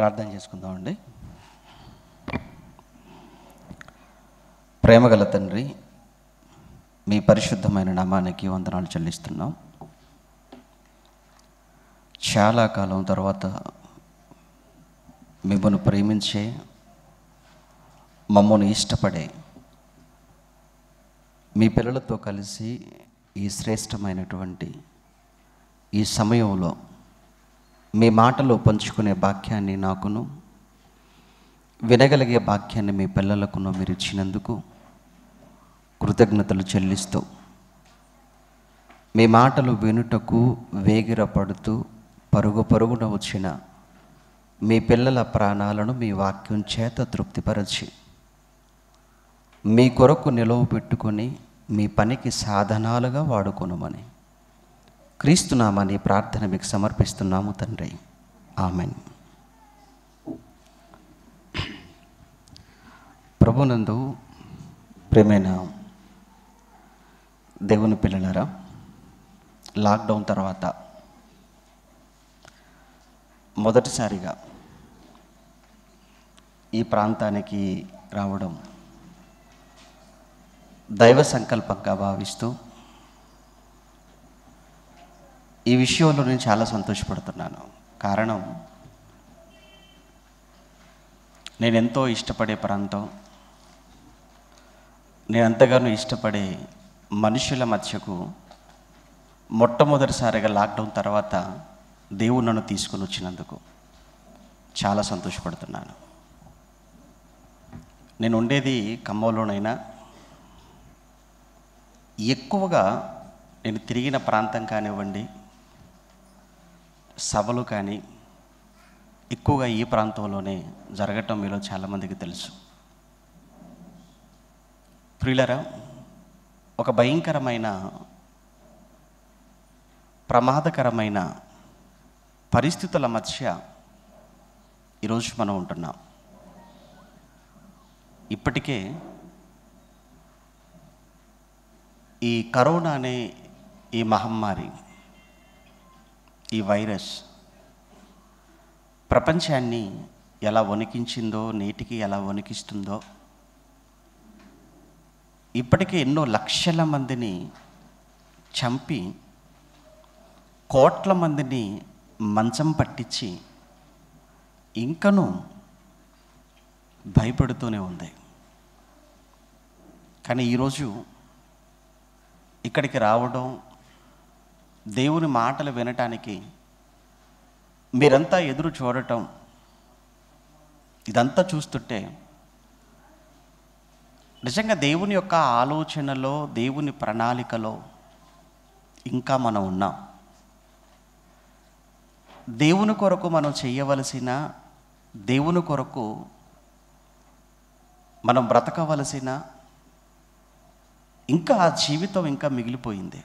ప్రార్థన చేసుకుందామండి ప్రేమగల తండ్రి మీ పరిశుద్ధమైన నామానికి వందనాలు చెల్లిస్తున్నాం చాలా కాలం తర్వాత మిమ్మల్ని ప్రేమించే మమ్మల్ని ఇష్టపడే మీ పిల్లలతో కలిసి ఈ శ్రేష్టమైనటువంటి ఈ సమయంలో మీ మాటలు పంచుకునే వాక్యాన్ని నాకును వినగలిగే వాక్యాన్ని మీ పిల్లలకును మీరు ఇచ్చినందుకు కృతజ్ఞతలు చెల్లిస్తూ మీ మాటలు వినుటకు వేగిరపడుతూ పరుగు పరుగున వచ్చిన మీ పిల్లల ప్రాణాలను మీ వాక్యం చేత తృప్తిపరచి మీ కొరకు నిలువ పెట్టుకొని మీ పనికి సాధనాలుగా వాడుకొనమని క్రీస్తునామాని ప్రార్థన మీకు సమర్పిస్తున్నాము తండ్రి ఆమెన్ ప్రభునందు ప్రేమైన దేవుని పిల్లలరా లాక్డౌన్ తర్వాత మొదటిసారిగా ఈ ప్రాంతానికి రావడం దైవ సంకల్పంగా భావిస్తూ ఈ విషయంలో నేను చాలా సంతోషపడుతున్నాను కారణం నేను ఎంతో ఇష్టపడే ప్రాంతం నేను ఎంతగానో ఇష్టపడే మనుషుల మధ్యకు మొట్టమొదటిసారిగా లాక్డౌన్ తర్వాత దేవుడు నన్ను తీసుకుని వచ్చినందుకు చాలా సంతోషపడుతున్నాను నేను ఉండేది ఖమ్మంలోనైనా ఎక్కువగా నేను తిరిగిన ప్రాంతం కానివ్వండి సభలు కానీ ఎక్కువగా ఈ ప్రాంతంలోనే జరగటం మీలో చాలామందికి తెలుసు ప్రియులరా ఒక భయంకరమైన ప్రమాదకరమైన పరిస్థితుల మధ్య ఈరోజు మనం ఉంటున్నాం ఇప్పటికే ఈ కరోనా అనే ఈ మహమ్మారి ఈ వైరస్ ప్రపంచాన్ని ఎలా వణికించిందో నేటికి ఎలా వణికిస్తుందో ఇప్పటికే ఎన్నో లక్షల మందిని చంపి కోట్ల మందిని మంచం పట్టించి ఇంకనూ భయపడుతూనే ఉంది కానీ ఈరోజు ఇక్కడికి రావడం దేవుని మాటలు వినటానికి మీరంతా ఎదురు చూడటం ఇదంతా చూస్తుంటే నిజంగా దేవుని యొక్క ఆలోచనలో దేవుని ప్రణాళికలో ఇంకా మనం ఉన్నాం దేవుని కొరకు మనం చేయవలసిన దేవుని కొరకు మనం బ్రతకవలసిన ఇంకా ఆ జీవితం ఇంకా మిగిలిపోయింది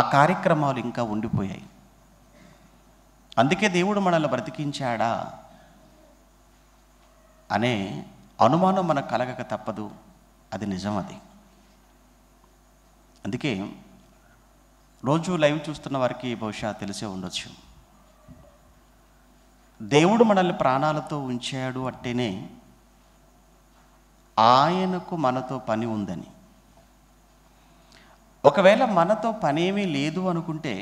ఆ కార్యక్రమాలు ఇంకా ఉండిపోయాయి అందుకే దేవుడు మనల్ని బ్రతికించాడా అనే అనుమానం మనకు కలగక తప్పదు అది నిజం అది అందుకే రోజు లైవ్ చూస్తున్న వారికి బహుశా తెలిసే ఉండొచ్చు దేవుడు మనల్ని ప్రాణాలతో ఉంచాడు అంటేనే ఆయనకు మనతో పని ఉందని ఒకవేళ మనతో పనేమీ లేదు అనుకుంటే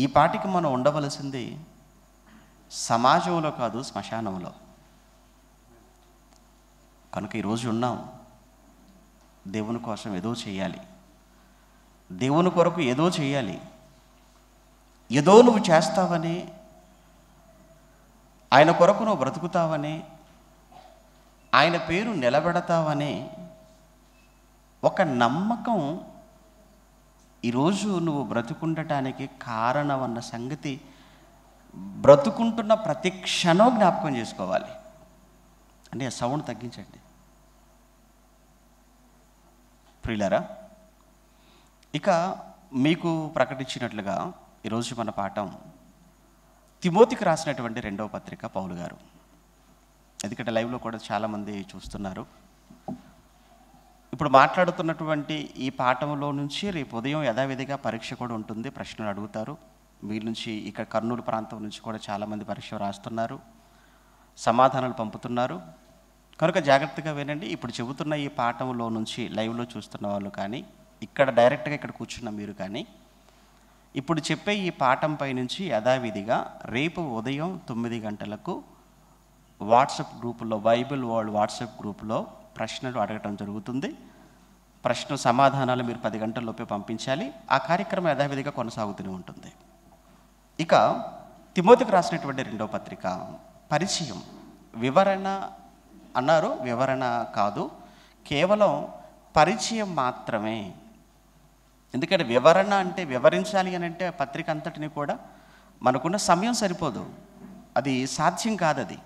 ఈ పాటికి మనం ఉండవలసింది సమాజంలో కాదు శ్మశానంలో కనుక ఈరోజు ఉన్నాం దేవుని కోసం ఏదో చేయాలి దేవుని కొరకు ఏదో చేయాలి ఏదో నువ్వు చేస్తావని ఆయన కొరకు నువ్వు బ్రతుకుతావని ఆయన పేరు నిలబెడతావని ఒక నమ్మకం ఈరోజు నువ్వు బ్రతుకుండటానికి కారణం అన్న సంగతి బ్రతుకుంటున్న ప్రతి క్షణం జ్ఞాపకం చేసుకోవాలి అంటే సౌండ్ తగ్గించండి ప్రియులరా ఇక మీకు ప్రకటించినట్లుగా ఈరోజు మన పాఠం తిమోతికి రాసినటువంటి రెండవ పత్రిక పౌలు గారు ఎందుకంటే లైవ్లో కూడా చాలామంది చూస్తున్నారు ఇప్పుడు మాట్లాడుతున్నటువంటి ఈ పాఠంలో నుంచి రేపు ఉదయం యథావిధిగా పరీక్ష కూడా ఉంటుంది ప్రశ్నలు అడుగుతారు మీ నుంచి ఇక్కడ కర్నూలు ప్రాంతం నుంచి కూడా చాలామంది పరీక్ష రాస్తున్నారు సమాధానాలు పంపుతున్నారు కనుక జాగ్రత్తగా వినండి ఇప్పుడు చెబుతున్న ఈ పాఠంలో నుంచి లైవ్లో చూస్తున్న వాళ్ళు కానీ ఇక్కడ డైరెక్ట్గా ఇక్కడ కూర్చున్న మీరు కానీ ఇప్పుడు చెప్పే ఈ పాఠంపై నుంచి యథావిధిగా రేపు ఉదయం తొమ్మిది గంటలకు వాట్సాప్ గ్రూపులో బైబిల్ వరల్డ్ వాట్సాప్ గ్రూపులో ప్రశ్నలు అడగటం జరుగుతుంది ప్రశ్న సమాధానాలు మీరు పది గంటల్లోపే పంపించాలి ఆ కార్యక్రమం యథావిధిగా కొనసాగుతూనే ఉంటుంది ఇక తిమోతికి రాసినటువంటి రెండో పత్రిక పరిచయం వివరణ అన్నారు వివరణ కాదు కేవలం పరిచయం మాత్రమే ఎందుకంటే వివరణ అంటే వివరించాలి అని అంటే పత్రిక అంతటిని కూడా మనకున్న సమయం సరిపోదు అది సాధ్యం కాదది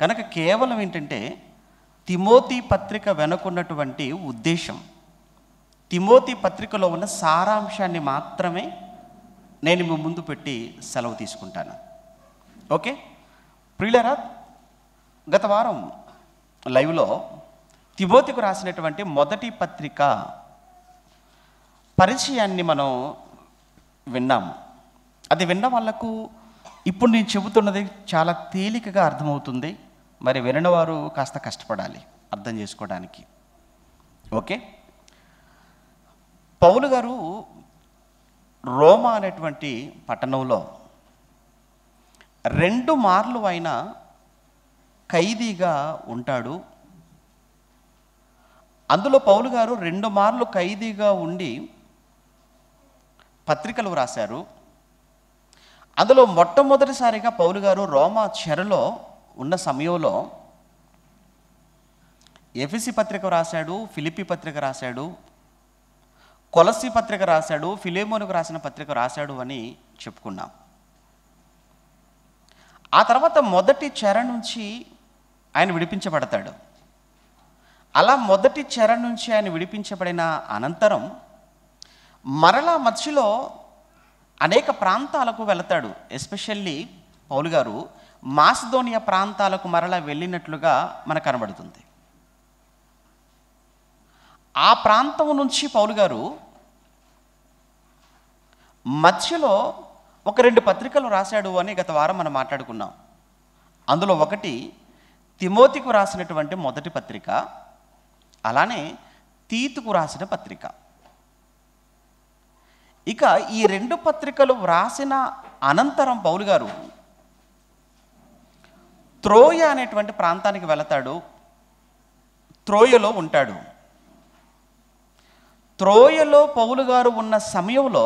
కనుక కేవలం ఏంటంటే తిమోతి పత్రిక వెనుకున్నటువంటి ఉద్దేశం తిమోతి పత్రికలో ఉన్న సారాంశాన్ని మాత్రమే నేను మీ ముందు పెట్టి సెలవు తీసుకుంటాను ఓకే ప్రియులరా గత వారం లైవ్లో తిమోతికు రాసినటువంటి మొదటి పత్రిక పరిచయాన్ని మనం విన్నాము అది విన్న వాళ్లకు ఇప్పుడు నేను చెబుతున్నది చాలా తేలికగా అర్థమవుతుంది మరి వినవారు కాస్త కష్టపడాలి అర్థం చేసుకోవడానికి ఓకే పౌలు గారు రోమా అనేటువంటి పట్టణంలో రెండు మార్లు ఆయన ఖైదీగా ఉంటాడు అందులో పౌలు గారు రెండు మార్లు ఖైదీగా ఉండి పత్రికలు వ్రాశారు అందులో మొట్టమొదటిసారిగా పౌలు గారు రోమా చెరలో ఉన్న సమయంలో ఎఫిసి పత్రిక రాశాడు ఫిలిపి పత్రిక రాశాడు కొలసి పత్రిక రాశాడు ఫిలేమోనుకు రాసిన పత్రిక రాశాడు అని చెప్పుకున్నాం ఆ తర్వాత మొదటి చెర నుంచి ఆయన విడిపించబడతాడు అలా మొదటి చెర నుంచి ఆయన విడిపించబడిన అనంతరం మరలా మధ్యలో అనేక ప్రాంతాలకు వెళతాడు ఎస్పెషల్లీ పౌలు గారు మాస్దోనియా ప్రాంతాలకు మరలా వెళ్ళినట్లుగా మనకు కనబడుతుంది ఆ ప్రాంతం నుంచి పౌలు గారు మధ్యలో ఒక రెండు పత్రికలు రాశాడు అని గత వారం మనం మాట్లాడుకున్నాం అందులో ఒకటి తిమోతికు రాసినటువంటి మొదటి పత్రిక అలానే తీతుకు రాసిన పత్రిక ఇక ఈ రెండు పత్రికలు వ్రాసిన అనంతరం పౌలు గారు త్రోయ అనేటువంటి ప్రాంతానికి వెళతాడు త్రోయలో ఉంటాడు త్రోయలో పౌలు గారు ఉన్న సమయంలో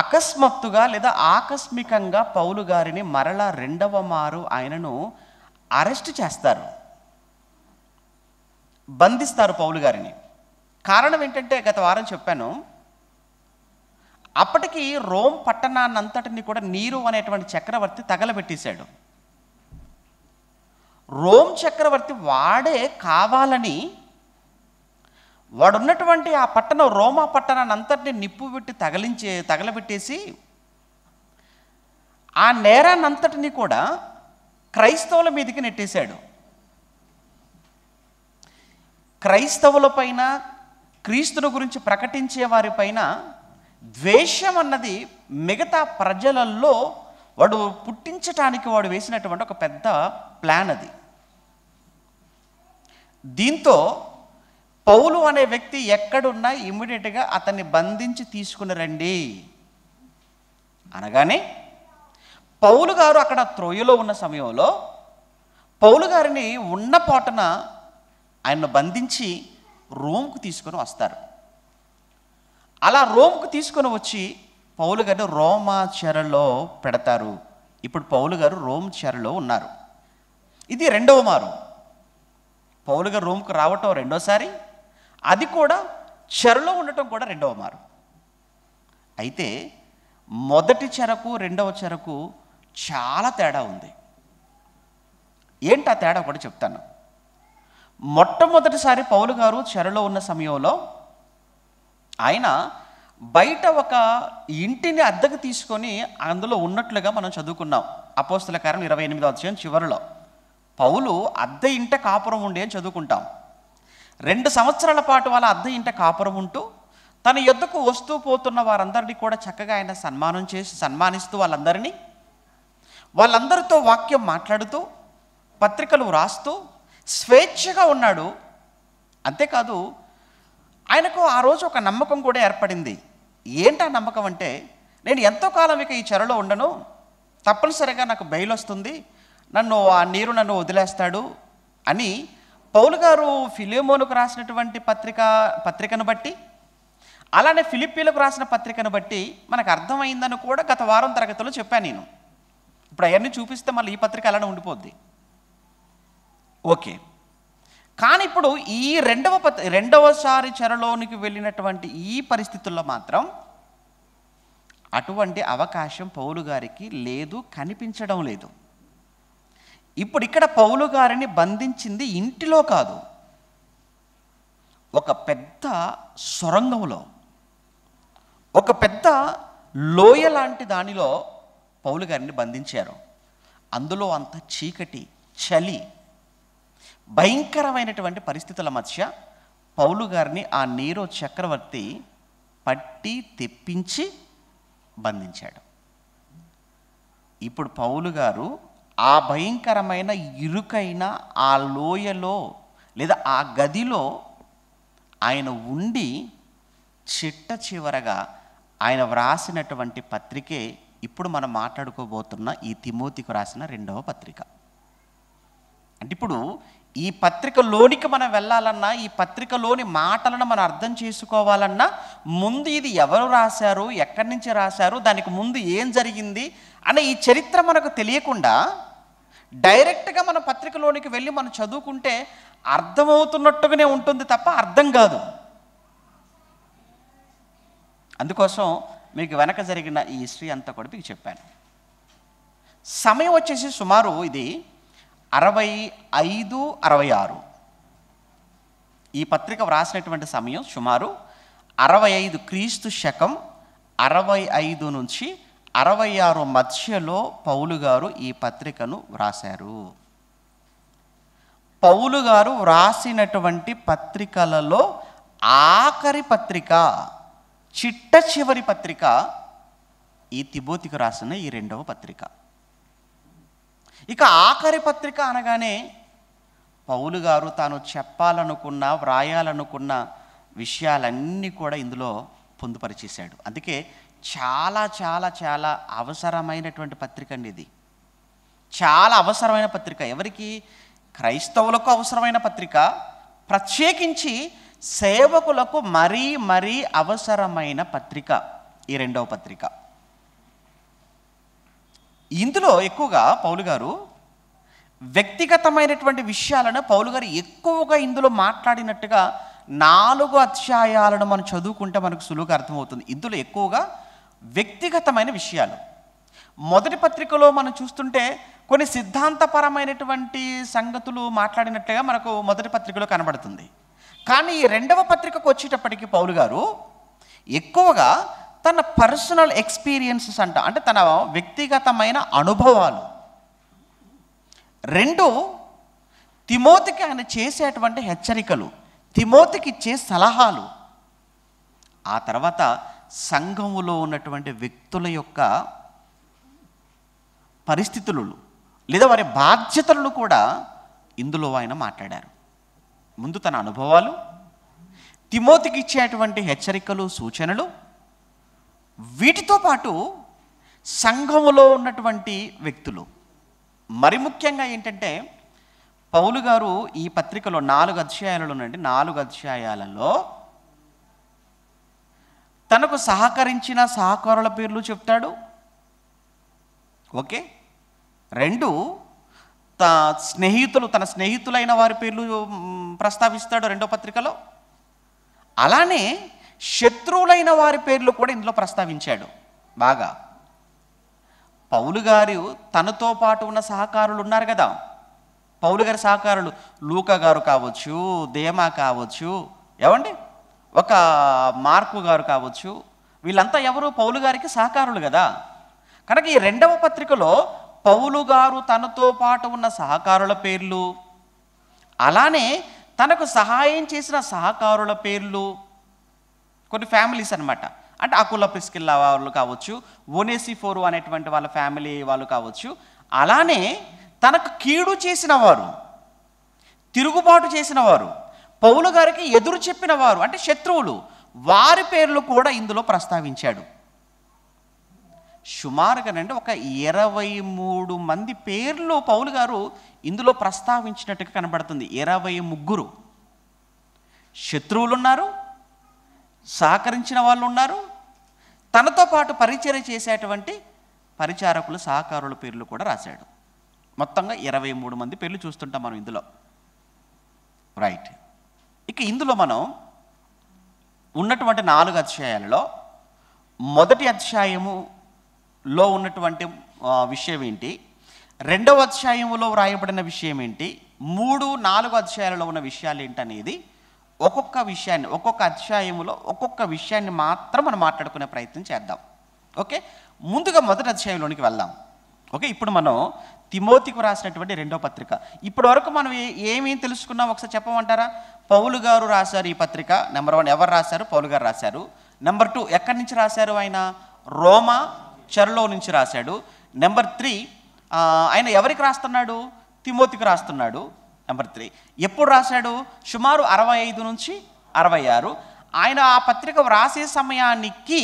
అకస్మాత్తుగా లేదా ఆకస్మికంగా పౌలు గారిని మరలా రెండవ మారు ఆయనను అరెస్ట్ చేస్తారు బంధిస్తారు పౌలు గారిని కారణం ఏంటంటే గత వారం చెప్పాను అప్పటికి రోమ్ పట్టణాన్నంతటిని కూడా నీరు అనేటువంటి చక్రవర్తి తగలబెట్టేశాడు రోమ్ చక్రవర్తి వాడే కావాలని వాడున్నటువంటి ఆ పట్టణం రోమా పట్టణాన్ని అంతటిని నిప్పు పెట్టి తగిలించే తగలబెట్టేసి ఆ నేరాన్నంతటిని కూడా క్రైస్తవుల మీదకి నెట్టేశాడు క్రైస్తవులపైన క్రీస్తుని గురించి ప్రకటించే వారిపైన ద్వేషం అన్నది మిగతా ప్రజలల్లో వాడు పుట్టించటానికి వాడు వేసినటువంటి ఒక పెద్ద ప్లాన్ అది దీంతో పౌలు అనే వ్యక్తి ఎక్కడున్నా ఇమ్మీడియట్గా అతన్ని బంధించి తీసుకుని రండి అనగానే పౌలు గారు అక్కడ త్రోయలో ఉన్న సమయంలో పౌలు గారిని ఉన్న పాటన ఆయన్ను బంధించి రూమ్కు తీసుకొని వస్తారు అలా రోమ్కు తీసుకొని వచ్చి పౌలు గారిని రోమా చెరలో పెడతారు ఇప్పుడు పౌలు గారు రోమ్ చెరలో ఉన్నారు ఇది రెండవ మారు పౌలు గారు రోమ్కు రావటం రెండోసారి అది కూడా చెరలో ఉండటం కూడా రెండవ మారు అయితే మొదటి చెరకు రెండవ చెరకు చాలా తేడా ఉంది ఏంటి ఆ తేడా కూడా చెప్తాను మొట్టమొదటిసారి పౌలు గారు చెరలో ఉన్న సమయంలో ఆయన బయట ఒక ఇంటిని అద్దెకు తీసుకొని అందులో ఉన్నట్లుగా మనం చదువుకున్నాం అపోస్తల కారం ఇరవై ఎనిమిదో అధ్యాయం చివరిలో పౌలు అద్దె ఇంట కాపురం ఉండే అని చదువుకుంటాం రెండు సంవత్సరాల పాటు వాళ్ళ అద్దె ఇంట కాపురం ఉంటూ తన యుద్ధకు వస్తూ పోతున్న వారందరినీ కూడా చక్కగా ఆయన సన్మానం చేసి సన్మానిస్తూ వాళ్ళందరినీ వాళ్ళందరితో వాక్యం మాట్లాడుతూ పత్రికలు వ్రాస్తూ స్వేచ్ఛగా ఉన్నాడు అంతేకాదు ఆయనకు ఆ రోజు ఒక నమ్మకం కూడా ఏర్పడింది ఏంటా నమ్మకం అంటే నేను ఎంతో కాలం ఇక ఈ చెరలో ఉండను తప్పనిసరిగా నాకు బెయిల్ వస్తుంది నన్ను ఆ నీరు నన్ను వదిలేస్తాడు అని పౌలు గారు ఫిలిమోనుకు రాసినటువంటి పత్రిక పత్రికను బట్టి అలానే ఫిలిప్పీలకు రాసిన పత్రికను బట్టి మనకు అర్థమైందని కూడా గత వారం తరగతిలో చెప్పాను నేను ఇప్పుడు అవన్నీ చూపిస్తే మళ్ళీ ఈ పత్రిక అలానే ఉండిపోద్ది ఓకే కానీ ఇప్పుడు ఈ రెండవ రెండవసారి చెరలోనికి వెళ్ళినటువంటి ఈ పరిస్థితుల్లో మాత్రం అటువంటి అవకాశం పౌలు గారికి లేదు కనిపించడం లేదు ఇప్పుడు ఇక్కడ పౌలు గారిని బంధించింది ఇంటిలో కాదు ఒక పెద్ద సొరంగంలో ఒక పెద్ద లోయ లాంటి దానిలో పౌలు గారిని బంధించారు అందులో అంత చీకటి చలి భయంకరమైనటువంటి పరిస్థితుల మధ్య పౌలు గారిని ఆ నీరో చక్రవర్తి పట్టి తెప్పించి బంధించాడు ఇప్పుడు పౌలు గారు ఆ భయంకరమైన ఇరుకైన ఆ లోయలో లేదా ఆ గదిలో ఆయన ఉండి చిట్ట చివరగా ఆయన వ్రాసినటువంటి పత్రికే ఇప్పుడు మనం మాట్లాడుకోబోతున్న ఈ తిమోతికి రాసిన రెండవ పత్రిక అంటే ఇప్పుడు ఈ పత్రికలోనికి మనం వెళ్ళాలన్నా ఈ పత్రికలోని మాటలను మనం అర్థం చేసుకోవాలన్నా ముందు ఇది ఎవరు రాశారు ఎక్కడి నుంచి రాశారు దానికి ముందు ఏం జరిగింది అనే ఈ చరిత్ర మనకు తెలియకుండా డైరెక్ట్గా మన పత్రికలోనికి వెళ్ళి మనం చదువుకుంటే అర్థమవుతున్నట్టుగానే ఉంటుంది తప్ప అర్థం కాదు అందుకోసం మీకు వెనక జరిగిన ఈ హిస్టరీ అంతా కూడా మీకు చెప్పాను సమయం వచ్చేసి సుమారు ఇది అరవై ఐదు అరవై ఆరు ఈ పత్రిక వ్రాసినటువంటి సమయం సుమారు అరవై ఐదు క్రీస్తు శకం అరవై ఐదు నుంచి అరవై ఆరు మధ్యలో పౌలు గారు ఈ పత్రికను వ్రాశారు పౌలు గారు వ్రాసినటువంటి పత్రికలలో ఆఖరి పత్రిక చిట్ట చివరి పత్రిక ఈ తిబోతికి రాసిన ఈ రెండవ పత్రిక ఇక ఆఖరి పత్రిక అనగానే పౌలు గారు తాను చెప్పాలనుకున్న వ్రాయాలనుకున్న విషయాలన్నీ కూడా ఇందులో పొందుపరిచేశాడు అందుకే చాలా చాలా చాలా అవసరమైనటువంటి పత్రిక అండి ఇది చాలా అవసరమైన పత్రిక ఎవరికి క్రైస్తవులకు అవసరమైన పత్రిక ప్రత్యేకించి సేవకులకు మరీ మరీ అవసరమైన పత్రిక ఈ రెండవ పత్రిక ఇందులో ఎక్కువగా పౌలు గారు వ్యక్తిగతమైనటువంటి విషయాలను పౌలు గారు ఎక్కువగా ఇందులో మాట్లాడినట్టుగా నాలుగు అధ్యాయాలను మనం చదువుకుంటే మనకు సులువుగా అర్థమవుతుంది ఇందులో ఎక్కువగా వ్యక్తిగతమైన విషయాలు మొదటి పత్రికలో మనం చూస్తుంటే కొన్ని సిద్ధాంతపరమైనటువంటి సంగతులు మాట్లాడినట్టుగా మనకు మొదటి పత్రికలో కనబడుతుంది కానీ ఈ రెండవ పత్రికకు వచ్చేటప్పటికి పౌలు గారు ఎక్కువగా తన పర్సనల్ ఎక్స్పీరియన్సెస్ అంట అంటే తన వ్యక్తిగతమైన అనుభవాలు రెండు తిమోతికి ఆయన చేసేటువంటి హెచ్చరికలు తిమోతికి ఇచ్చే సలహాలు ఆ తర్వాత సంఘములో ఉన్నటువంటి వ్యక్తుల యొక్క పరిస్థితులు లేదా వారి బాధ్యతలను కూడా ఇందులో ఆయన మాట్లాడారు ముందు తన అనుభవాలు తిమోతికి ఇచ్చేటువంటి హెచ్చరికలు సూచనలు వీటితో పాటు సంఘములో ఉన్నటువంటి వ్యక్తులు మరి ముఖ్యంగా ఏంటంటే పౌలు గారు ఈ పత్రికలో నాలుగు అధ్యాయాలలో నుండి నాలుగు అధ్యాయాలలో తనకు సహకరించిన సహకారుల పేర్లు చెప్తాడు ఓకే రెండు త స్నేహితులు తన స్నేహితులైన వారి పేర్లు ప్రస్తావిస్తాడు రెండో పత్రికలో అలానే శత్రువులైన వారి పేర్లు కూడా ఇందులో ప్రస్తావించాడు బాగా పౌలు గారు తనతో పాటు ఉన్న సహకారులు ఉన్నారు కదా పౌలు గారి సహకారులు లూక గారు కావచ్చు దేమా కావచ్చు ఏమండి ఒక మార్కు గారు కావచ్చు వీళ్ళంతా ఎవరు పౌలు గారికి సహకారులు కదా కనుక ఈ రెండవ పత్రికలో పౌలు గారు తనతో పాటు ఉన్న సహకారుల పేర్లు అలానే తనకు సహాయం చేసిన సహకారుల పేర్లు కొన్ని ఫ్యామిలీస్ అనమాట అంటే అకుల ప్రిస్కిల్లా వాళ్ళు కావచ్చు ఓనేసి ఫోరు అనేటువంటి వాళ్ళ ఫ్యామిలీ వాళ్ళు కావచ్చు అలానే తనకు కీడు చేసిన వారు తిరుగుబాటు చేసిన వారు పౌలు గారికి ఎదురు చెప్పిన వారు అంటే శత్రువులు వారి పేర్లు కూడా ఇందులో ప్రస్తావించాడు సుమారుగానండి ఒక ఇరవై మూడు మంది పేర్లు పౌలు గారు ఇందులో ప్రస్తావించినట్టుగా కనబడుతుంది ఇరవై ముగ్గురు శత్రువులు ఉన్నారు సహకరించిన వాళ్ళు ఉన్నారు తనతో పాటు పరిచయం చేసేటువంటి పరిచారకులు సహకారుల పేర్లు కూడా రాశాడు మొత్తంగా ఇరవై మూడు మంది పేర్లు చూస్తుంటాం మనం ఇందులో రైట్ ఇక ఇందులో మనం ఉన్నటువంటి నాలుగు అధ్యాయాలలో మొదటి అధ్యాయములో ఉన్నటువంటి విషయం ఏంటి రెండవ అధ్యాయములో వ్రాయబడిన విషయం ఏంటి మూడు నాలుగు అధ్యాయాలలో ఉన్న విషయాలు ఏంటనేది ఒక్కొక్క విషయాన్ని ఒక్కొక్క అధ్యాయంలో ఒక్కొక్క విషయాన్ని మాత్రం మనం మాట్లాడుకునే ప్రయత్నం చేద్దాం ఓకే ముందుగా మొదటి అధ్యాయంలోనికి వెళ్దాం ఓకే ఇప్పుడు మనం తిమోతికి రాసినటువంటి రెండో పత్రిక ఇప్పటి వరకు మనం ఏమేమి తెలుసుకున్నాం ఒకసారి చెప్పమంటారా పౌలు గారు రాశారు ఈ పత్రిక నెంబర్ వన్ ఎవరు రాశారు పౌలు గారు రాశారు నెంబర్ టూ ఎక్కడి నుంచి రాశారు ఆయన రోమా చెరలో నుంచి రాశాడు నెంబర్ త్రీ ఆయన ఎవరికి రాస్తున్నాడు తిమోతికి రాస్తున్నాడు నెంబర్ త్రీ ఎప్పుడు రాశాడు సుమారు అరవై ఐదు నుంచి అరవై ఆరు ఆయన ఆ పత్రిక వ్రాసే సమయానికి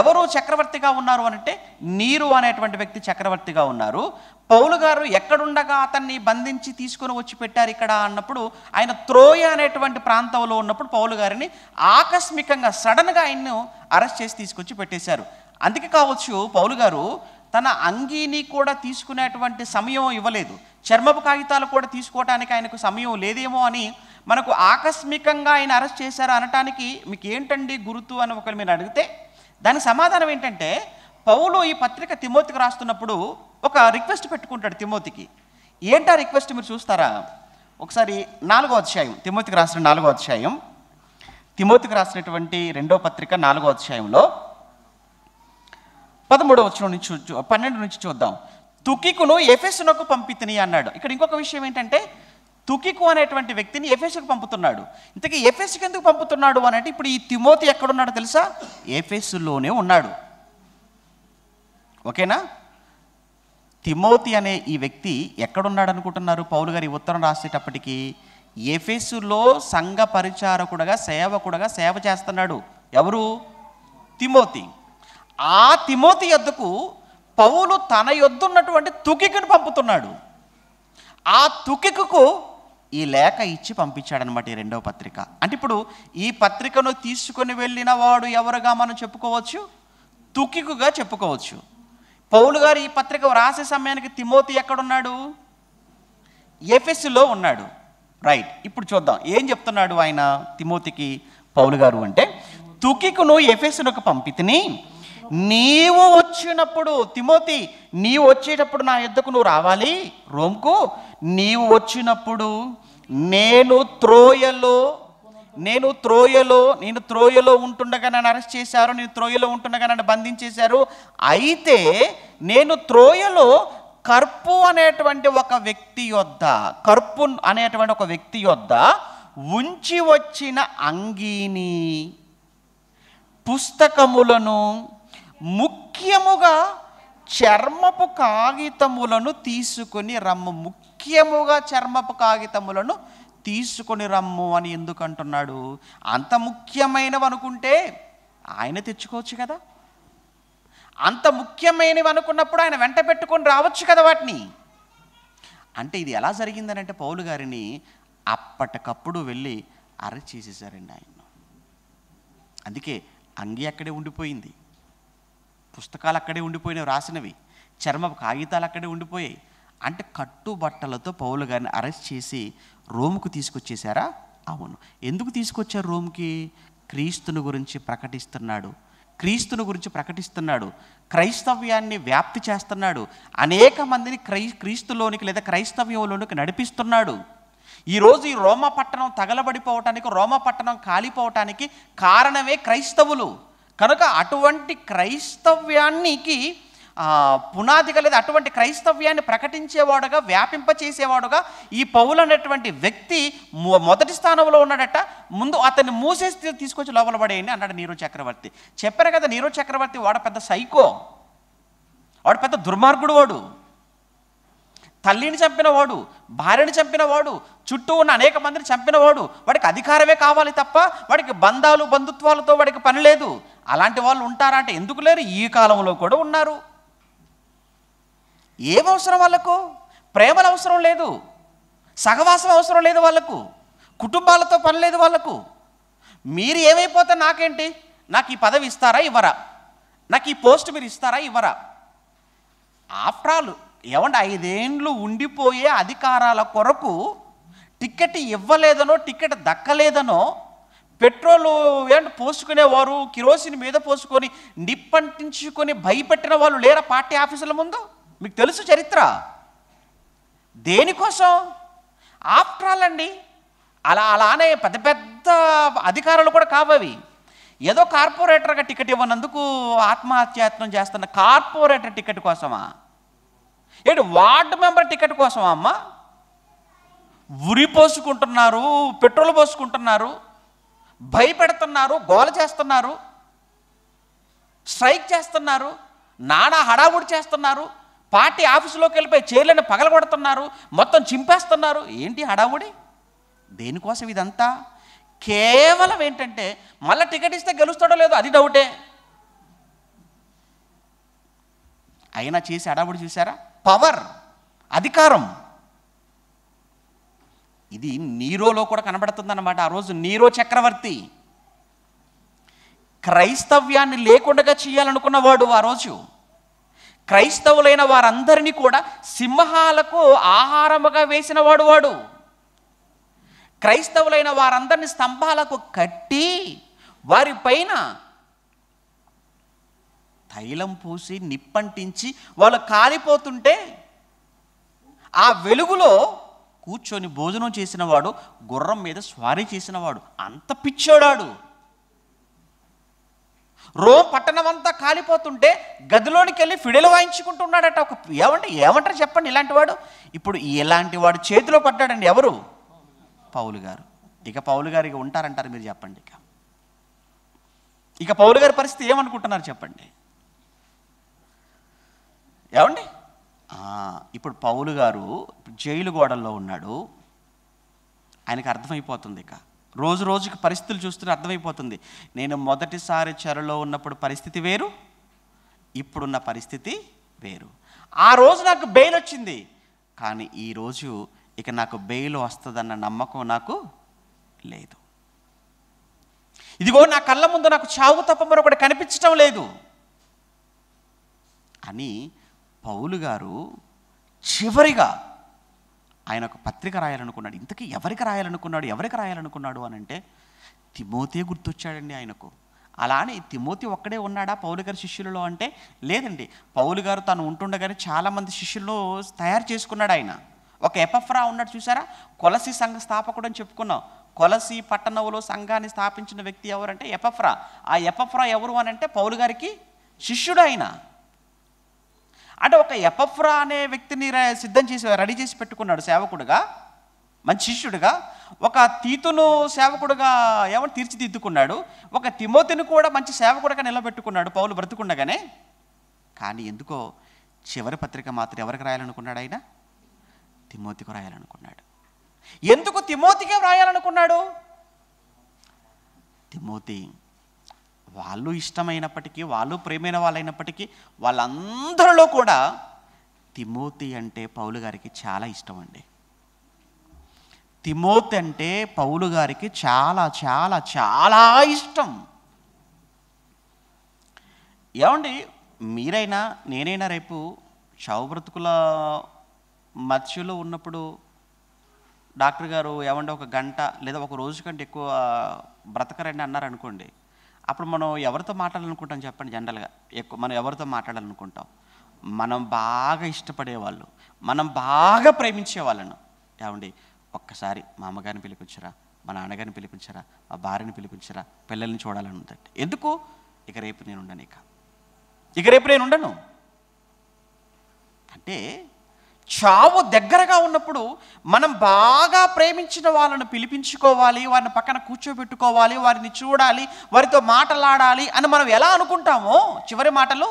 ఎవరు చక్రవర్తిగా ఉన్నారు అంటే నీరు అనేటువంటి వ్యక్తి చక్రవర్తిగా ఉన్నారు పౌలు గారు ఎక్కడుండగా అతన్ని బంధించి తీసుకొని వచ్చి పెట్టారు ఇక్కడ అన్నప్పుడు ఆయన త్రోయ అనేటువంటి ప్రాంతంలో ఉన్నప్పుడు పౌలు గారిని ఆకస్మికంగా సడన్గా ఆయన్ను అరెస్ట్ చేసి తీసుకొచ్చి పెట్టేశారు అందుకే కావచ్చు పౌలు గారు తన అంగీని కూడా తీసుకునేటువంటి సమయం ఇవ్వలేదు చర్మపు కాగితాలు కూడా తీసుకోవడానికి ఆయనకు సమయం లేదేమో అని మనకు ఆకస్మికంగా ఆయన అరెస్ట్ చేశారు అనటానికి మీకు ఏంటండి గురుతు అని ఒకరు మీరు అడిగితే దానికి సమాధానం ఏంటంటే పౌలు ఈ పత్రిక తిమోతికి రాస్తున్నప్పుడు ఒక రిక్వెస్ట్ పెట్టుకుంటాడు తిమోతికి ఏంటా రిక్వెస్ట్ మీరు చూస్తారా ఒకసారి నాలుగో అధ్యాయం తిమోతికి రాసిన నాలుగో అధ్యాయం తిమోతికి రాసినటువంటి రెండో పత్రిక నాలుగో అధ్యాయంలో పదమూడవ వచ్చిన నుంచి పన్నెండు నుంచి చూద్దాం తుకికును ఎఫెస్నకు పంపితిని అన్నాడు ఇక్కడ ఇంకొక విషయం ఏంటంటే తుకికు అనేటువంటి వ్యక్తిని ఎఫెస్కి పంపుతున్నాడు ఇంతకీ ఎఫెస్కి ఎందుకు పంపుతున్నాడు అని అంటే ఇప్పుడు ఈ తిమోతి ఎక్కడున్నాడో తెలుసా ఎఫెస్లోనే ఉన్నాడు ఓకేనా తిమోతి అనే ఈ వ్యక్తి ఎక్కడున్నాడు అనుకుంటున్నారు పౌలు గారి ఉత్తరం రాసేటప్పటికీ ఎఫెసులో సంఘ పరిచారకుడుగా సేవకుడుగా సేవ చేస్తున్నాడు ఎవరు తిమోతి ఆ తిమోతి ఎద్దుకు పౌలు తన యొద్దున్నటువంటి తుకికును పంపుతున్నాడు ఆ తుకికు ఈ లేఖ ఇచ్చి పంపించాడనమాట ఈ రెండవ పత్రిక అంటే ఇప్పుడు ఈ పత్రికను తీసుకొని వెళ్ళిన వాడు ఎవరుగా మనం చెప్పుకోవచ్చు తుకికుగా చెప్పుకోవచ్చు పౌలు గారు ఈ పత్రిక రాసే సమయానికి తిమోతి ఎక్కడున్నాడు ఎఫ్ఎస్లో ఉన్నాడు రైట్ ఇప్పుడు చూద్దాం ఏం చెప్తున్నాడు ఆయన తిమోతికి పౌలు గారు అంటే తుకికును ఎఫెస్నుకు పంపితిని నీవు వచ్చినప్పుడు తిమోతి నీవు వచ్చేటప్పుడు నా ఎద్దకు నువ్వు రావాలి రోమ్కు నీవు వచ్చినప్పుడు నేను త్రోయలో నేను త్రోయలో నేను త్రోయలో ఉంటుండగా నన్ను అరెస్ట్ చేశారు నేను త్రోయలో ఉంటుండగా నన్ను బంధించేశారు అయితే నేను త్రోయలో కర్పు అనేటువంటి ఒక వ్యక్తి యొద్ద కర్పు అనేటువంటి ఒక వ్యక్తి యొద్ద ఉంచి వచ్చిన అంగీని పుస్తకములను ముఖ్యముగా చర్మపు కాగితములను తీసుకుని రమ్ము ముఖ్యముగా చర్మపు కాగితములను తీసుకొని రమ్ము అని ఎందుకు అంటున్నాడు అంత ముఖ్యమైనవి అనుకుంటే ఆయన తెచ్చుకోవచ్చు కదా అంత ముఖ్యమైనవి అనుకున్నప్పుడు ఆయన వెంట పెట్టుకొని రావచ్చు కదా వాటిని అంటే ఇది ఎలా అంటే పౌలు గారిని అప్పటికప్పుడు వెళ్ళి అరెస్ట్ చేసేసారండి ఆయన అందుకే అంగి అక్కడే ఉండిపోయింది పుస్తకాలు అక్కడే ఉండిపోయినవి రాసినవి చర్మ కాగితాలు అక్కడే ఉండిపోయాయి అంటే కట్టుబట్టలతో పౌలు గారిని అరెస్ట్ చేసి రోమ్కు తీసుకొచ్చేసారా అవును ఎందుకు తీసుకొచ్చారు రోమ్కి క్రీస్తుని గురించి ప్రకటిస్తున్నాడు క్రీస్తుని గురించి ప్రకటిస్తున్నాడు క్రైస్తవ్యాన్ని వ్యాప్తి చేస్తున్నాడు అనేక మందిని క్రై క్రీస్తులోనికి లేదా క్రైస్తవ్యంలోనికి నడిపిస్తున్నాడు ఈరోజు ఈ రోమ పట్టణం తగలబడిపోవటానికి రోమ పట్టణం కాలిపోవటానికి కారణమే క్రైస్తవులు కనుక అటువంటి క్రైస్తవ్యానికి పునాదిగా లేదా అటువంటి క్రైస్తవ్యాన్ని ప్రకటించేవాడుగా వ్యాపింపచేసేవాడుగా ఈ పౌలు అనేటువంటి వ్యక్తి మొదటి స్థానంలో ఉన్నాడట ముందు అతన్ని మూసేసి తీసుకొచ్చి లోపల పడేయండి అన్నాడు నీరో చక్రవర్తి చెప్పారు కదా నీరో చక్రవర్తి వాడు పెద్ద సైకో వాడు పెద్ద దుర్మార్గుడు వాడు తల్లిని చంపినవాడు భార్యని చంపినవాడు చుట్టూ ఉన్న అనేక మందిని చంపినవాడు వాడికి అధికారమే కావాలి తప్ప వాడికి బంధాలు బంధుత్వాలతో వాడికి పని లేదు అలాంటి వాళ్ళు ఉంటారా అంటే ఎందుకు లేరు ఈ కాలంలో కూడా ఉన్నారు ఏమవసరం అవసరం వాళ్ళకు ప్రేమలు అవసరం లేదు సహవాసం అవసరం లేదు వాళ్ళకు కుటుంబాలతో పని లేదు వాళ్ళకు మీరు ఏమైపోతే నాకేంటి నాకు ఈ పదవి ఇస్తారా ఇవ్వరా నాకు ఈ పోస్ట్ మీరు ఇస్తారా ఇవ్వరా ఆఫ్టర్ ఆల్ ఏమంటే ఐదేండ్లు ఉండిపోయే అధికారాల కొరకు టికెట్ ఇవ్వలేదనో టికెట్ దక్కలేదనో పెట్రోలు ఏంటి పోసుకునేవారు కిరోసిన్ మీద పోసుకొని నిప్పంటించుకొని భయపెట్టిన వాళ్ళు లేరా పార్టీ ఆఫీసుల ముందు మీకు తెలుసు చరిత్ర దేనికోసం ఆఫ్టర్ అండి అలా అలానే పెద్ద పెద్ద అధికారులు కూడా కావవి ఏదో కార్పొరేటర్గా టికెట్ ఇవ్వనందుకు ఆత్మహత్యాయత్నం చేస్తున్న కార్పొరేటర్ టికెట్ కోసమా ఏంటి వార్డు మెంబర్ టికెట్ కోసం అమ్మ ఉరి పోసుకుంటున్నారు పెట్రోల్ పోసుకుంటున్నారు భయపెడుతున్నారు గోల చేస్తున్నారు స్ట్రైక్ చేస్తున్నారు నానా హడావుడి చేస్తున్నారు పార్టీ ఆఫీసులోకి వెళ్ళిపోయి చేయలేని పగలగొడుతున్నారు మొత్తం చింపేస్తున్నారు ఏంటి హడావుడి దేనికోసం ఇదంతా కేవలం ఏంటంటే మళ్ళీ టికెట్ ఇస్తే గెలుస్తాడో లేదో అది డౌటే అయినా చేసి హడావుడి చూసారా పవర్ అధికారం ఇది నీరోలో కూడా కనబడుతుందన్నమాట ఆ రోజు నీరో చక్రవర్తి క్రైస్తవ్యాన్ని లేకుండా చేయాలనుకున్నవాడు ఆ రోజు క్రైస్తవులైన వారందరినీ కూడా సింహాలకు ఆహారముగా వేసినవాడు వాడు క్రైస్తవులైన వారందరిని స్తంభాలకు కట్టి వారిపైన తైలం పూసి నిప్పంటించి వాళ్ళు కాలిపోతుంటే ఆ వెలుగులో కూర్చొని భోజనం చేసినవాడు గుర్రం మీద స్వారీ చేసినవాడు అంత పిచ్చోడాడు రో పట్టణం అంతా కాలిపోతుంటే గదిలోనికి వెళ్ళి ఫిడెలు వాయించుకుంటున్నాడట ఒక ఏమంటే ఏమంటారు చెప్పండి ఇలాంటి వాడు ఇప్పుడు ఇలాంటి వాడు చేతిలో పడ్డాడండి ఎవరు పౌలు గారు ఇక పౌలు గారు ఇక ఉంటారంటారు మీరు చెప్పండి ఇక ఇక పౌలు గారి పరిస్థితి ఏమనుకుంటున్నారు చెప్పండి ఏమండి ఇప్పుడు పౌలు గారు జైలు గోడల్లో ఉన్నాడు ఆయనకు అర్థమైపోతుంది ఇక రోజు రోజుకి పరిస్థితులు చూస్తున్న అర్థమైపోతుంది నేను మొదటిసారి చెరలో ఉన్నప్పుడు పరిస్థితి వేరు ఇప్పుడున్న పరిస్థితి వేరు ఆ రోజు నాకు బెయిల్ వచ్చింది కానీ ఈరోజు ఇక నాకు బెయిల్ వస్తుందన్న నమ్మకం నాకు లేదు ఇదిగో నా కళ్ళ ముందు నాకు చావు తప్ప మరొకటి కనిపించటం లేదు అని పౌలు గారు చివరిగా ఆయన ఒక పత్రిక రాయాలనుకున్నాడు ఇంతకీ ఎవరికి రాయాలనుకున్నాడు ఎవరికి రాయాలనుకున్నాడు అని అంటే తిమోతే గుర్తొచ్చాడండి ఆయనకు అలానే తిమోతి ఒక్కడే ఉన్నాడా పౌలు గారి శిష్యులలో అంటే లేదండి పౌలు గారు తను ఉంటుండగానే చాలామంది శిష్యులను తయారు చేసుకున్నాడు ఆయన ఒక ఎపఫ్రా ఉన్నాడు చూసారా కొలసి సంఘ స్థాపకుడు అని చెప్పుకున్నాం కొలసి పట్టణంలో సంఘాన్ని స్థాపించిన వ్యక్తి ఎవరంటే ఎపఫ్రా ఆ ఎపఫ్రా ఎవరు అనంటే పౌలు గారికి శిష్యుడు ఆయన అంటే ఒక ఎపఫ్రా అనే వ్యక్తిని సిద్ధం చేసి రెడీ చేసి పెట్టుకున్నాడు సేవకుడుగా మంచి శిష్యుడుగా ఒక తీతును సేవకుడుగా ఏమని తీర్చిదిద్దుకున్నాడు ఒక తిమోతిని కూడా మంచి సేవకుడుగా నిలబెట్టుకున్నాడు పౌలు బ్రతుకుండగానే కానీ ఎందుకో చివరి పత్రిక మాత్రం ఎవరికి రాయాలనుకున్నాడు ఆయన తిమోతికి రాయాలనుకున్నాడు ఎందుకు తిమోతికే రాయాలనుకున్నాడు తిమోతి వాళ్ళు ఇష్టమైనప్పటికీ వాళ్ళు ప్రేమైన వాళ్ళైనప్పటికీ వాళ్ళందరిలో కూడా తిమోతి అంటే పౌలు గారికి చాలా ఇష్టం అండి తిమోతి అంటే పౌలు గారికి చాలా చాలా చాలా ఇష్టం ఏమండి మీరైనా నేనైనా రేపు చావు బ్రతుకుల ఉన్నప్పుడు డాక్టర్ గారు ఏమంటే ఒక గంట లేదా ఒక రోజు కంటే ఎక్కువ బ్రతకరండి అన్నారనుకోండి అప్పుడు మనం ఎవరితో మాట్లాడాలనుకుంటాం చెప్పండి జనరల్గా ఎక్కువ మనం ఎవరితో మాట్లాడాలనుకుంటాం మనం బాగా ఇష్టపడే వాళ్ళు మనం బాగా ప్రేమించే వాళ్ళను ఏమండి ఒక్కసారి మా అమ్మగారిని పిలిపించరా మా నాన్నగారిని పిలిపించరా మా భార్యని పిలిపించరా పిల్లల్ని చూడాలని ఉందండి ఎందుకు ఇక రేపు నేను ఉండను ఇక ఇక రేపు నేను ఉండను అంటే చావు దగ్గరగా ఉన్నప్పుడు మనం బాగా ప్రేమించిన వాళ్ళను పిలిపించుకోవాలి వారిని పక్కన కూర్చోబెట్టుకోవాలి వారిని చూడాలి వారితో మాటలాడాలి అని మనం ఎలా అనుకుంటామో చివరి మాటలు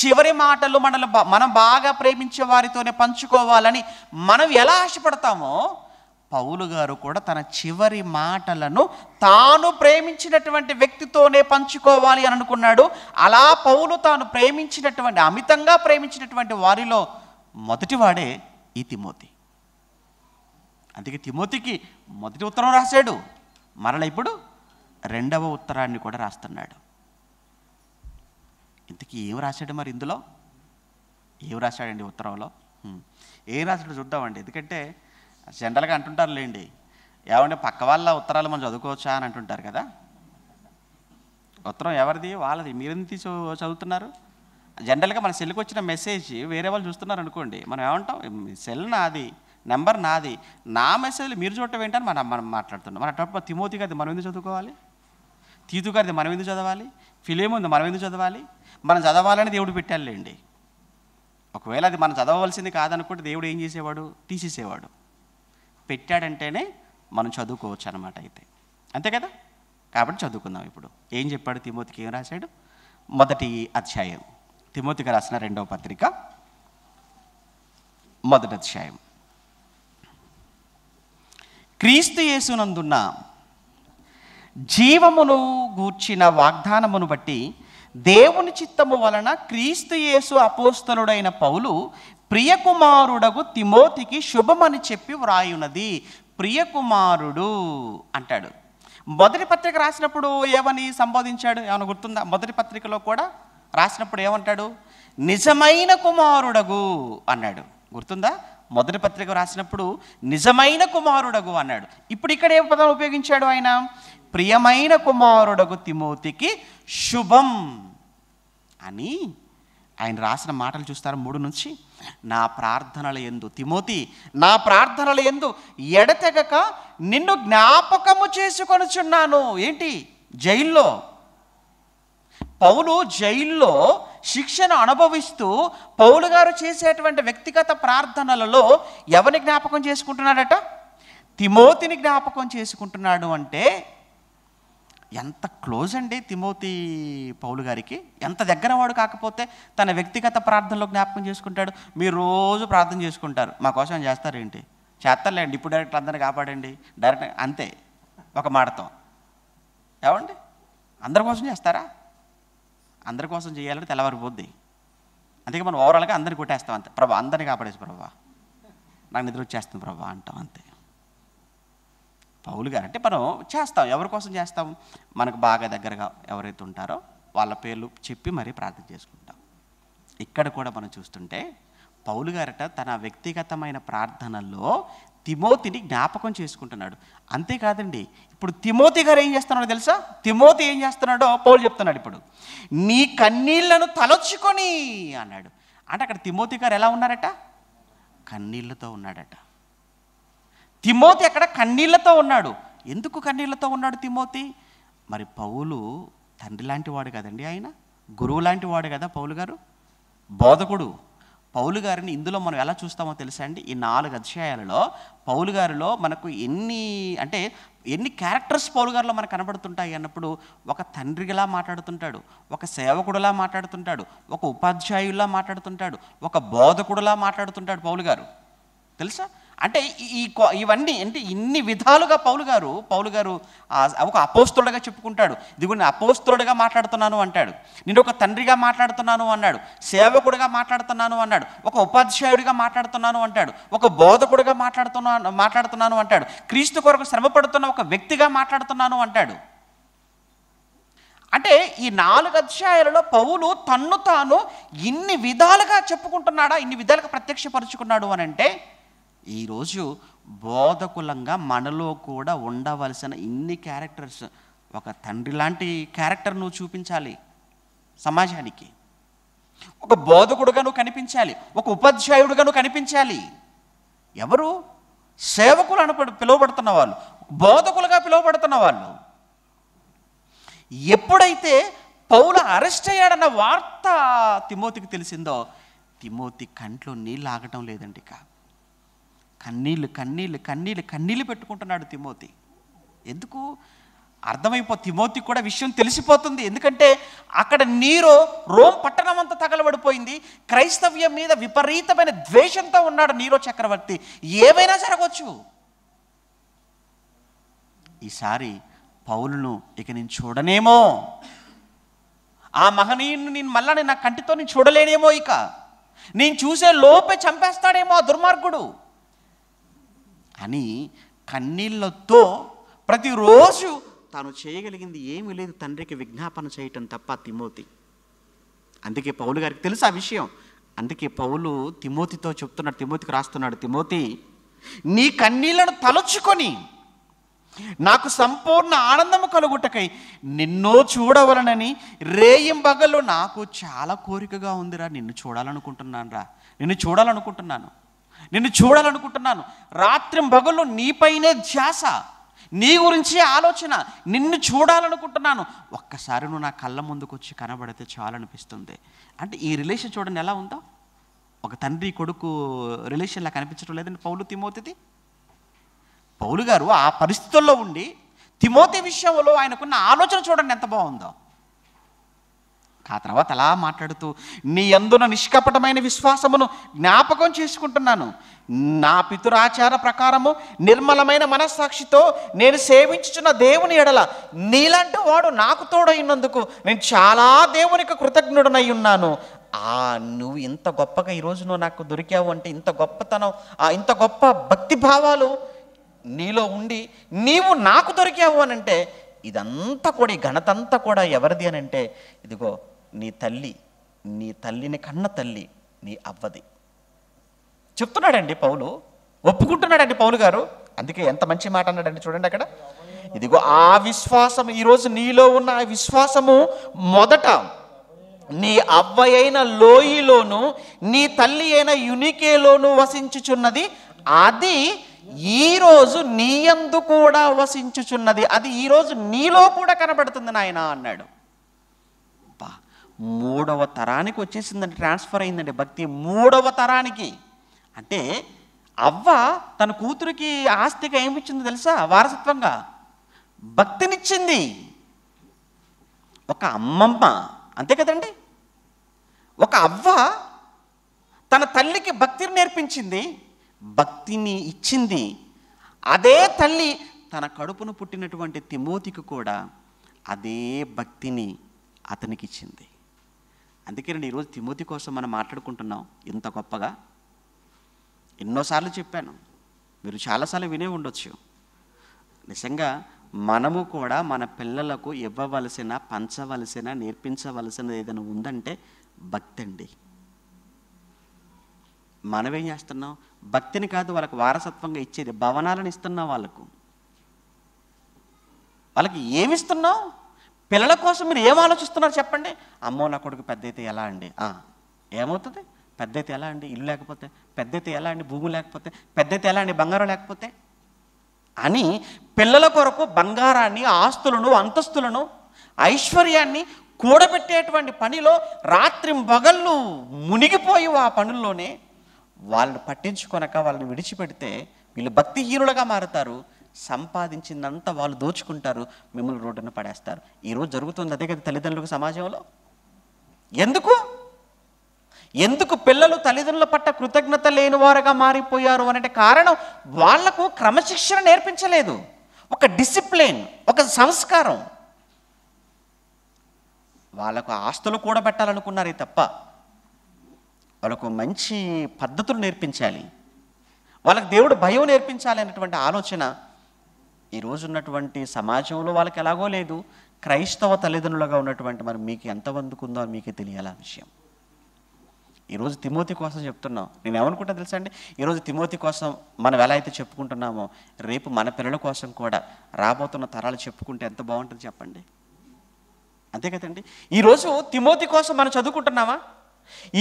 చివరి మాటలు మనల్ని మనం బాగా ప్రేమించే వారితోనే పంచుకోవాలని మనం ఎలా ఆశపడతామో పౌలు గారు కూడా తన చివరి మాటలను తాను ప్రేమించినటువంటి వ్యక్తితోనే పంచుకోవాలి అని అనుకున్నాడు అలా పౌలు తాను ప్రేమించినటువంటి అమితంగా ప్రేమించినటువంటి వారిలో మొదటివాడే ఈ తిమోతి అందుకే తిమోతికి మొదటి ఉత్తరం రాశాడు మరల ఇప్పుడు రెండవ ఉత్తరాన్ని కూడా రాస్తున్నాడు ఇంతకీ ఏం రాశాడు మరి ఇందులో ఏం రాశాడండి ఉత్తరంలో ఏం రాశాడు చూద్దామండి ఎందుకంటే జనరల్గా అంటుంటారు లేండి ఏమంటే పక్క వాళ్ళ ఉత్తరాలు మనం చదువుకోవచ్చా అని అంటుంటారు కదా ఉత్తరం ఎవరిది వాళ్ళది మీరెందుకు చదువుతున్నారు జనరల్గా మన సెల్కి వచ్చిన మెసేజ్ వేరే వాళ్ళు చూస్తున్నారు అనుకోండి మనం ఏమంటాం సెల్ నాది నెంబర్ నాది నా మెసేజ్లు మీరు చూడటం ఏంటని మనం మనం మాట్లాడుతున్నాం మన అటువంటి తిమోతి గారిది మనం ఎందుకు చదువుకోవాలి తీతు గారిది మనం ఎందుకు చదవాలి ఫిలిం ఉంది మనం ఎందుకు చదవాలి మనం చదవాలని దేవుడు పెట్టాలండి ఒకవేళ అది మనం చదవవలసింది కాదనుకుంటే దేవుడు ఏం చేసేవాడు తీసేసేవాడు పెట్టాడంటేనే మనం చదువుకోవచ్చు అనమాట అయితే అంతే కదా కాబట్టి చదువుకుందాం ఇప్పుడు ఏం చెప్పాడు తిమోతికి ఏం రాశాడు మొదటి అధ్యాయం తిమోతికి రాసిన రెండవ పత్రిక మొదటి అధ్యాయం క్రీస్తు యేసునందున్న జీవమును గూర్చిన వాగ్దానమును బట్టి దేవుని చిత్తము వలన క్రీస్తు యేసు అపోస్తలుడైన పౌలు ప్రియకుమారుడగు తిమోతికి శుభమని చెప్పి వ్రాయున్నది ప్రియకుమారుడు అంటాడు మొదటి పత్రిక రాసినప్పుడు ఏమని సంబోధించాడు ఏమైనా గుర్తుందా మొదటి పత్రికలో కూడా రాసినప్పుడు ఏమంటాడు నిజమైన కుమారుడగు అన్నాడు గుర్తుందా మొదటి పత్రిక రాసినప్పుడు నిజమైన కుమారుడగు అన్నాడు ఇప్పుడు ఇక్కడ ఏ పదం ఉపయోగించాడు ఆయన ప్రియమైన కుమారుడగు తిమోతికి శుభం అని ఆయన రాసిన మాటలు చూస్తారు మూడు నుంచి నా ప్రార్థనల ఎందు తిమోతి నా ప్రార్థనల ఎందు ఎడతెగక నిన్ను జ్ఞాపకము చేసుకొనుచున్నాను ఏంటి జైల్లో పౌలు జైల్లో శిక్షను అనుభవిస్తూ పౌలు గారు చేసేటువంటి వ్యక్తిగత ప్రార్థనలలో ఎవరిని జ్ఞాపకం చేసుకుంటున్నాడట తిమోతిని జ్ఞాపకం చేసుకుంటున్నాడు అంటే ఎంత క్లోజ్ అండి తిమోతి పౌలు గారికి ఎంత దగ్గర వాడు కాకపోతే తన వ్యక్తిగత ప్రార్థనలో జ్ఞాపకం చేసుకుంటాడు మీరు రోజు ప్రార్థన చేసుకుంటారు మా కోసం చేస్తారేంటి చేస్తారులేండి ఇప్పుడు డైరెక్ట్ అందరిని కాపాడండి డైరెక్ట్ అంతే ఒక మాటతో ఏమండి అందరి కోసం చేస్తారా అందరి కోసం చేయాలంటే తెల్లవారిపోద్ది అందుకే మనం ఓవరాల్గా అందరిని కొట్టేస్తాం అంతే ప్రభా అందరిని కాపాడేసి ప్రభా నాకు నిద్ర వచ్చేస్తుంది ప్రభా అంటాం అంతే పౌలు గారు అంటే మనం చేస్తాం ఎవరి కోసం చేస్తాం మనకు బాగా దగ్గరగా ఎవరైతే ఉంటారో వాళ్ళ పేర్లు చెప్పి మరీ ప్రార్థన చేసుకుంటాం ఇక్కడ కూడా మనం చూస్తుంటే పౌలు గారట తన వ్యక్తిగతమైన ప్రార్థనల్లో తిమోతిని జ్ఞాపకం చేసుకుంటున్నాడు అంతేకాదండి ఇప్పుడు తిమోతి గారు ఏం చేస్తున్నాడో తెలుసా తిమోతి ఏం చేస్తున్నాడో పౌలు చెప్తున్నాడు ఇప్పుడు నీ కన్నీళ్లను తలచుకొని అన్నాడు అంటే అక్కడ తిమోతి గారు ఎలా ఉన్నారట కన్నీళ్లతో ఉన్నాడట తిమోతి అక్కడ కన్నీళ్లతో ఉన్నాడు ఎందుకు కన్నీళ్లతో ఉన్నాడు తిమోతి మరి పౌలు తండ్రి లాంటి వాడు కదండి ఆయన గురువు లాంటి వాడు కదా పౌలు గారు బోధకుడు పౌలు గారిని ఇందులో మనం ఎలా చూస్తామో తెలుసా అండి ఈ నాలుగు అధ్యాయాలలో పౌలు గారిలో మనకు ఎన్ని అంటే ఎన్ని క్యారెక్టర్స్ పౌలు గారిలో మనకు కనబడుతుంటాయి అన్నప్పుడు ఒక తండ్రిలా మాట్లాడుతుంటాడు ఒక సేవకుడులా మాట్లాడుతుంటాడు ఒక ఉపాధ్యాయులా మాట్లాడుతుంటాడు ఒక బోధకుడులా మాట్లాడుతుంటాడు పౌలు గారు తెలుసా అంటే ఈ ఇవన్నీ అంటే ఇన్ని విధాలుగా పౌలు గారు పౌలు గారు ఒక అపోస్తుడుగా చెప్పుకుంటాడు ఇదిగో నేను అపోస్తుడుగా మాట్లాడుతున్నాను అంటాడు నేను ఒక తండ్రిగా మాట్లాడుతున్నాను అన్నాడు సేవకుడిగా మాట్లాడుతున్నాను అన్నాడు ఒక ఉపాధ్యాయుడిగా మాట్లాడుతున్నాను అంటాడు ఒక బోధకుడిగా మాట్లాడుతున్నాను మాట్లాడుతున్నాను అంటాడు క్రీస్తు కొరకు శ్రమ ఒక వ్యక్తిగా మాట్లాడుతున్నాను అంటాడు అంటే ఈ నాలుగు అధ్యాయాలలో పౌలు తన్ను తాను ఇన్ని విధాలుగా చెప్పుకుంటున్నాడా ఇన్ని విధాలుగా ప్రత్యక్షపరుచుకున్నాడు అని అంటే ఈరోజు బోధకులంగా మనలో కూడా ఉండవలసిన ఇన్ని క్యారెక్టర్స్ ఒక తండ్రి లాంటి క్యారెక్టర్ నువ్వు చూపించాలి సమాజానికి ఒక బోధకుడుగా నువ్వు కనిపించాలి ఒక ఉపాధ్యాయుడుగా నువ్వు కనిపించాలి ఎవరు సేవకులు అను పిలువబడుతున్న వాళ్ళు బోధకులుగా పిలువబడుతున్న వాళ్ళు ఎప్పుడైతే పౌలు అరెస్ట్ అయ్యాడన్న వార్త తిమోతికి తెలిసిందో తిమోతి కంట్లో నీళ్ళు ఆగటం లేదండి కాదు కన్నీళ్ళు కన్నీళ్ళు కన్నీళ్ళు కన్నీళ్ళు పెట్టుకుంటున్నాడు తిమోతి ఎందుకు అర్థమైపో తిమోతి కూడా విషయం తెలిసిపోతుంది ఎందుకంటే అక్కడ నీరు రోమ్ పట్టణం అంతా తగలబడిపోయింది క్రైస్తవ్యం మీద విపరీతమైన ద్వేషంతో ఉన్నాడు నీరో చక్రవర్తి ఏమైనా జరగవచ్చు ఈసారి పౌలును ఇక నేను చూడనేమో ఆ మహనీయుని నేను మళ్ళా నేను నా కంటితో నేను చూడలేనేమో ఇక నేను చూసే లోపే చంపేస్తాడేమో ఆ దుర్మార్గుడు అని కన్నీళ్లతో ప్రతిరోజు తాను చేయగలిగింది ఏమీ లేదు తండ్రికి విజ్ఞాపన చేయటం తప్ప తిమోతి అందుకే పౌలు గారికి తెలుసు ఆ విషయం అందుకే పౌలు తిమోతితో చెప్తున్నాడు తిమోతికి రాస్తున్నాడు తిమోతి నీ కన్నీళ్లను తలుచుకొని నాకు సంపూర్ణ ఆనందము కలుగుటకై నిన్నో చూడవలనని రేయింబగలు నాకు చాలా కోరికగా ఉందిరా నిన్ను చూడాలనుకుంటున్నాను రా నిన్ను చూడాలనుకుంటున్నాను నిన్ను చూడాలనుకుంటున్నాను రాత్రి పగళ్ళు నీపైనే ధ్యాస నీ గురించి ఆలోచన నిన్ను చూడాలనుకుంటున్నాను ఒక్కసారి నువ్వు నా కళ్ళ ముందుకు వచ్చి కనబడితే చాలనిపిస్తుంది అంటే ఈ రిలేషన్ చూడండి ఎలా ఉందో ఒక తండ్రి కొడుకు రిలేషన్లా కనిపించడం లేదండి పౌలు తిమోతిది పౌలు గారు ఆ పరిస్థితుల్లో ఉండి తిమోతి విషయంలో ఆయనకున్న ఆలోచన చూడండి ఎంత బాగుందో ఆ తర్వాత అలా మాట్లాడుతూ నీ అందున నిష్కపటమైన విశ్వాసమును జ్ఞాపకం చేసుకుంటున్నాను నా పితురాచార ప్రకారము నిర్మలమైన మనస్సాక్షితో నేను సేవించుచున్న దేవుని ఎడల నీలాంటి వాడు నాకు తోడైనందుకు నేను చాలా దేవునికి కృతజ్ఞుడనై ఉన్నాను ఆ నువ్వు ఇంత గొప్పగా ఈరోజు నువ్వు నాకు దొరికావు అంటే ఇంత గొప్పతనం ఆ ఇంత గొప్ప భక్తి భావాలు నీలో ఉండి నీవు నాకు దొరికావు అని అంటే ఇదంతా కూడా ఈ ఘనతంతా కూడా ఎవరిది అని అంటే ఇదిగో నీ తల్లి నీ తల్లిని కన్న తల్లి నీ అవ్వది చెప్తున్నాడండి పౌలు ఒప్పుకుంటున్నాడండి పౌలు గారు అందుకే ఎంత మంచి మాట అన్నాడండి చూడండి అక్కడ ఇదిగో ఆ విశ్వాసం ఈరోజు నీలో ఉన్న ఆ విశ్వాసము మొదట నీ అవ్వయైన లోయిలోను నీ తల్లి అయిన యునికేలోను వసించుచున్నది అది ఈరోజు నీయందు కూడా వసించుచున్నది అది ఈరోజు నీలో కూడా కనబడుతుంది నాయన అన్నాడు మూడవ తరానికి వచ్చేసిందండి ట్రాన్స్ఫర్ అయిందండి భక్తి మూడవ తరానికి అంటే అవ్వ తన కూతురికి ఆస్తిగా ఏమిచ్చింది తెలుసా వారసత్వంగా భక్తినిచ్చింది ఒక అమ్మమ్మ అంతే కదండి ఒక అవ్వ తన తల్లికి భక్తిని నేర్పించింది భక్తిని ఇచ్చింది అదే తల్లి తన కడుపును పుట్టినటువంటి తిమోతికి కూడా అదే భక్తిని అతనికి ఇచ్చింది అందుకే నేను ఈరోజు తిమోతి కోసం మనం మాట్లాడుకుంటున్నాం ఇంత గొప్పగా ఎన్నోసార్లు చెప్పాను మీరు చాలాసార్లు వినే ఉండొచ్చు నిజంగా మనము కూడా మన పిల్లలకు ఇవ్వవలసిన పంచవలసిన నేర్పించవలసిన ఏదైనా ఉందంటే భక్తి అండి మనమేం చేస్తున్నాం భక్తిని కాదు వాళ్ళకు వారసత్వంగా ఇచ్చేది భవనాలను ఇస్తున్నాం వాళ్ళకు వాళ్ళకి ఏమిస్తున్నావు పిల్లల కోసం మీరు ఏం ఆలోచిస్తున్నారు చెప్పండి అమ్మో నా కొడుకు పెద్ద అయితే ఎలా అండి ఏమవుతుంది పెద్ద అయితే ఎలా అండి ఇల్లు లేకపోతే పెద్ద అయితే ఎలా అండి భూమి లేకపోతే పెద్ద అయితే ఎలా అండి బంగారం లేకపోతే అని పిల్లల కొరకు బంగారాన్ని ఆస్తులను అంతస్తులను ఐశ్వర్యాన్ని కూడబెట్టేటువంటి పనిలో రాత్రి పగళ్ళు మునిగిపోయి ఆ పనుల్లోనే వాళ్ళని పట్టించుకొనక వాళ్ళని విడిచిపెడితే వీళ్ళు భక్తిహీనులుగా మారుతారు సంపాదించిందంతా వాళ్ళు దోచుకుంటారు మిమ్మల్ని రోడ్డున పడేస్తారు ఈరోజు జరుగుతుంది అదే కదా తల్లిదండ్రులకు సమాజంలో ఎందుకు ఎందుకు పిల్లలు తల్లిదండ్రుల పట్ల కృతజ్ఞత లేని వారుగా మారిపోయారు అనే కారణం వాళ్లకు క్రమశిక్షణ నేర్పించలేదు ఒక డిసిప్లిన్ ఒక సంస్కారం వాళ్ళకు ఆస్తులు కూడా పెట్టాలనుకున్నారే తప్ప వాళ్ళకు మంచి పద్ధతులు నేర్పించాలి వాళ్ళకి దేవుడు భయం నేర్పించాలి అనేటువంటి ఆలోచన ఈరోజు ఉన్నటువంటి సమాజంలో వాళ్ళకి ఎలాగో లేదు క్రైస్తవ తల్లిదండ్రులుగా ఉన్నటువంటి మరి మీకు ఎంత వందుకుందో మీకే తెలియాలి విషయం ఈరోజు తిమోతి కోసం చెప్తున్నాం నేను ఏమనుకుంటా తెలుసా అండి ఈరోజు తిమోతి కోసం మనం ఎలా అయితే చెప్పుకుంటున్నామో రేపు మన పిల్లల కోసం కూడా రాబోతున్న తరాలు చెప్పుకుంటే ఎంత బాగుంటుంది చెప్పండి అంతే కదండి ఈరోజు తిమోతి కోసం మనం చదువుకుంటున్నామా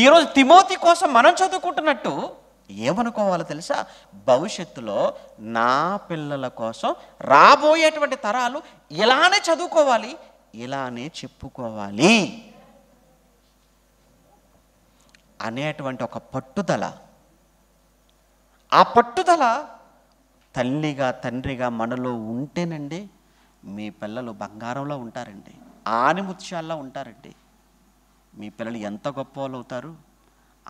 ఈరోజు తిమోతి కోసం మనం చదువుకుంటున్నట్టు ఏమనుకోవాలో తెలుసా భవిష్యత్తులో నా పిల్లల కోసం రాబోయేటువంటి తరాలు ఇలానే చదువుకోవాలి ఇలానే చెప్పుకోవాలి అనేటువంటి ఒక పట్టుదల ఆ పట్టుదల తల్లిగా తండ్రిగా మనలో ఉంటేనండి మీ పిల్లలు బంగారంలో ఉంటారండి ఆనిముత్యాల్లో ఉంటారండి మీ పిల్లలు ఎంత గొప్ప అవుతారు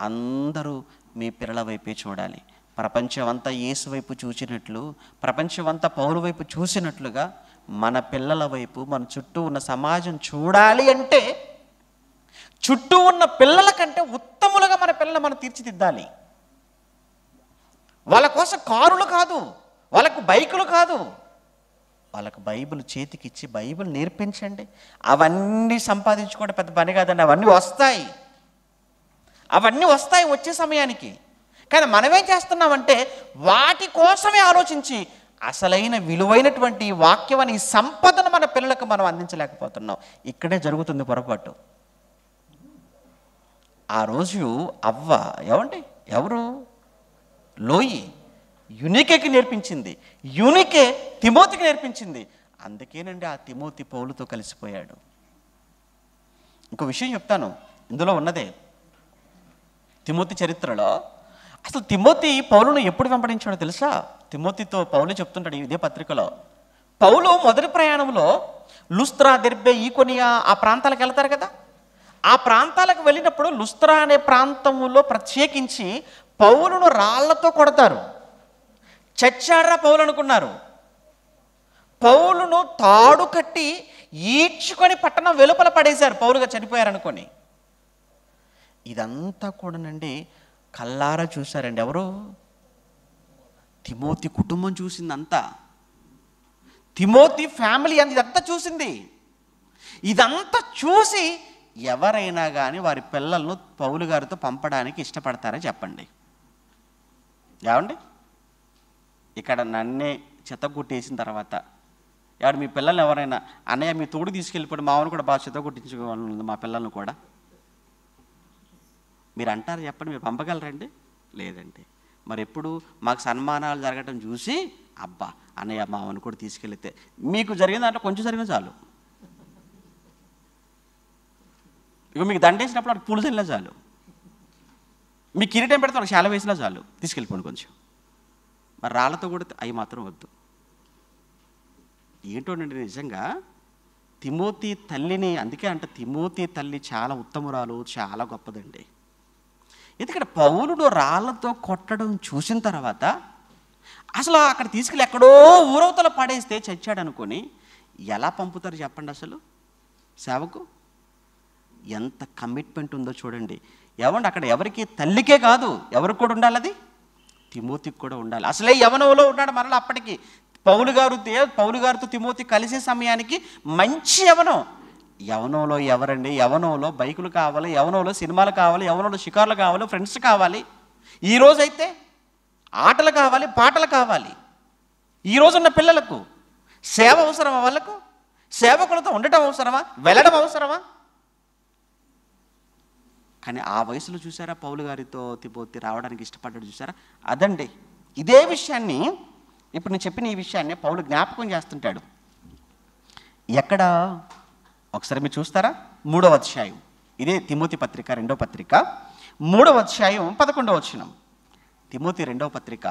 అందరూ మీ పిల్లల వైపే చూడాలి ప్రపంచమంతా యేసు వైపు చూసినట్లు ప్రపంచమంతా పౌరు వైపు చూసినట్లుగా మన పిల్లల వైపు మన చుట్టూ ఉన్న సమాజం చూడాలి అంటే చుట్టూ ఉన్న పిల్లల కంటే ఉత్తములుగా మన పిల్లలు మనం తీర్చిదిద్దాలి వాళ్ళ కోసం కారులు కాదు వాళ్ళకు బైకులు కాదు వాళ్ళకు బైబిల్ చేతికిచ్చి బైబిల్ నేర్పించండి అవన్నీ సంపాదించుకోవడం పెద్ద పని కాదండి అవన్నీ వస్తాయి అవన్నీ వస్తాయి వచ్చే సమయానికి కానీ మనమేం చేస్తున్నామంటే వాటి కోసమే ఆలోచించి అసలైన విలువైనటువంటి వాక్యం సంపదను మన పిల్లలకు మనం అందించలేకపోతున్నాం ఇక్కడే జరుగుతుంది పొరపాటు ఆ రోజు అవ్వ ఏమండి ఎవరు లోయి యునికేకి నేర్పించింది యునికే తిమోతికి నేర్పించింది అందుకేనండి ఆ తిమోతి పౌలుతో కలిసిపోయాడు ఇంకో విషయం చెప్తాను ఇందులో ఉన్నదే తిమోతి చరిత్రలో అసలు తిమోతి పౌలును ఎప్పుడు వెంపడించాడో తెలుసా తిమోతితో పౌలు చెప్తుంటాడు ఇదే పత్రికలో పౌలు మొదటి ప్రయాణంలో లుస్త్రా ఈ ఈకొనియా ఆ ప్రాంతాలకు వెళ్తారు కదా ఆ ప్రాంతాలకు వెళ్ళినప్పుడు లుస్త్రా అనే ప్రాంతంలో ప్రత్యేకించి పౌలును రాళ్లతో కొడతారు చచ్చాడ్రా పౌలు అనుకున్నారు పౌలును తాడు కట్టి ఈడ్చుకొని పట్టణం వెలుపల పడేశారు పౌలుగా చనిపోయారనుకొని ఇదంతా కూడానండి కల్లారా చూశారండి ఎవరు తిమోతి కుటుంబం చూసిందంతా తిమోతి ఫ్యామిలీ అని ఇదంతా చూసింది ఇదంతా చూసి ఎవరైనా కానీ వారి పిల్లలను పౌలు గారితో పంపడానికి ఇష్టపడతారని చెప్పండి ఏమండి ఇక్కడ నన్నే చెత్తగొట్టేసిన తర్వాత ఎవరు మీ పిల్లల్ని ఎవరైనా అన్నయ్య మీ తోడు తీసుకెళ్ళిపోయి మామూలు కూడా బాగా చెత్తగొట్టించుకోవాలి మా పిల్లలను కూడా మీరు అంటారు చెప్పండి మీరు పంపగలరండి లేదండి మరి ఎప్పుడు మాకు సన్మానాలు జరగటం చూసి అబ్బా అన్నయ్య మామని కూడా తీసుకెళ్తే మీకు జరిగిన దాంట్లో కొంచెం జరిగిన చాలు ఇక మీకు దండేసినప్పుడు అటు పూలు వెళ్ళినా చాలు మీ కిరీటం పెడితే ఒక శాల వేసినా చాలు తీసుకెళ్ళిపోండి కొంచెం మరి రాళ్ళతో కూడా అవి మాత్రం వద్దు ఏంటోనండి నిజంగా తిమోతి తల్లిని అందుకే అంటే తిమోతి తల్లి చాలా ఉత్తమురాలు చాలా గొప్పదండి ఎందుకంటే పౌరుడు రాళ్లతో కొట్టడం చూసిన తర్వాత అసలు అక్కడ తీసుకెళ్ళి ఎక్కడో ఊరవతల పడేస్తే చచ్చాడు అనుకొని ఎలా పంపుతారు చెప్పండి అసలు సేవకు ఎంత కమిట్మెంట్ ఉందో చూడండి ఏమండి అక్కడ ఎవరికి తల్లికే కాదు ఎవరికి కూడా ఉండాలి అది తిమోతికి కూడా ఉండాలి అసలే యవనంలో ఉన్నాడు మరలా అప్పటికి పౌలు గారు పౌలు గారితో తిమోతి కలిసే సమయానికి మంచి యవనం యవనంలో ఎవరండి యవనంలో బైకులు కావాలి యవనంలో సినిమాలు కావాలి యవనంలో షికార్లు కావాలి ఫ్రెండ్స్ కావాలి ఈరోజైతే ఆటలు కావాలి పాటలు కావాలి ఈరోజున్న పిల్లలకు సేవ అవసరమా వాళ్ళకు సేవకులతో ఉండటం అవసరమా వెళ్ళడం అవసరమా కానీ ఆ వయసులో చూసారా పౌలు గారితో తిపోతి రావడానికి ఇష్టపడ్డాడు చూసారా అదండి ఇదే విషయాన్ని ఇప్పుడు నేను చెప్పిన ఈ విషయాన్ని పౌలు జ్ఞాపకం చేస్తుంటాడు ఎక్కడ ఒకసారి మీరు చూస్తారా మూడవ అధ్యాయం ఇదే తిమోతి పత్రిక రెండో పత్రిక మూడవ అధ్యాయం పదకొండవ వచ్చినం తిమోతి రెండవ పత్రిక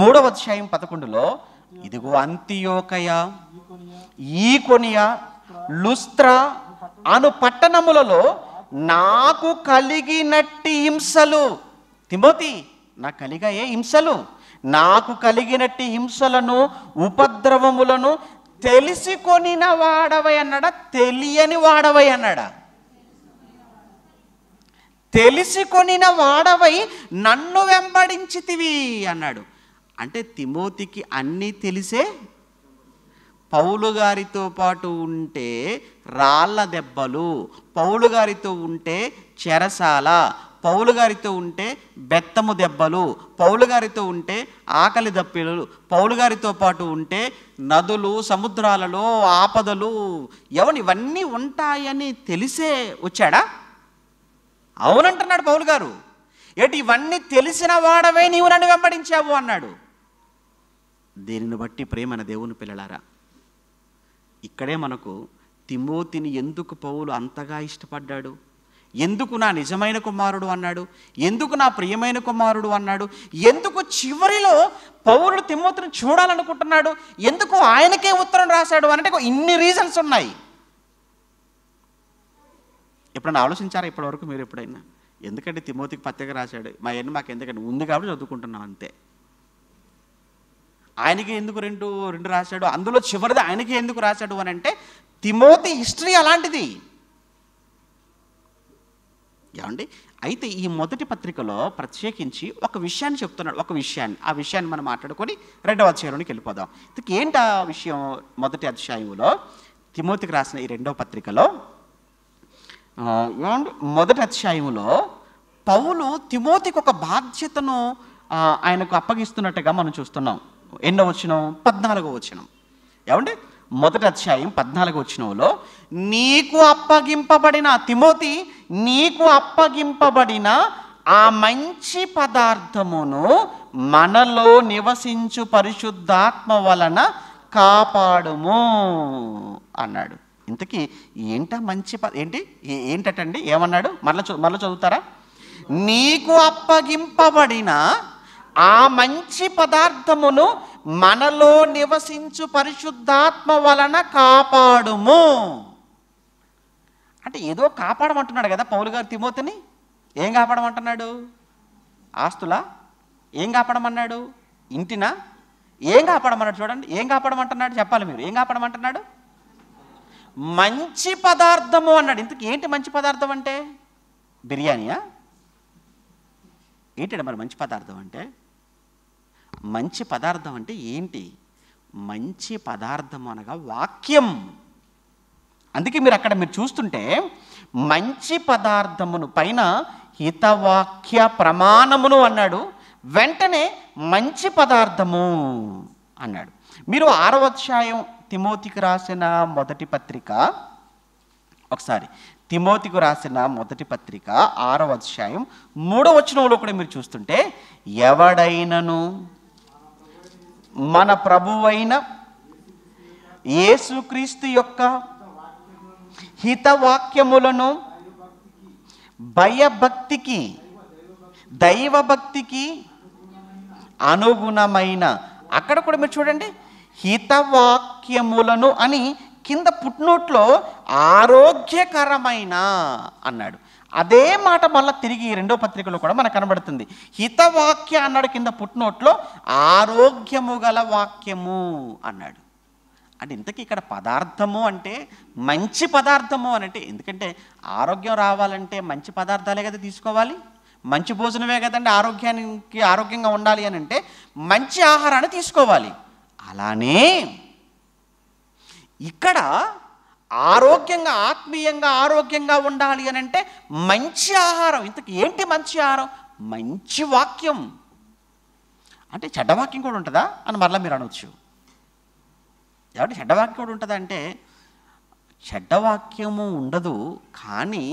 మూడవ అధ్యాయం పదకొండులో ఇదిగో అంతియోకయ ఈకొనియ లుస్త్ర అను పట్టణములలో నాకు కలిగినట్టి హింసలు తిమోతి నాకు కలిగాయే హింసలు నాకు కలిగినట్టి హింసలను ఉపద్రవములను తెలిసి కొనిన వాడవై అన్నాడా తెలియని వాడవై అన్నాడా తెలిసి కొనిన వాడవై నన్ను వెంబడించితివి అన్నాడు అంటే తిమోతికి అన్నీ తెలిసే పౌలు గారితో పాటు ఉంటే రాళ్ళ దెబ్బలు పౌలు గారితో ఉంటే చెరసాల పౌలు గారితో ఉంటే బెత్తము దెబ్బలు పౌలు గారితో ఉంటే ఆకలి దప్పిలు పౌలు గారితో పాటు ఉంటే నదులు సముద్రాలలో ఆపదలు ఎవని ఇవన్నీ ఉంటాయని తెలిసే వచ్చాడా అవునంటున్నాడు పౌలు గారు ఏటి ఇవన్నీ తెలిసిన వాడవే నీవు నన్ను వెంబడించావు అన్నాడు దీనిని బట్టి ప్రేమన దేవుని పిల్లలారా ఇక్కడే మనకు తిమోతిని ఎందుకు పౌలు అంతగా ఇష్టపడ్డాడు ఎందుకు నా నిజమైన కుమారుడు అన్నాడు ఎందుకు నా ప్రియమైన కుమారుడు అన్నాడు ఎందుకు చివరిలో పౌరుడు తిమ్మతిని చూడాలనుకుంటున్నాడు ఎందుకు ఆయనకే ఉత్తరం రాశాడు అంటే ఇన్ని రీజన్స్ ఉన్నాయి ఎప్పుడైనా ఆలోచించారా ఇప్పటివరకు మీరు ఎప్పుడైనా ఎందుకంటే తిమోతికి పత్రిక రాశాడు మా అన్ని మాకు ఎందుకంటే ఉంది కాబట్టి చదువుకుంటున్నాం అంతే ఆయనకి ఎందుకు రెండు రెండు రాశాడు అందులో చివరిది ఆయనకి ఎందుకు రాశాడు అని అంటే తిమోతి హిస్టరీ అలాంటిది ఏమండి అయితే ఈ మొదటి పత్రికలో ప్రత్యేకించి ఒక విషయాన్ని చెప్తున్నాడు ఒక విషయాన్ని ఆ విషయాన్ని మనం మాట్లాడుకొని రెండవ అధ్యాయంలోకి వెళ్ళిపోదాం ఏంటి ఆ విషయం మొదటి అధ్యాయంలో తిమోతికి రాసిన ఈ రెండవ పత్రికలో ఏమండి మొదటి అధ్యాయంలో పౌలు తిమోతికి ఒక బాధ్యతను ఆయనకు అప్పగిస్తున్నట్టుగా మనం చూస్తున్నాం ఎన్నో వచ్చినం పద్నాలుగో వచ్చినం ఏమండి మొదటి అధ్యాయం పద్నాలుగు వాళ్ళు నీకు అప్పగింపబడిన తిమోతి నీకు అప్పగింపబడిన ఆ మంచి పదార్థమును మనలో నివసించు పరిశుద్ధాత్మ వలన కాపాడుము అన్నాడు ఇంతకీ ఏంట మంచి ప ఏంటి ఏంటటండి ఏమన్నాడు మరల మరల చదువుతారా నీకు అప్పగింపబడిన ఆ మంచి పదార్థమును మనలో నివసించు పరిశుద్ధాత్మ వలన కాపాడుము అంటే ఏదో కాపాడమంటున్నాడు కదా పౌలు గారు తిమోతిని ఏం కాపాడమంటున్నాడు ఆస్తులా ఏం కాపాడమన్నాడు ఇంటినా ఏం కాపాడమన్నాడు చూడండి ఏం కాపాడమంటున్నాడు చెప్పాలి మీరు ఏం కాపాడమంటున్నాడు మంచి పదార్థము అన్నాడు ఇంతకు ఏంటి మంచి పదార్థం అంటే బిర్యానీయా ఏంటంటే మరి మంచి పదార్థం అంటే మంచి పదార్థం అంటే ఏంటి మంచి పదార్థం అనగా వాక్యం అందుకే మీరు అక్కడ మీరు చూస్తుంటే మంచి పదార్థమును పైన హితవాక్య ప్రమాణమును అన్నాడు వెంటనే మంచి పదార్థము అన్నాడు మీరు ఆరవ అధ్యాయం తిమోతికి రాసిన మొదటి పత్రిక ఒకసారి తిమోతికి రాసిన మొదటి పత్రిక ఆరవ అధ్యాయం మూడవ వచనంలో కూడా మీరు చూస్తుంటే ఎవడైనను మన ప్రభువైన యేసుక్రీస్తు యొక్క హితవాక్యములను భయభక్తికి దైవభక్తికి అనుగుణమైన అక్కడ కూడా మీరు చూడండి హితవాక్యములను అని కింద పుట్నోట్లో ఆరోగ్యకరమైన అన్నాడు అదే మాట మళ్ళీ తిరిగి రెండో పత్రికలో కూడా మనకు కనబడుతుంది హితవాక్య అన్నాడు కింద పుట్టినోట్లో ఆరోగ్యము గల వాక్యము అన్నాడు అంటే ఇంతకీ ఇక్కడ పదార్థము అంటే మంచి పదార్థము అని అంటే ఎందుకంటే ఆరోగ్యం రావాలంటే మంచి పదార్థాలే కదా తీసుకోవాలి మంచి భోజనమే కదండి ఆరోగ్యానికి ఆరోగ్యంగా ఉండాలి అని అంటే మంచి ఆహారాన్ని తీసుకోవాలి అలానే ఇక్కడ ఆరోగ్యంగా ఆత్మీయంగా ఆరోగ్యంగా ఉండాలి అని అంటే మంచి ఆహారం ఇంతకు ఏంటి మంచి ఆహారం మంచి వాక్యం అంటే చెడ్డవాక్యం కూడా ఉంటుందా అని మరలా మీరు అనవచ్చు ఎవరి చెడ్డవాక్యం కూడా ఉంటుందా అంటే చెడ్డవాక్యము ఉండదు కానీ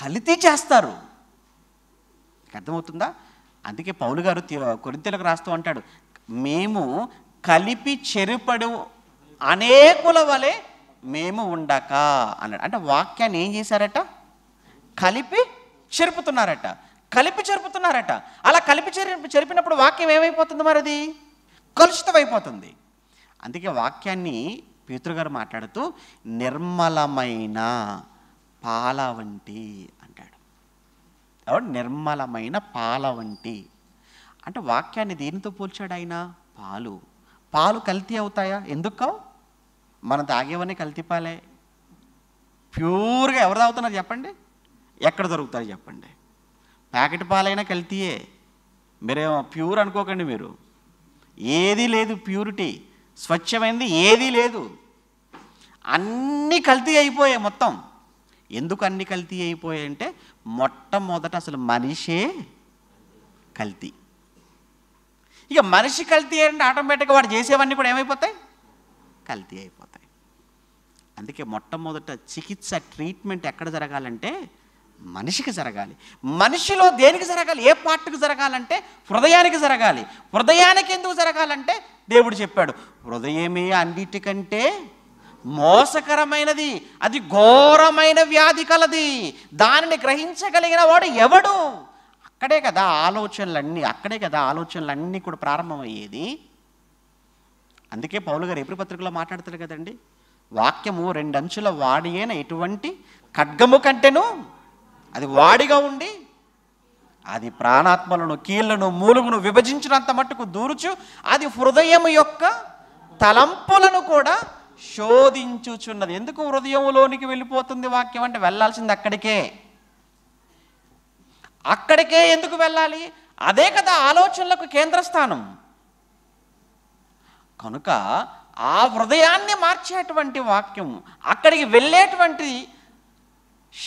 కలితీ చేస్తారు అర్థమవుతుందా అందుకే పౌలు గారు కొరింతలకు రాస్తూ అంటాడు మేము కలిపి చెరుపడు అనేకుల వలె మేము ఉండక అన్నాడు అంటే వాక్యాన్ని ఏం చేశారట కలిపి చెరుపుతున్నారట కలిపి చెరుపుతున్నారట అలా కలిపి చెరిపి చెరిపినప్పుడు వాక్యం ఏమైపోతుంది మరి అది కలుషితమైపోతుంది అందుకే వాక్యాన్ని పితృగారు మాట్లాడుతూ నిర్మలమైన పాల వంటి అంటాడు నిర్మలమైన పాల వంటి అంటే వాక్యాన్ని దేనితో పోల్చాడు ఆయన పాలు పాలు కల్తీ అవుతాయా ఎందుకు మనం తాగేవన్నీ కల్తీపాలే ప్యూర్గా ఎవరు తాగుతున్నారు చెప్పండి ఎక్కడ దొరుకుతారు చెప్పండి ప్యాకెట్ పాలైనా కల్తీయే మీరేమో ప్యూర్ అనుకోకండి మీరు ఏదీ లేదు ప్యూరిటీ స్వచ్ఛమైనది ఏదీ లేదు అన్నీ కల్తీ అయిపోయాయి మొత్తం ఎందుకు అన్ని కల్తీ అయిపోయాయి అంటే మొట్టమొదట అసలు మనిషే కల్తీ ఇక మనిషి కల్తీ అంటే ఆటోమేటిక్గా వాడు చేసేవన్నీ కూడా ఏమైపోతాయి కల్తీ అయిపోతాయి అందుకే మొట్టమొదట చికిత్స ట్రీట్మెంట్ ఎక్కడ జరగాలంటే మనిషికి జరగాలి మనిషిలో దేనికి జరగాలి ఏ పార్ట్కి జరగాలంటే హృదయానికి జరగాలి హృదయానికి ఎందుకు జరగాలంటే దేవుడు చెప్పాడు హృదయమే అన్నిటికంటే మోసకరమైనది అది ఘోరమైన వ్యాధి కలది దానిని గ్రహించగలిగిన వాడు ఎవడు అక్కడే కదా ఆలోచనలన్నీ అక్కడే కదా ఆలోచనలన్నీ కూడా ప్రారంభమయ్యేది అందుకే పౌలు గారు ఎప్పుడు పత్రికలో మాట్లాడతారు కదండి వాక్యము రెండంచుల వాడి అయిన ఎటువంటి ఖడ్గము కంటేను అది వాడిగా ఉండి అది ప్రాణాత్మలను కీళ్లను మూలుగును విభజించినంత మట్టుకు దూరుచు అది హృదయం యొక్క తలంపులను కూడా శోధించుచున్నది ఎందుకు హృదయంలోనికి వెళ్ళిపోతుంది వాక్యం అంటే వెళ్ళాల్సింది అక్కడికే అక్కడికే ఎందుకు వెళ్ళాలి అదే కదా ఆలోచనలకు కేంద్రస్థానం కనుక ఆ హృదయాన్ని మార్చేటువంటి వాక్యం అక్కడికి వెళ్ళేటువంటి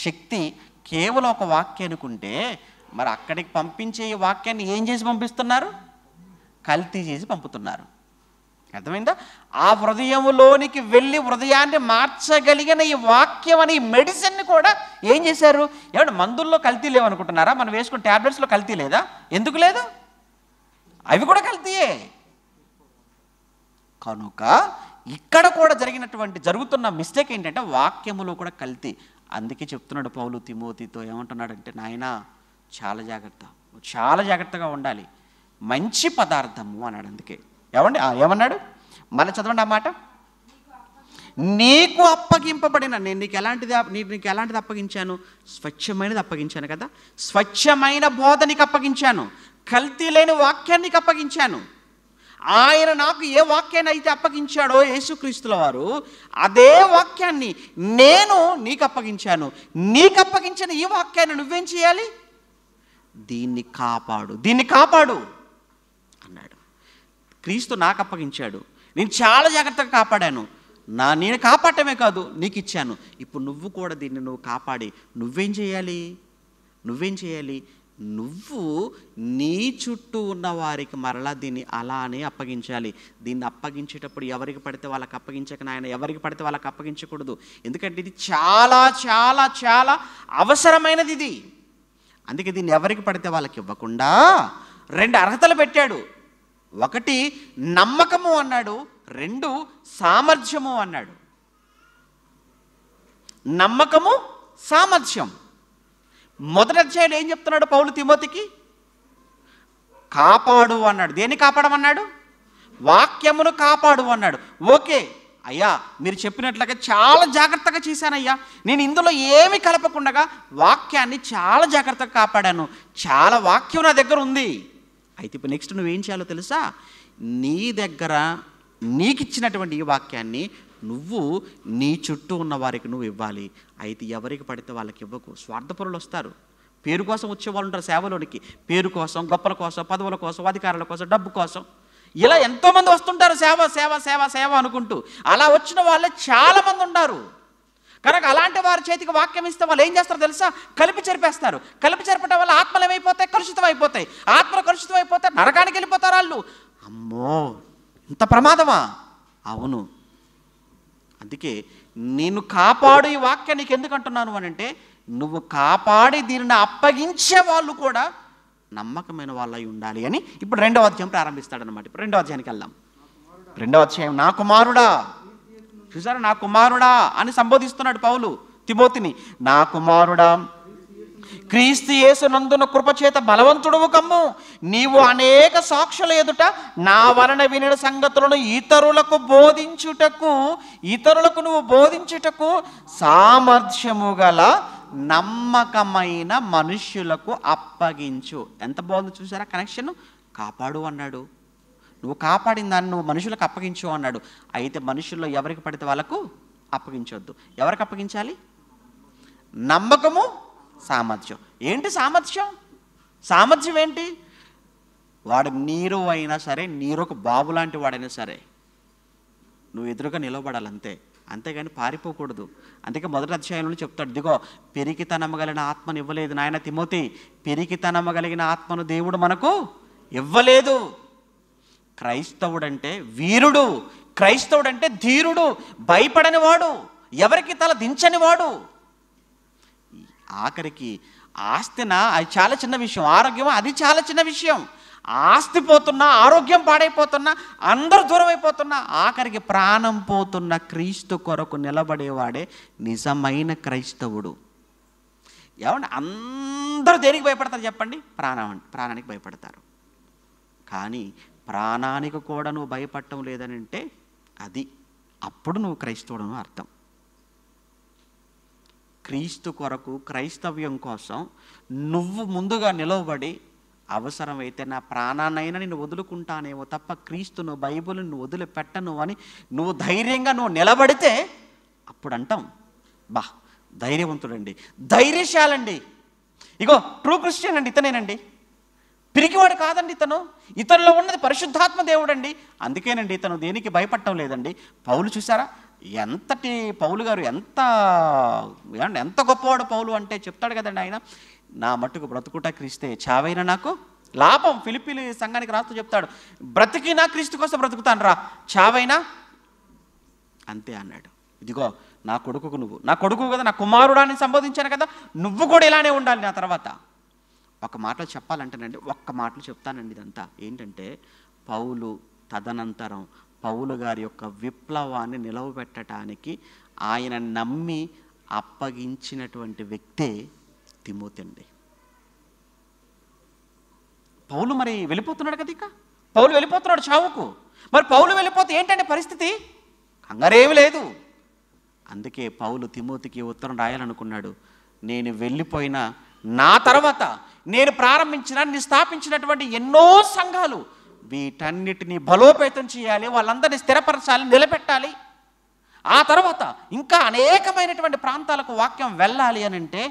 శక్తి కేవలం ఒక వాక్యం అనుకుంటే మరి అక్కడికి పంపించే ఈ వాక్యాన్ని ఏం చేసి పంపిస్తున్నారు కల్తీ చేసి పంపుతున్నారు అర్థమైందా ఆ హృదయంలోనికి వెళ్ళి హృదయాన్ని మార్చగలిగిన ఈ వాక్యం అనే మెడిసిన్ని కూడా ఏం చేశారు ఏమంటే మందుల్లో కల్తీ లేవనుకుంటున్నారా మనం వేసుకున్న ట్యాబ్లెట్స్లో కల్తీ లేదా ఎందుకు లేదు అవి కూడా కల్తీయే కనుక ఇక్కడ కూడా జరిగినటువంటి జరుగుతున్న మిస్టేక్ ఏంటంటే వాక్యములో కూడా కల్తీ అందుకే చెప్తున్నాడు పౌలు తిమోతితో ఏమంటున్నాడంటే నాయన చాలా జాగ్రత్త చాలా జాగ్రత్తగా ఉండాలి మంచి పదార్థము అన్నాడు అందుకే ఏమండి ఏమన్నాడు మళ్ళీ చదవండి ఆ మాట నీకు అప్పగింపబడిన నేను నీకు ఎలాంటిది నీకు నీకు ఎలాంటిది అప్పగించాను స్వచ్ఛమైనది అప్పగించాను కదా స్వచ్ఛమైన బోధ నీకు అప్పగించాను కల్తీ లేని వాక్యాన్ని అప్పగించాను ఆయన నాకు ఏ వాక్యాన్ని అయితే అప్పగించాడో యేసుక్రీస్తుల వారు అదే వాక్యాన్ని నేను నీకు అప్పగించాను నీకు అప్పగించిన ఈ వాక్యాన్ని నువ్వేం చేయాలి దీన్ని కాపాడు దీన్ని కాపాడు అన్నాడు క్రీస్తు నాకు అప్పగించాడు నేను చాలా జాగ్రత్తగా కాపాడాను నా నేను కాపాడటమే కాదు నీకు ఇచ్చాను ఇప్పుడు నువ్వు కూడా దీన్ని నువ్వు కాపాడి నువ్వేం చేయాలి నువ్వేం చేయాలి నువ్వు నీ చుట్టూ ఉన్న వారికి మరలా దీన్ని అలానే అప్పగించాలి దీన్ని అప్పగించేటప్పుడు ఎవరికి పడితే వాళ్ళకి అప్పగించక నాయన ఎవరికి పడితే వాళ్ళకి అప్పగించకూడదు ఎందుకంటే ఇది చాలా చాలా చాలా అవసరమైనది ఇది అందుకే దీన్ని ఎవరికి పడితే వాళ్ళకి ఇవ్వకుండా రెండు అర్హతలు పెట్టాడు ఒకటి నమ్మకము అన్నాడు రెండు సామర్థ్యము అన్నాడు నమ్మకము సామర్థ్యం మొదటి అధ్యాయులు ఏం చెప్తున్నాడు పౌలు తిమోతికి కాపాడు అన్నాడు దేన్ని కాపాడమన్నాడు వాక్యమును కాపాడు అన్నాడు ఓకే అయ్యా మీరు చెప్పినట్లుగా చాలా జాగ్రత్తగా చేశానయ్యా నేను ఇందులో ఏమి కలపకుండగా వాక్యాన్ని చాలా జాగ్రత్తగా కాపాడాను చాలా వాక్యం నా దగ్గర ఉంది అయితే ఇప్పుడు నెక్స్ట్ నువ్వేం చేయాలో తెలుసా నీ దగ్గర నీకిచ్చినటువంటి ఈ వాక్యాన్ని నువ్వు నీ చుట్టూ ఉన్న వారికి నువ్వు ఇవ్వాలి అయితే ఎవరికి పడితే వాళ్ళకి ఇవ్వకు స్వార్థపరులు వస్తారు పేరు కోసం వచ్చేవాళ్ళు ఉంటారు సేవలోనికి పేరు కోసం గొప్పల కోసం పదవుల కోసం అధికారుల కోసం డబ్బు కోసం ఇలా ఎంతోమంది వస్తుంటారు సేవ సేవ సేవ సేవ అనుకుంటూ అలా వచ్చిన వాళ్ళే చాలామంది ఉన్నారు కనుక అలాంటి వారి చేతికి వాక్యం ఇస్తే వాళ్ళు ఏం చేస్తారో తెలుసా కలిపి చెరిపేస్తారు కలిపి చెరపడం వల్ల ఆత్మలు ఏమైపోతాయి కలుషితం అయిపోతాయి ఆత్మలు కలుషితం అయిపోతే నరకానికి వెళ్ళిపోతారు వాళ్ళు అమ్మో ఇంత ప్రమాదమా అవును అందుకే నేను కాపాడు ఈ వాక్యం నీకు ఎందుకు అంటున్నాను అని అంటే నువ్వు కాపాడి దీనిని అప్పగించే వాళ్ళు కూడా నమ్మకమైన వాళ్ళై ఉండాలి అని ఇప్పుడు రెండవ అధ్యాయం ప్రారంభిస్తాడనమాట ఇప్పుడు రెండవ అధ్యాయానికి వెళ్దాం రెండవ అధ్యాయం నా కుమారుడా చూసారా నా కుమారుడా అని సంబోధిస్తున్నాడు పౌలు తిమోతిని నా కుమారుడా క్రీస్తు నందున కృపచేత బలవంతుడవు కమ్ము నీవు అనేక సాక్షుల ఎదుట నా వలన వినిన సంగతులను ఇతరులకు బోధించుటకు ఇతరులకు నువ్వు బోధించుటకు సామర్థ్యము గల నమ్మకమైన మనుష్యులకు అప్పగించు ఎంత బాగుంది చూసారా కనెక్షన్ కాపాడు అన్నాడు నువ్వు కాపాడిన దాన్ని నువ్వు మనుషులకు అప్పగించు అన్నాడు అయితే మనుషుల్లో ఎవరికి పడితే వాళ్ళకు అప్పగించొద్దు ఎవరికి అప్పగించాలి నమ్మకము సామర్థ్యం ఏంటి సామర్థ్యం సామర్థ్యం ఏంటి వాడు నీరు అయినా సరే నీరు ఒక బాబు లాంటి వాడైనా సరే నువ్వు ఎదురుగా నిలబడాలి అంతే అంతేగాని పారిపోకూడదు అందుకే మొదటి అధ్యాయంలో చెప్తాడు దిగో పెరికితనమగలిగిన ఆత్మను ఇవ్వలేదు నాయన తిమోతి కలిగిన ఆత్మను దేవుడు మనకు ఇవ్వలేదు క్రైస్తవుడు అంటే వీరుడు క్రైస్తవుడు అంటే ధీరుడు భయపడని వాడు ఎవరికి తల దించని వాడు ఆఖరికి ఆస్తిన అది చాలా చిన్న విషయం ఆరోగ్యం అది చాలా చిన్న విషయం ఆస్తి పోతున్నా ఆరోగ్యం పాడైపోతున్నా అందరూ దూరం అయిపోతున్నా ఆఖరికి ప్రాణం పోతున్న క్రీస్తు కొరకు నిలబడేవాడే నిజమైన క్రైస్తవుడు ఏమంటే అందరూ దేనికి భయపడతారు చెప్పండి ప్రాణం ప్రాణానికి భయపడతారు కానీ ప్రాణానికి కూడా నువ్వు భయపడటం లేదని అంటే అది అప్పుడు నువ్వు క్రైస్తవుడు అర్థం క్రీస్తు కొరకు క్రైస్తవ్యం కోసం నువ్వు ముందుగా నిలవబడి అవసరమైతే నా ప్రాణాన్నైనా నేను వదులుకుంటానేమో తప్ప క్రీస్తును బైబుల్ని నువ్వు వదిలిపెట్టను అని నువ్వు ధైర్యంగా నువ్వు నిలబడితే అప్పుడు అంటాం బా ధైర్యవంతుడండి ధైర్యశాలండి ఇగో ట్రూ క్రిస్టియన్ అండి ఇతనేనండి పిరికివాడు కాదండి ఇతను ఇతనిలో ఉన్నది పరిశుద్ధాత్మ దేవుడండి అందుకేనండి ఇతను దేనికి భయపడటం లేదండి పౌలు చూసారా ఎంతటి పౌలు గారు ఎంత ఎంత గొప్పవాడు పౌలు అంటే చెప్తాడు కదండి ఆయన నా మట్టుకు బ్రతుకుట క్రీస్తే చావైనా నాకు లాభం ఫిలిపిలి సంఘానికి రాస్తూ చెప్తాడు బ్రతికినా క్రీస్తు కోసం బ్రతుకుతాను రా చావైనా అంతే అన్నాడు ఇదిగో నా కొడుకుకు నువ్వు నా కొడుకు కదా నా కుమారుడు అని సంబోధించాను కదా నువ్వు కూడా ఇలానే ఉండాలి నా తర్వాత ఒక మాటలో చెప్పాలంటేనండి ఒక్క మాటలు చెప్తానండి ఇదంతా ఏంటంటే పౌలు తదనంతరం పౌలు గారి యొక్క విప్లవాన్ని నిలవబెట్టడానికి ఆయన నమ్మి అప్పగించినటువంటి వ్యక్తే తిమోతండి పౌలు మరి వెళ్ళిపోతున్నాడు కదా ఇక పౌలు వెళ్ళిపోతున్నాడు చావుకు మరి పౌలు వెళ్ళిపోతే ఏంటంటే పరిస్థితి కంగారేమి లేదు అందుకే పౌలు తిమోతికి ఉత్తరం రాయాలనుకున్నాడు నేను వెళ్ళిపోయినా నా తర్వాత నేను ప్రారంభించిన స్థాపించినటువంటి ఎన్నో సంఘాలు వీటన్నిటినీ బలోపేతం చేయాలి వాళ్ళందరినీ స్థిరపరచాలి నిలబెట్టాలి ఆ తర్వాత ఇంకా అనేకమైనటువంటి ప్రాంతాలకు వాక్యం వెళ్ళాలి అని అంటే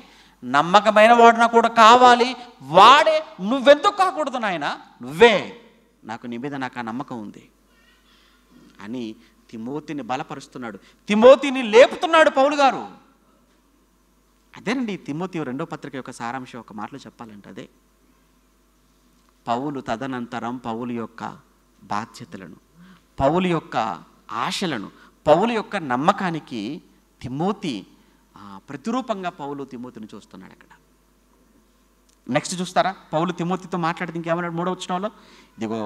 నమ్మకమైన వాడున కూడా కావాలి వాడే నువ్వెందుకు కాకూడదు నాయన నువ్వే నాకు నీ మీద నాకు ఆ నమ్మకం ఉంది అని తిమోతిని బలపరుస్తున్నాడు తిమోతిని లేపుతున్నాడు పౌలు గారు అదేనండి తిమోతి రెండో పత్రిక యొక్క సారాంశం ఒక మాటలు చెప్పాలంటే అదే పౌలు తదనంతరం పౌలు యొక్క బాధ్యతలను పౌలు యొక్క ఆశలను పౌలు యొక్క నమ్మకానికి తిమోతి ప్రతిరూపంగా పౌలు తిమోతిని చూస్తున్నాడు అక్కడ నెక్స్ట్ చూస్తారా పౌలు తిమోతితో మాట్లాడితే ఇంకేమన్నాడు మూడో వచ్చినంలో ఇదిగో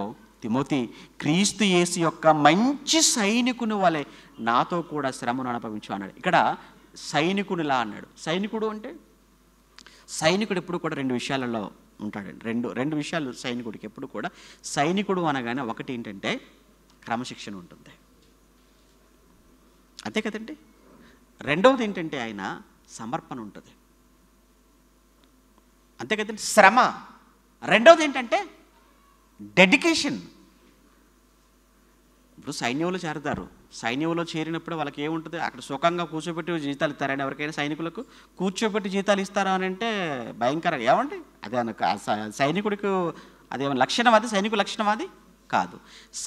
తిమోతి క్రీస్తు యేసు యొక్క మంచి సైనికుని వలె నాతో కూడా శ్రమను అనుభవించు అన్నాడు ఇక్కడ సైనికునిలా అన్నాడు సైనికుడు అంటే సైనికుడు ఎప్పుడు కూడా రెండు విషయాలలో ఉంటాడండి రెండు రెండు విషయాలు సైనికుడికి ఎప్పుడు కూడా సైనికుడు అనగానే ఒకటి ఏంటంటే క్రమశిక్షణ ఉంటుంది అంతే కదండి రెండవది ఏంటంటే ఆయన సమర్పణ ఉంటుంది అంతే కదండి శ్రమ రెండవది ఏంటంటే డెడికేషన్ ఇప్పుడు సైన్యంలో చేరతారు సైన్యంలో చేరినప్పుడు వాళ్ళకి ఏముంటుంది అక్కడ సుఖంగా కూర్చోబెట్టి జీతాలు ఇస్తారండి ఎవరికైనా సైనికులకు కూర్చోబెట్టి జీతాలు ఇస్తారా అని అంటే భయంకరంగా ఏమండి అదే సైనికుడికి అదేమో లక్షణం అది సైనికు లక్షణం అది కాదు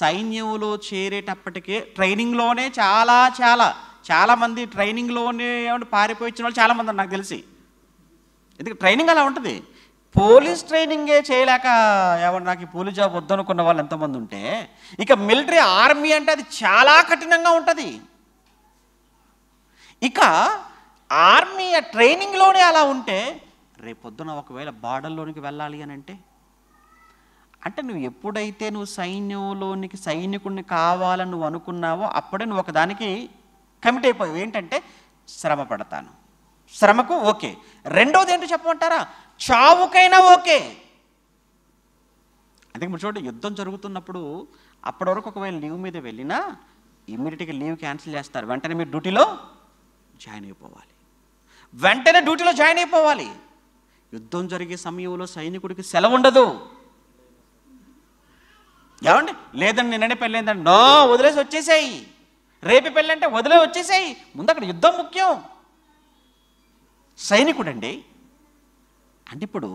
సైన్యంలో చేరేటప్పటికే ట్రైనింగ్లోనే చాలా చాలా చాలామంది ట్రైనింగ్లోనే ఏమంటే పారిపోయించిన వాళ్ళు చాలామంది నాకు తెలిసి ఎందుకంటే ట్రైనింగ్ అలా ఉంటుంది పోలీస్ ట్రైనింగే చేయలేక ఎవరు నాకు పోలీస్ జాబ్ వద్దనుకున్న వాళ్ళు ఎంతమంది ఉంటే ఇక మిలిటరీ ఆర్మీ అంటే అది చాలా కఠినంగా ఉంటుంది ఇక ఆర్మీ ఆ ట్రైనింగ్లోనే అలా ఉంటే రేపొద్దున ఒకవేళ బార్డర్లోనికి వెళ్ళాలి అని అంటే అంటే నువ్వు ఎప్పుడైతే నువ్వు సైన్యంలోనికి సైనికుడిని కావాలని నువ్వు అనుకున్నావో అప్పుడే నువ్వు ఒకదానికి కమిట్ అయిపోయావు ఏంటంటే శ్రమ పడతాను శ్రమకు ఓకే రెండోది ఏంటో చెప్పమంటారా చావుకైనా ఓకే అందుకే మీరు చూడండి యుద్ధం జరుగుతున్నప్పుడు అప్పటి వరకు ఒకవేళ లీవ్ మీద వెళ్ళినా ఇమ్మీడియట్గా లీవ్ క్యాన్సిల్ చేస్తారు వెంటనే మీరు డ్యూటీలో జాయిన్ అయిపోవాలి వెంటనే డ్యూటీలో జాయిన్ అయిపోవాలి యుద్ధం జరిగే సమయంలో సైనికుడికి సెలవు ఉండదు ఏమండి లేదండి నిన్ననే పెళ్ళైందండి నో వదిలేసి వచ్చేసాయి రేపు పెళ్ళంటే వదిలే వచ్చేసేయి ముందు అక్కడ యుద్ధం ముఖ్యం సైనికుడండి అంటే ఇప్పుడు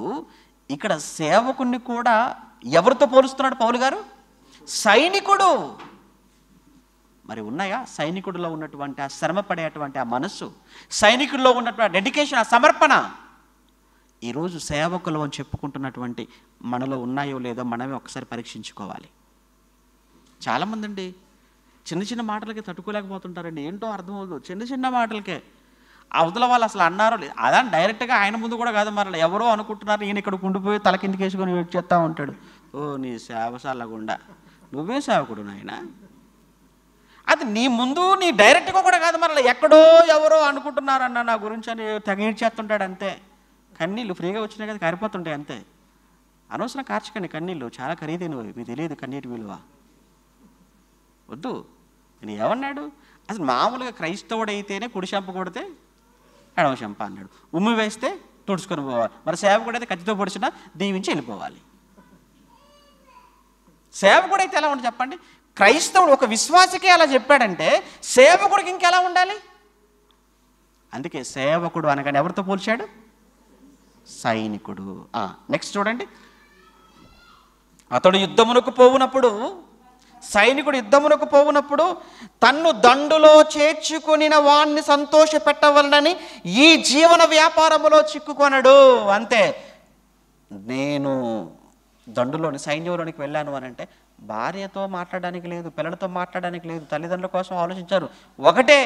ఇక్కడ సేవకుణ్ణి కూడా ఎవరితో పోలుస్తున్నాడు పౌలు గారు సైనికుడు మరి ఉన్నాయా సైనికుడిలో ఉన్నటువంటి ఆ శ్రమ పడేటువంటి ఆ మనస్సు సైనికుల్లో ఉన్నటువంటి డెడికేషన్ ఆ సమర్పణ ఈరోజు సేవకులు అని చెప్పుకుంటున్నటువంటి మనలో ఉన్నాయో లేదో మనమే ఒకసారి పరీక్షించుకోవాలి చాలామంది అండి చిన్న చిన్న మాటలకే తట్టుకోలేకపోతుంటారండి ఏంటో అర్థం అవుతుంది చిన్న చిన్న మాటలకే అవతల వాళ్ళు అసలు అన్నారు అదని డైరెక్ట్గా ఆయన ముందు కూడా కాదు మరల ఎవరో అనుకుంటున్నారు ఈయన ఇక్కడ కుండిపోయి తల కిందికేసుకొని వెయిట్ చేస్తూ ఉంటాడు ఓ నీ సేవసాల గుండా నువ్వే సేవకుడు నాయన అది నీ ముందు నీ డైరెక్ట్గా కూడా కాదు మరలా ఎక్కడో ఎవరో అనుకుంటున్నారన్న నా గురించి అని తెగేడ్ చేస్తుంటాడు అంతే కన్నీళ్ళు ఫ్రీగా వచ్చినాయి కదా కారిపోతుంటాయి అంతే అనవసరం కార్చకండి కన్నీళ్ళు చాలా ఖరీదైనవి మీకు తెలియదు కన్నీటి విలువ వద్దు నేను ఏమన్నాడు అసలు మామూలుగా క్రైస్తవుడైతేనే కుడిచెంప కొడితే ఎడవ చెంప అన్నాడు ఉమ్మి వేస్తే తుడుచుకొని పోవాలి మరి సేవకుడు అయితే కత్తితో పొడిచినా దీవించి వెళ్ళిపోవాలి సేవకుడు అయితే ఎలా ఉండి చెప్పండి క్రైస్తవుడు ఒక విశ్వాసకి అలా చెప్పాడంటే సేవకుడికి ఇంకెలా ఉండాలి అందుకే సేవకుడు అనగానే ఎవరితో పోల్చాడు సైనికుడు నెక్స్ట్ చూడండి అతడు యుద్ధమునకు పోవునప్పుడు సైనికుడు యుద్ధమునకు పోవునప్పుడు తన్ను దండులో చేర్చుకునిన వాణ్ణి సంతోష పెట్టవలనని ఈ జీవన వ్యాపారములో చిక్కుకొనడు అంతే నేను దండులోని సైన్యంలోనికి వెళ్ళాను అని అంటే భార్యతో మాట్లాడడానికి లేదు పిల్లలతో మాట్లాడడానికి లేదు తల్లిదండ్రుల కోసం ఆలోచించారు ఒకటే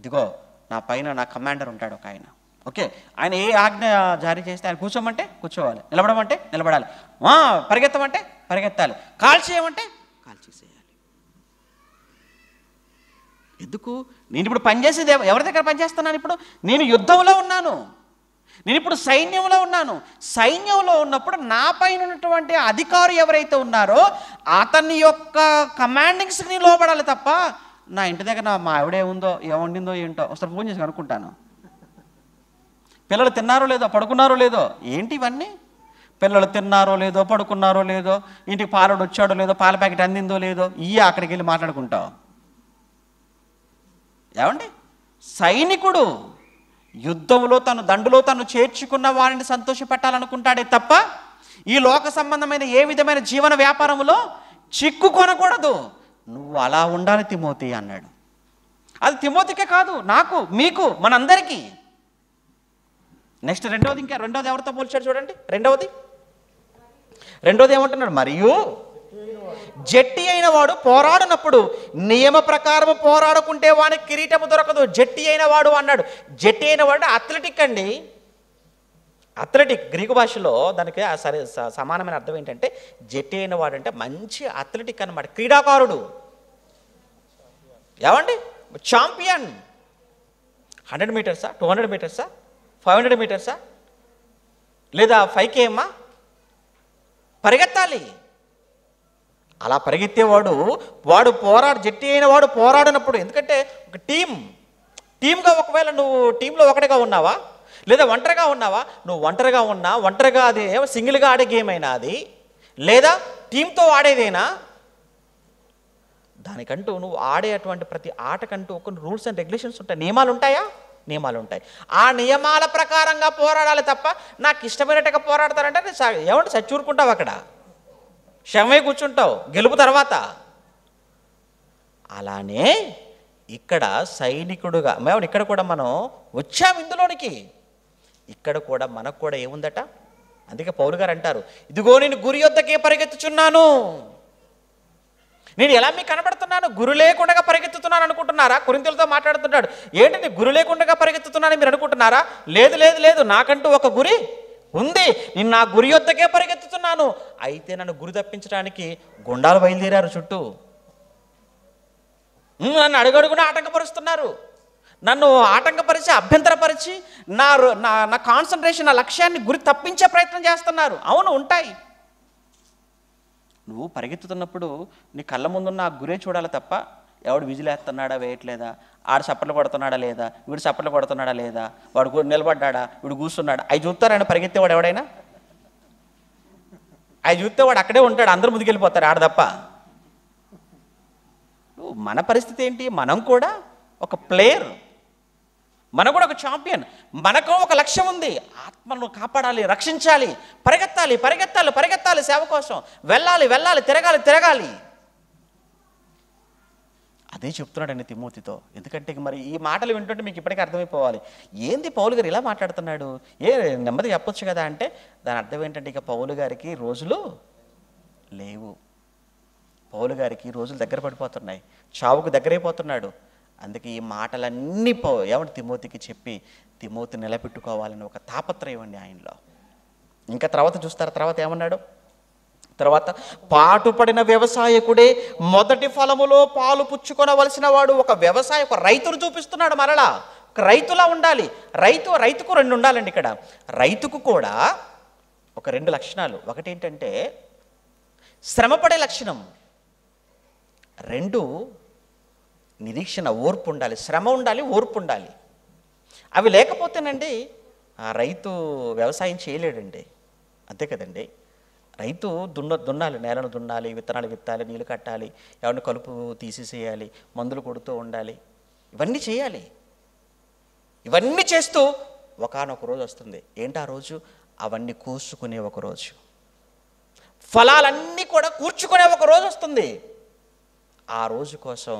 ఇదిగో నా పైన నా కమాండర్ ఉంటాడు ఒక ఆయన ఓకే ఆయన ఏ ఆజ్ఞ జారీ చేస్తే ఆయన కూర్చోమంటే కూర్చోవాలి నిలబడమంటే నిలబడాలి పరిగెత్తమంటే పరిగెత్తాలి కాల్ చేయమంటే ఎందుకు నేను ఇప్పుడు పనిచేసేది ఎవరి దగ్గర పనిచేస్తున్నాను ఇప్పుడు నేను యుద్ధంలో ఉన్నాను నేను ఇప్పుడు సైన్యంలో ఉన్నాను సైన్యంలో ఉన్నప్పుడు నా పైన ఉన్నటువంటి అధికారు ఎవరైతే ఉన్నారో అతని యొక్క కమాండింగ్స్కి నేను లోపడాలి తప్ప నా ఇంటి దగ్గర నా మా ఆవిడే ఉందో ఏమండిందో ఏంటో ఒకసారి ఫోన్ చేసి కనుక్కుంటాను పిల్లలు తిన్నారో లేదో పడుకున్నారో లేదో ఏంటి ఇవన్నీ పిల్లలు తిన్నారో లేదో పడుకున్నారో లేదో ఇంటికి పాలడు వచ్చాడో లేదో పాల ప్యాకెట్ అందిందో లేదో ఇవి అక్కడికి వెళ్ళి మాట్లాడుకుంటావు ఏమండి సైనికుడు యుద్ధంలో తను దండులో తను చేర్చుకున్న వారిని సంతోషపెట్టాలనుకుంటాడే తప్ప ఈ లోక సంబంధమైన ఏ విధమైన జీవన వ్యాపారంలో చిక్కుకొనకూడదు నువ్వు అలా ఉండాలి తిమోతి అన్నాడు అది తిమోతికే కాదు నాకు మీకు మనందరికీ నెక్స్ట్ రెండవది ఇంకా రెండవది ఎవరితో పోల్చాడు చూడండి రెండవది రెండవది ఏమంటున్నాడు మరియు జట్టి అయిన వాడు పోరాడినప్పుడు నియమ ప్రకారం పోరాడుకుంటే వానికి కిరీటము దొరకదు జట్టి అయిన వాడు అన్నాడు జట్టి అయిన వాడు అథ్లెటిక్ అండి అథ్లెటిక్ గ్రీకు భాషలో దానికి సరే సమానమైన అర్థం ఏంటంటే జట్టి అయిన వాడు అంటే మంచి అథ్లెటిక్ అనమాట క్రీడాకారుడు ఏమండి ఛాంపియన్ హండ్రెడ్ మీటర్సా టూ హండ్రెడ్ మీటర్సా ఫైవ్ హండ్రెడ్ మీటర్సా లేదా ఫైవ్ కేమ్మా పరిగెత్తాలి అలా పరిగెత్తేవాడు వాడు పోరాడు జట్టి అయిన వాడు పోరాడినప్పుడు ఎందుకంటే ఒక టీం టీమ్గా ఒకవేళ నువ్వు టీంలో ఒకటిగా ఉన్నావా లేదా ఒంటరిగా ఉన్నావా నువ్వు ఒంటరిగా ఉన్నా ఒంటరిగా అది సింగిల్గా ఆడే గేమ్ అయినా అది లేదా టీంతో ఆడేదేనా దానికంటూ నువ్వు ఆడే అటువంటి ప్రతి ఆటకంటూ ఒక రూల్స్ అండ్ రెగ్యులేషన్స్ ఉంటాయి నియమాలు ఉంటాయా నియమాలు ఉంటాయి ఆ నియమాల ప్రకారంగా పోరాడాలి తప్ప నాకు ఇష్టమైనట్టుగా పోరాడతారంటే ఏమంటే సచ్చూరుకుంటావు అక్కడ క్షమై కూర్చుంటావు గెలుపు తర్వాత అలానే ఇక్కడ సైనికుడుగా మేము ఇక్కడ కూడా మనం వచ్చాం ఇందులోనికి ఇక్కడ కూడా మనకు కూడా ఏముందట అందుకే పౌరు గారు అంటారు ఇదిగో నేను గురి యొద్దకే పరిగెత్తుచున్నాను నేను ఎలా మీకు కనబడుతున్నాను గురు లేకుండా పరిగెత్తుతున్నాను అనుకుంటున్నారా కురింతలతో మాట్లాడుతున్నాడు ఏంటి గురు లేకుండా పరిగెత్తుతున్నాను మీరు అనుకుంటున్నారా లేదు లేదు లేదు నాకంటూ ఒక గురి ఉంది నేను నా గురి యొద్దకే పరిగెత్తుతున్నాను అయితే నన్ను గురి తప్పించడానికి గుండాలు బయలుదేరారు చుట్టూ నన్ను అడుగడుగున ఆటంకపరుస్తున్నారు నన్ను ఆటంకపరిచి అభ్యంతరపరిచి నా నా నా కాన్సన్ట్రేషన్ నా లక్ష్యాన్ని గురి తప్పించే ప్రయత్నం చేస్తున్నారు అవును ఉంటాయి నువ్వు పరిగెత్తుతున్నప్పుడు నీ కళ్ళ ముందున్న ఆ గురే చూడాలి తప్ప ఎవడు విజిలేస్తున్నాడా వేయట్లేదా ఆడు చప్పట్లు కొడుతున్నాడా లేదా వీడు చప్పట్లు కొడుతున్నాడా లేదా వాడు నిలబడ్డా వీడు కూర్చున్నాడా అవి చూస్తారని పరిగెత్తేవాడు ఎవడైనా అవి చూస్తే వాడు అక్కడే ఉంటాడు అందరూ ముందుకెళ్ళిపోతారు ఆడ తప్ప మన పరిస్థితి ఏంటి మనం కూడా ఒక ప్లేయర్ మనం కూడా ఒక ఛాంపియన్ మనకు ఒక లక్ష్యం ఉంది ఆత్మను కాపాడాలి రక్షించాలి పరిగెత్తాలి పరిగెత్తాలి పరిగెత్తాలి సేవ కోసం వెళ్ళాలి వెళ్ళాలి తిరగాలి తిరగాలి అదే చెప్తున్నాడండి తిమూర్తితో ఎందుకంటే మరి ఈ మాటలు వింటుంటే మీకు ఇప్పటికీ అర్థమైపోవాలి ఏంది పౌలు గారు ఇలా మాట్లాడుతున్నాడు ఏ నెమ్మది చెప్పొచ్చు కదా అంటే దాని అర్థం ఏంటంటే ఇక పౌలు గారికి రోజులు లేవు పౌలు గారికి రోజులు దగ్గర పడిపోతున్నాయి చావుకు దగ్గరైపోతున్నాడు అందుకే ఈ మాటలన్నీ పో ఏమంటే తిమోతికి చెప్పి తిమోతి నిలబెట్టుకోవాలని ఒక తాపత్రయం అండి ఆయనలో ఇంకా తర్వాత చూస్తారు తర్వాత ఏమన్నాడు తర్వాత పాటుపడిన వ్యవసాయకుడే మొదటి ఫలములో పాలు పుచ్చుకొనవలసిన వాడు ఒక వ్యవసాయ ఒక రైతును చూపిస్తున్నాడు మరలా రైతులా ఉండాలి రైతు రైతుకు రెండు ఉండాలండి ఇక్కడ రైతుకు కూడా ఒక రెండు లక్షణాలు ఒకటి ఏంటంటే శ్రమపడే లక్షణం రెండు నిరీక్షణ ఓర్పు ఉండాలి శ్రమ ఉండాలి ఓర్పు ఉండాలి అవి లేకపోతేనండి ఆ రైతు వ్యవసాయం చేయలేడండి అంతే కదండి రైతు దున్న దున్నాలి నేలను దున్నాలి విత్తనాలు విత్తాలి నీళ్ళు కట్టాలి ఎవరిని కలుపు తీసేసేయాలి మందులు కొడుతూ ఉండాలి ఇవన్నీ చేయాలి ఇవన్నీ చేస్తూ ఒకనొక రోజు వస్తుంది ఏంటి ఆ రోజు అవన్నీ కూర్చుకునే ఒక రోజు ఫలాలన్నీ కూడా కూర్చుకునే ఒక రోజు వస్తుంది ఆ రోజు కోసం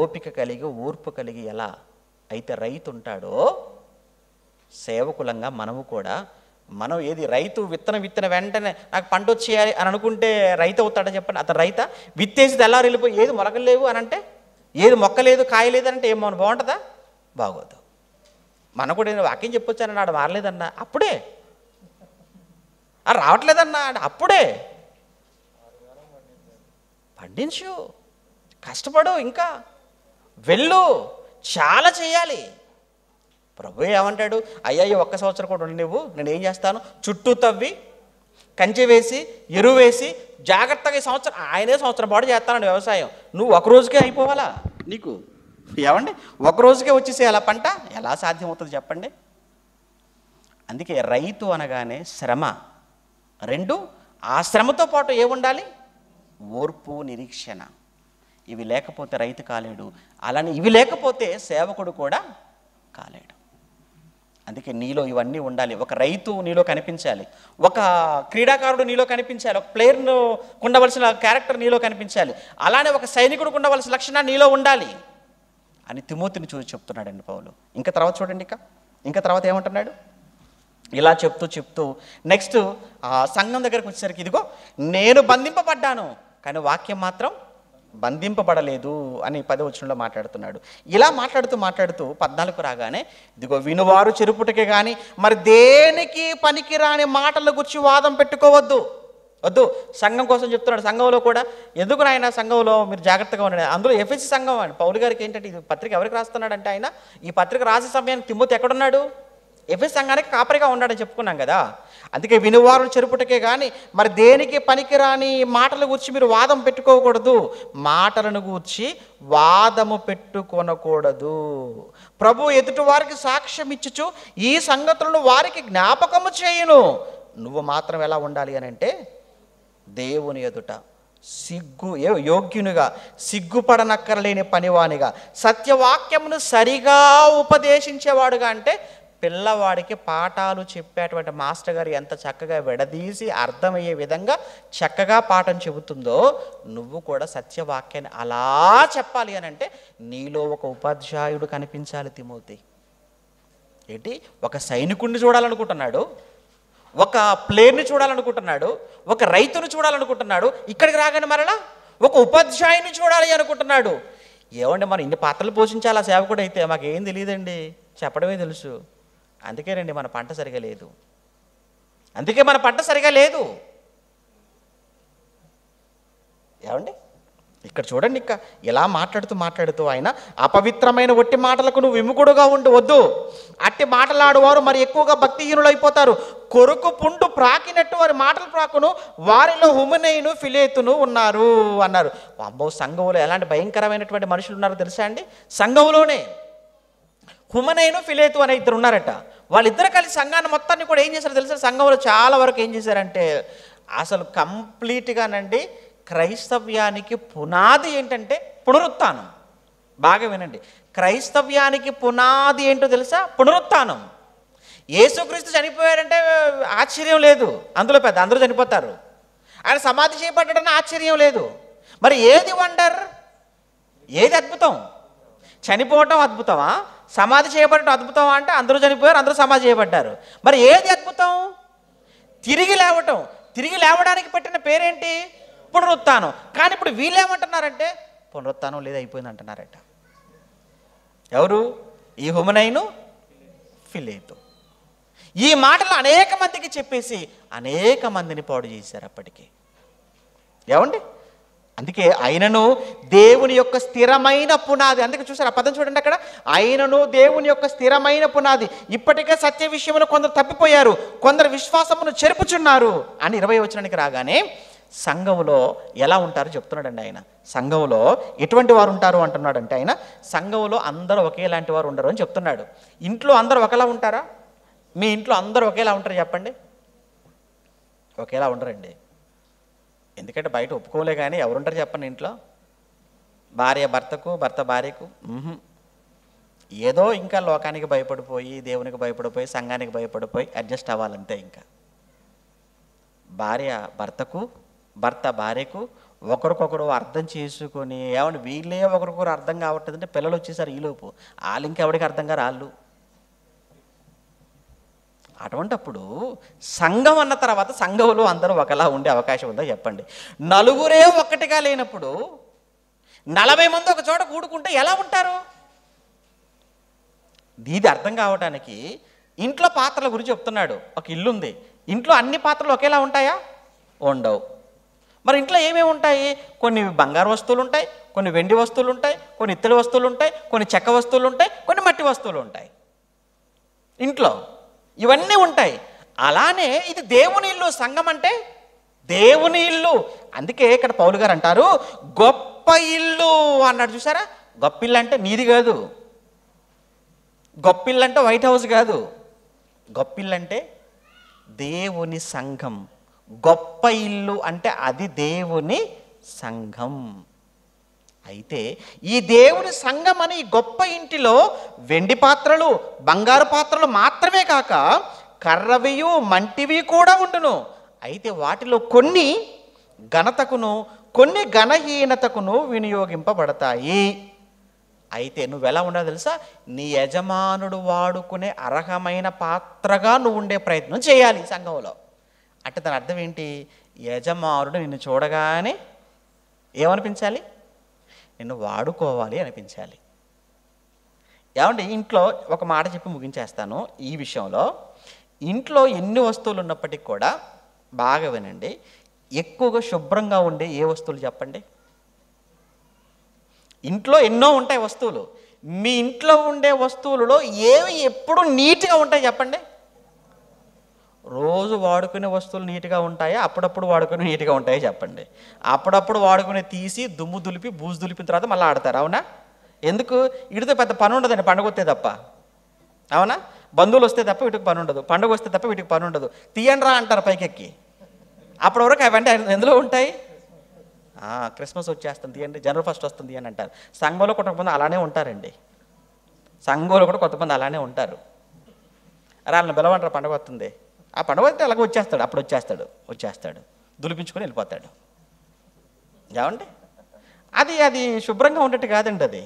ఓపిక కలిగి ఓర్పు కలిగి ఎలా అయితే రైతు ఉంటాడో సేవకులంగా మనము కూడా మనం ఏది రైతు విత్తనం విత్తన వెంటనే నాకు పంట వచ్చేయాలి అని అనుకుంటే రైతు అవుతాడని చెప్పండి అతను రైత విత్తేసి తెల్లారు వెళ్ళిపోయి ఏది మొలకలు లేవు అని అంటే ఏది మొక్కలేదు కాయలేదు అంటే ఏమో బాగుంటుందా బాగోదు మన కూడా నేను వాక్యం చెప్పొచ్చాను ఆడు మారలేదన్నా అప్పుడే రావట్లేదన్నా అప్పుడే పండించు కష్టపడు ఇంకా వెళ్ళు చాలా చేయాలి ప్రభు ఏమంటాడు అయ్యా ఈ ఒక్క సంవత్సరం కూడా ఉండి నువ్వు నేను ఏం చేస్తాను చుట్టూ తవ్వి కంచె వేసి ఎరువు వేసి జాగ్రత్తగా ఈ సంవత్సరం ఆయనే సంవత్సరం పాటు చేస్తానండి వ్యవసాయం నువ్వు ఒక రోజుకే అయిపోవాలా నీకు ఏమండి ఒక రోజుకే వచ్చేసే అలా పంట ఎలా సాధ్యం చెప్పండి అందుకే రైతు అనగానే శ్రమ రెండు ఆ శ్రమతో పాటు ఏముండాలి ఓర్పు నిరీక్షణ ఇవి లేకపోతే రైతు కాలేడు అలానే ఇవి లేకపోతే సేవకుడు కూడా కాలేడు అందుకే నీలో ఇవన్నీ ఉండాలి ఒక రైతు నీలో కనిపించాలి ఒక క్రీడాకారుడు నీలో కనిపించాలి ఒక ప్లేయర్ను ఉండవలసిన క్యారెక్టర్ నీలో కనిపించాలి అలానే ఒక సైనికుడు ఉండవలసిన లక్షణాలు నీలో ఉండాలి అని తిమోతిని చూసి చెప్తున్నాడండి పౌలు ఇంకా తర్వాత చూడండి ఇక ఇంకా తర్వాత ఏమంటున్నాడు ఇలా చెప్తూ చెప్తూ నెక్స్ట్ సంఘం దగ్గరకు వచ్చేసరికి ఇదిగో నేను బంధింపబడ్డాను కానీ వాక్యం మాత్రం బంధింపబడలేదు అని పదవచనంలో మాట్లాడుతున్నాడు ఇలా మాట్లాడుతూ మాట్లాడుతూ పద్నాలుగు రాగానే ఇదిగో వినువారు చెరుపుటికి కానీ మరి దేనికి పనికిరాని మాటల గురించి వాదం పెట్టుకోవద్దు వద్దు సంఘం కోసం చెప్తున్నాడు సంఘంలో కూడా ఎందుకు ఆయన సంఘంలో మీరు జాగ్రత్తగా ఉండండి అందులో ఎఫ్ఎస్సి సంఘం అండి పౌరు గారికి ఏంటంటే ఇది పత్రిక ఎవరికి రాస్తున్నాడంటే ఆయన ఈ పత్రిక రాసే సమయానికి తిమ్మతి ఎక్కడున్నాడు ఎఫ్ఎస్ సంఘానికి కాపరిగా ఉన్నాడని చెప్పుకున్నాం కదా అందుకే వినివారులు చెరుపుటకే కానీ మరి దేనికి పనికిరాని మాటలు గురించి మీరు వాదం పెట్టుకోకూడదు మాటలను గూర్చి వాదము పెట్టుకొనకూడదు ప్రభు ఎదుటి వారికి సాక్ష్యం ఇచ్చుచు ఈ సంగతులను వారికి జ్ఞాపకము చేయును నువ్వు మాత్రం ఎలా ఉండాలి అని అంటే దేవుని ఎదుట సిగ్గు యోగ్యునిగా సిగ్గుపడనక్కరలేని పనివానిగా సత్యవాక్యమును సరిగా ఉపదేశించేవాడుగా అంటే పిల్లవాడికి పాఠాలు చెప్పేటువంటి మాస్టర్ గారు ఎంత చక్కగా విడదీసి అర్థమయ్యే విధంగా చక్కగా పాఠం చెబుతుందో నువ్వు కూడా సత్యవాక్యాన్ని అలా చెప్పాలి అని అంటే నీలో ఒక ఉపాధ్యాయుడు కనిపించాలి తిమోతి ఏంటి ఒక సైనికుడిని చూడాలనుకుంటున్నాడు ఒక ప్లేయర్ని చూడాలనుకుంటున్నాడు ఒక రైతును చూడాలనుకుంటున్నాడు ఇక్కడికి రాగానే మరలా ఒక ఉపాధ్యాయుని చూడాలి అనుకుంటున్నాడు ఏమండి మనం ఇన్ని పాత్రలు పోషించాలా సేవకుడు అయితే మాకేం తెలియదండి చెప్పడమే తెలుసు అందుకే రండి మన పంట సరిగా లేదు అందుకే మన పంట సరిగా లేదు ఏమండి ఇక్కడ చూడండి ఇక్కడ ఇలా మాట్లాడుతూ మాట్లాడుతూ ఆయన అపవిత్రమైన ఒట్టి మాటలకు నువ్వు విముకుడుగా వద్దు అట్టి మాటలాడువారు మరి ఎక్కువగా భక్తిహీనులు అయిపోతారు కొరుకు పుండు ప్రాకినట్టు వారి మాటలు ప్రాకును వారిలో హుమనయును ఫిలేతును ఉన్నారు అన్నారు అమ్మో సంఘంలో ఎలాంటి భయంకరమైనటువంటి మనుషులు ఉన్నారో తెలుసా అండి సంఘములోనే హుమనైను ఫిలేతు అనే ఇద్దరు ఉన్నారట వాళ్ళిద్దరు కలిసి సంఘాన్ని మొత్తాన్ని కూడా ఏం చేశారు తెలుసా సంఘంలో చాలా వరకు ఏం చేశారంటే అసలు కంప్లీట్గానండి క్రైస్తవ్యానికి పునాది ఏంటంటే పునరుత్నం బాగా వినండి క్రైస్తవ్యానికి పునాది ఏంటో తెలుసా పునరుత్నం యేసుక్రీస్తు చనిపోయారంటే ఆశ్చర్యం లేదు అందులో పెద్ద అందరూ చనిపోతారు ఆయన సమాధి చేయబడ్డాడని ఆశ్చర్యం లేదు మరి ఏది వండర్ ఏది అద్భుతం చనిపోవటం అద్భుతమా సమాధి చేయబడటం అద్భుతమా అంటే అందరూ చనిపోయారు అందరూ సమాధి చేయబడ్డారు మరి ఏది అద్భుతం తిరిగి లేవటం తిరిగి లేవడానికి పెట్టిన పేరేంటి పునరుత్నం కానీ ఇప్పుడు వీళ్ళేమంటున్నారంటే పునరుత్నం లేదు అయిపోయింది అంటున్నారట ఎవరు ఈ హుమనైను ఫిలేతు ఈ మాటలు అనేక మందికి చెప్పేసి అనేక మందిని పాడు చేశారు అప్పటికి ఏమండి అందుకే ఆయనను దేవుని యొక్క స్థిరమైన పునాది అందుకే చూసారు ఆ పదం చూడండి అక్కడ ఆయనను దేవుని యొక్క స్థిరమైన పునాది ఇప్పటికే సత్య విషయంలో కొందరు తప్పిపోయారు కొందరు విశ్వాసమును చెరుపుచున్నారు అని ఇరవై వచనానికి రాగానే సంఘంలో ఎలా ఉంటారు చెప్తున్నాడండి ఆయన సంఘంలో ఎటువంటి వారు ఉంటారు అంటున్నాడంటే ఆయన సంఘంలో అందరూ ఒకేలాంటి వారు ఉండరు అని చెప్తున్నాడు ఇంట్లో అందరూ ఒకలా ఉంటారా మీ ఇంట్లో అందరూ ఒకేలా ఉంటారు చెప్పండి ఒకేలా ఉండరండి ఎందుకంటే బయట ఒప్పుకోలే కానీ ఎవరుంటారు చెప్పండి ఇంట్లో భార్య భర్తకు భర్త భార్యకు ఏదో ఇంకా లోకానికి భయపడిపోయి దేవునికి భయపడిపోయి సంఘానికి భయపడిపోయి అడ్జస్ట్ అవ్వాలంతే ఇంకా భార్య భర్తకు భర్త భార్యకు ఒకరికొకరు అర్థం చేసుకొని ఏమంటే వీళ్ళే ఒకరికొకరు అర్థం కావట్లేదంటే పిల్లలు వచ్చేసారు ఈలోపు వాళ్ళు ఇంకెవరికి అర్థం రాళ్ళు అటువంటప్పుడు సంఘం అన్న తర్వాత సంఘంలో అందరూ ఒకలా ఉండే అవకాశం ఉందా చెప్పండి నలుగురే ఒక్కటిగా లేనప్పుడు నలభై మంది ఒక చోట కూడుకుంటే ఎలా ఉంటారు ఇది అర్థం కావడానికి ఇంట్లో పాత్రల గురించి చెప్తున్నాడు ఒక ఇల్లు ఉంది ఇంట్లో అన్ని పాత్రలు ఒకేలా ఉంటాయా ఉండవు మరి ఇంట్లో ఏమేమి ఉంటాయి కొన్ని బంగారు వస్తువులు ఉంటాయి కొన్ని వెండి వస్తువులు ఉంటాయి కొన్ని ఇత్తడి వస్తువులు ఉంటాయి కొన్ని చెక్క వస్తువులు ఉంటాయి కొన్ని మట్టి వస్తువులు ఉంటాయి ఇంట్లో ఇవన్నీ ఉంటాయి అలానే ఇది దేవుని ఇల్లు సంఘం అంటే దేవుని ఇల్లు అందుకే ఇక్కడ పౌలు గారు అంటారు గొప్ప ఇల్లు అన్నాడు చూసారా గొప్ప ఇల్లు అంటే నీది కాదు గొప్ప ఇల్లు అంటే వైట్ హౌస్ కాదు గొప్ప ఇల్లు అంటే దేవుని సంఘం గొప్ప ఇల్లు అంటే అది దేవుని సంఘం అయితే ఈ దేవుని సంఘం అనే ఈ గొప్ప ఇంటిలో వెండి పాత్రలు బంగారు పాత్రలు మాత్రమే కాక కర్రవియు మంటివి కూడా ఉండును అయితే వాటిలో కొన్ని ఘనతకును కొన్ని ఘనహీనతకును వినియోగింపబడతాయి అయితే నువ్వు ఎలా ఉండవు తెలుసా నీ యజమానుడు వాడుకునే అర్హమైన పాత్రగా నువ్వు ఉండే ప్రయత్నం చేయాలి సంఘంలో అంటే దాని అర్థం ఏంటి యజమానుడు నిన్ను చూడగానే ఏమనిపించాలి నిన్ను వాడుకోవాలి అనిపించాలి ఏమంటే ఇంట్లో ఒక మాట చెప్పి ముగించేస్తాను ఈ విషయంలో ఇంట్లో ఎన్ని వస్తువులు ఉన్నప్పటికీ కూడా బాగా వినండి ఎక్కువగా శుభ్రంగా ఉండే ఏ వస్తువులు చెప్పండి ఇంట్లో ఎన్నో ఉంటాయి వస్తువులు మీ ఇంట్లో ఉండే వస్తువులలో ఏవి ఎప్పుడు నీట్గా ఉంటాయి చెప్పండి రోజు వాడుకునే వస్తువులు నీట్గా ఉంటాయా అప్పుడప్పుడు వాడుకునే నీట్గా ఉంటాయా చెప్పండి అప్పుడప్పుడు వాడుకునే తీసి దుమ్ము దులిపి బూజు దులిపిన తర్వాత మళ్ళీ ఆడతారు అవునా ఎందుకు వీటితో పెద్ద పని ఉండదండి పండుగ వస్తే తప్ప అవునా బంధువులు వస్తే తప్ప వీటికి పని ఉండదు పండుగ వస్తే తప్ప వీటికి పని ఉండదు తీయండ్రా అంటారు పైకెక్కి అప్పటి వరకు అవన్నీ ఎందులో ఉంటాయి క్రిస్మస్ వచ్చేస్తుంది అండి జనరల్ ఫస్ట్ వస్తుంది అని అంటారు సంఘంలో కొంతమంది అలానే ఉంటారండి సంఘంలో కూడా కొంతమంది అలానే ఉంటారు వాళ్ళని పిలవంటారు పండుగ వస్తుంది ఆ పడవ అయితే అలాగే వచ్చేస్తాడు అప్పుడు వచ్చేస్తాడు వచ్చేస్తాడు దులిపించుకొని వెళ్ళిపోతాడు ఏమండి అది అది శుభ్రంగా ఉండేట్టు కాదండి అది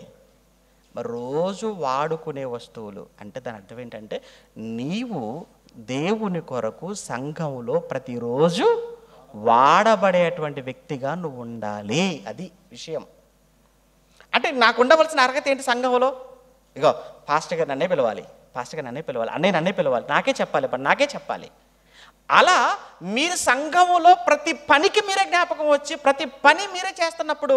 రోజు వాడుకునే వస్తువులు అంటే దాని అర్థం ఏంటంటే నీవు దేవుని కొరకు సంఘంలో ప్రతిరోజు వాడబడేటువంటి వ్యక్తిగా నువ్వు ఉండాలి అది విషయం అంటే నాకు ఉండవలసిన అర్హత ఏంటి సంఘంలో ఇగో ఫాస్ట్గా నన్నే పిలవాలి పాస్టర్ నన్నే పిలవాలి అన్నయ్య నన్నే పిలవాలి నాకే చెప్పాలి బట్ నాకే చెప్పాలి అలా మీరు సంఘములో ప్రతి పనికి మీరే జ్ఞాపకం వచ్చి ప్రతి పని మీరే చేస్తున్నప్పుడు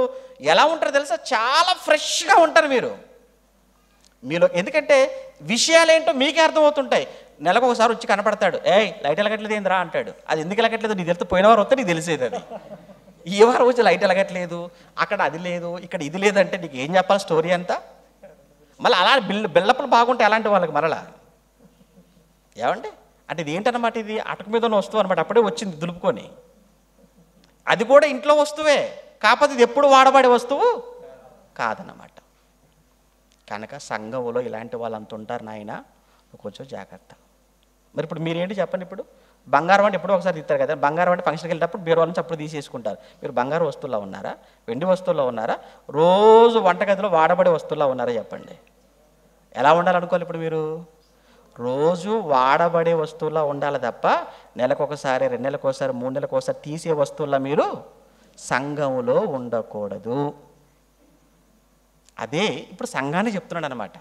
ఎలా ఉంటారో తెలుసా చాలా ఫ్రెష్గా ఉంటారు మీరు మీలో ఎందుకంటే విషయాలు ఏంటో మీకే అర్థమవుతుంటాయి నెలకు ఒకసారి వచ్చి కనపడతాడు ఏయ్ లైట్ ఎలగట్లేదు ఏంద్రా అంటాడు అది ఎందుకు ఎలగట్లేదు నీ తెలుసు పోయిన వారు వస్తే నీకు తెలిసేది అది ఈ వారు వచ్చి లైట్ ఎలగట్లేదు అక్కడ అది లేదు ఇక్కడ ఇది లేదంటే నీకు ఏం చెప్పాలి స్టోరీ అంతా మళ్ళీ అలా బిల్ బిల్లప్పలు బాగుంటే ఎలాంటి వాళ్ళకి మరలా ఏమండి అంటే ఇది ఏంటన్నమాట ఇది అటక మీద ఉన్న వస్తువు అనమాట అప్పుడే వచ్చింది దులుపుకొని అది కూడా ఇంట్లో వస్తువే కాకపోతే ఇది ఎప్పుడు వాడబడే వస్తువు కాదన్నమాట కనుక సంఘంలో ఇలాంటి వాళ్ళు అంత ఉంటారు నాయన కొంచెం జాగ్రత్త మరి ఇప్పుడు మీరేంటి చెప్పండి ఇప్పుడు బంగారం అంటే ఎప్పుడో ఒకసారి తీస్తారు కదా బంగారం అంటే ఫంక్షన్కి వెళ్ళేటప్పుడు బీరువా నుంచి అప్పుడు తీసేసుకుంటారు మీరు బంగారు వస్తువుల్లో ఉన్నారా వెండి వస్తువుల్లో ఉన్నారా రోజు వంటగదిలో వాడబడే వస్తువుల్లో ఉన్నారా చెప్పండి ఎలా ఉండాలనుకోవాలి ఇప్పుడు మీరు రోజు వాడబడే వస్తువులా ఉండాలి తప్ప నెలకు ఒకసారి రెండు నెలలకు ఒకసారి మూడు నెలలకు ఒకసారి తీసే వస్తువులా మీరు సంఘంలో ఉండకూడదు అదే ఇప్పుడు సంఘాన్ని చెప్తున్నాడు అనమాట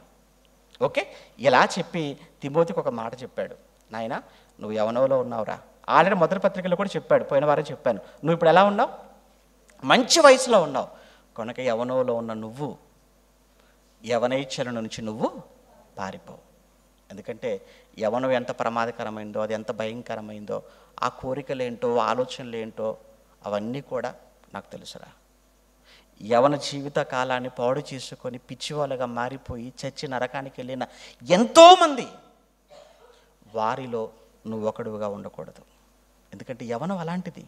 ఓకే ఇలా చెప్పి తిమోతికి ఒక మాట చెప్పాడు నాయన నువ్వు యవనవలో ఉన్నావురా ఆల్రెడీ మొదటి పత్రికలో కూడా చెప్పాడు పోయిన వారం చెప్పాను నువ్వు ఇప్పుడు ఎలా ఉన్నావు మంచి వయసులో ఉన్నావు కనుక యవనవలో ఉన్న నువ్వు యవనైచ్చల నుంచి నువ్వు పారిపోవు ఎందుకంటే యవనం ఎంత ప్రమాదకరమైందో అది ఎంత భయంకరమైందో ఆ కోరికలు ఏంటో ఆలోచనలు ఏంటో అవన్నీ కూడా నాకు తెలుసురా యవన జీవిత కాలాన్ని పాడు చేసుకొని పిచ్చివాళ్ళగా మారిపోయి చచ్చి నరకానికి వెళ్ళిన ఎంతోమంది వారిలో నువ్వు ఒకడుగా ఉండకూడదు ఎందుకంటే యవనం అలాంటిది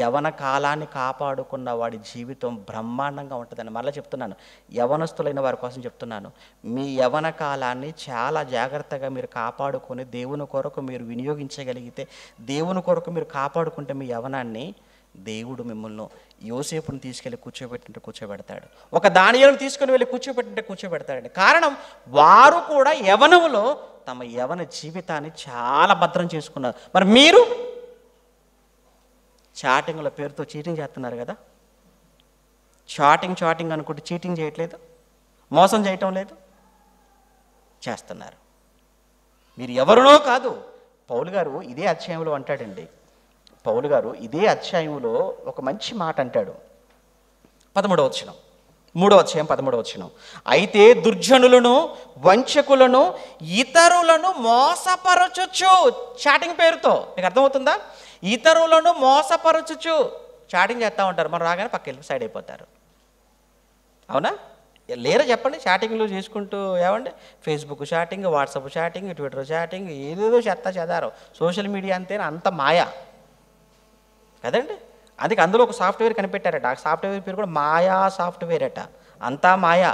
యవన కాలాన్ని కాపాడుకున్న వాడి జీవితం బ్రహ్మాండంగా ఉంటుందని మళ్ళీ చెప్తున్నాను యవనస్తులైన వారి కోసం చెప్తున్నాను మీ యవన కాలాన్ని చాలా జాగ్రత్తగా మీరు కాపాడుకొని దేవుని కొరకు మీరు వినియోగించగలిగితే దేవుని కొరకు మీరు కాపాడుకుంటే మీ యవనాన్ని దేవుడు మిమ్మల్ని యోసేపును తీసుకెళ్ళి కూర్చోబెట్టింటే కూర్చోబెడతాడు ఒక దానియాలను తీసుకుని వెళ్ళి కూర్చోబెట్టింటే కూర్చోబెడతాడండి కారణం వారు కూడా యవనములో తమ యవన జీవితాన్ని చాలా భద్రం చేసుకున్నారు మరి మీరు చాటింగ్ల పేరుతో చీటింగ్ చేస్తున్నారు కదా చాటింగ్ చాటింగ్ అనుకుంటూ చీటింగ్ చేయట్లేదు మోసం చేయటం లేదు చేస్తున్నారు మీరు ఎవరునో కాదు పౌలు గారు ఇదే అధ్యాయంలో అంటాడండి పౌలు గారు ఇదే అధ్యాయంలో ఒక మంచి మాట అంటాడు పదమూడవ వచ్చినం మూడవ అధ్యాయం పదమూడవ వచ్చినం అయితే దుర్జనులను వంచకులను ఇతరులను మోసపరచొచ్చు చాటింగ్ పేరుతో మీకు అర్థమవుతుందా ఇతరులను మోసపరచుచు చాటింగ్ చేస్తూ ఉంటారు మనం రాగానే పక్క వెళ్ళి సైడ్ అయిపోతారు అవునా లేరా చెప్పండి చాటింగ్లు చేసుకుంటూ ఏమండి Facebook chatting WhatsApp chatting Twitter chatting ఏదేదో చెత్త చెదారు సోషల్ మీడియా అంతే అంత మాయా కదండి అందుకే అందులో ఒక సాఫ్ట్వేర్ కనిపెట్టారట ఆ సాఫ్ట్వేర్ పేరు కూడా మాయా సాఫ్ట్వేర్ అట అంతా మాయా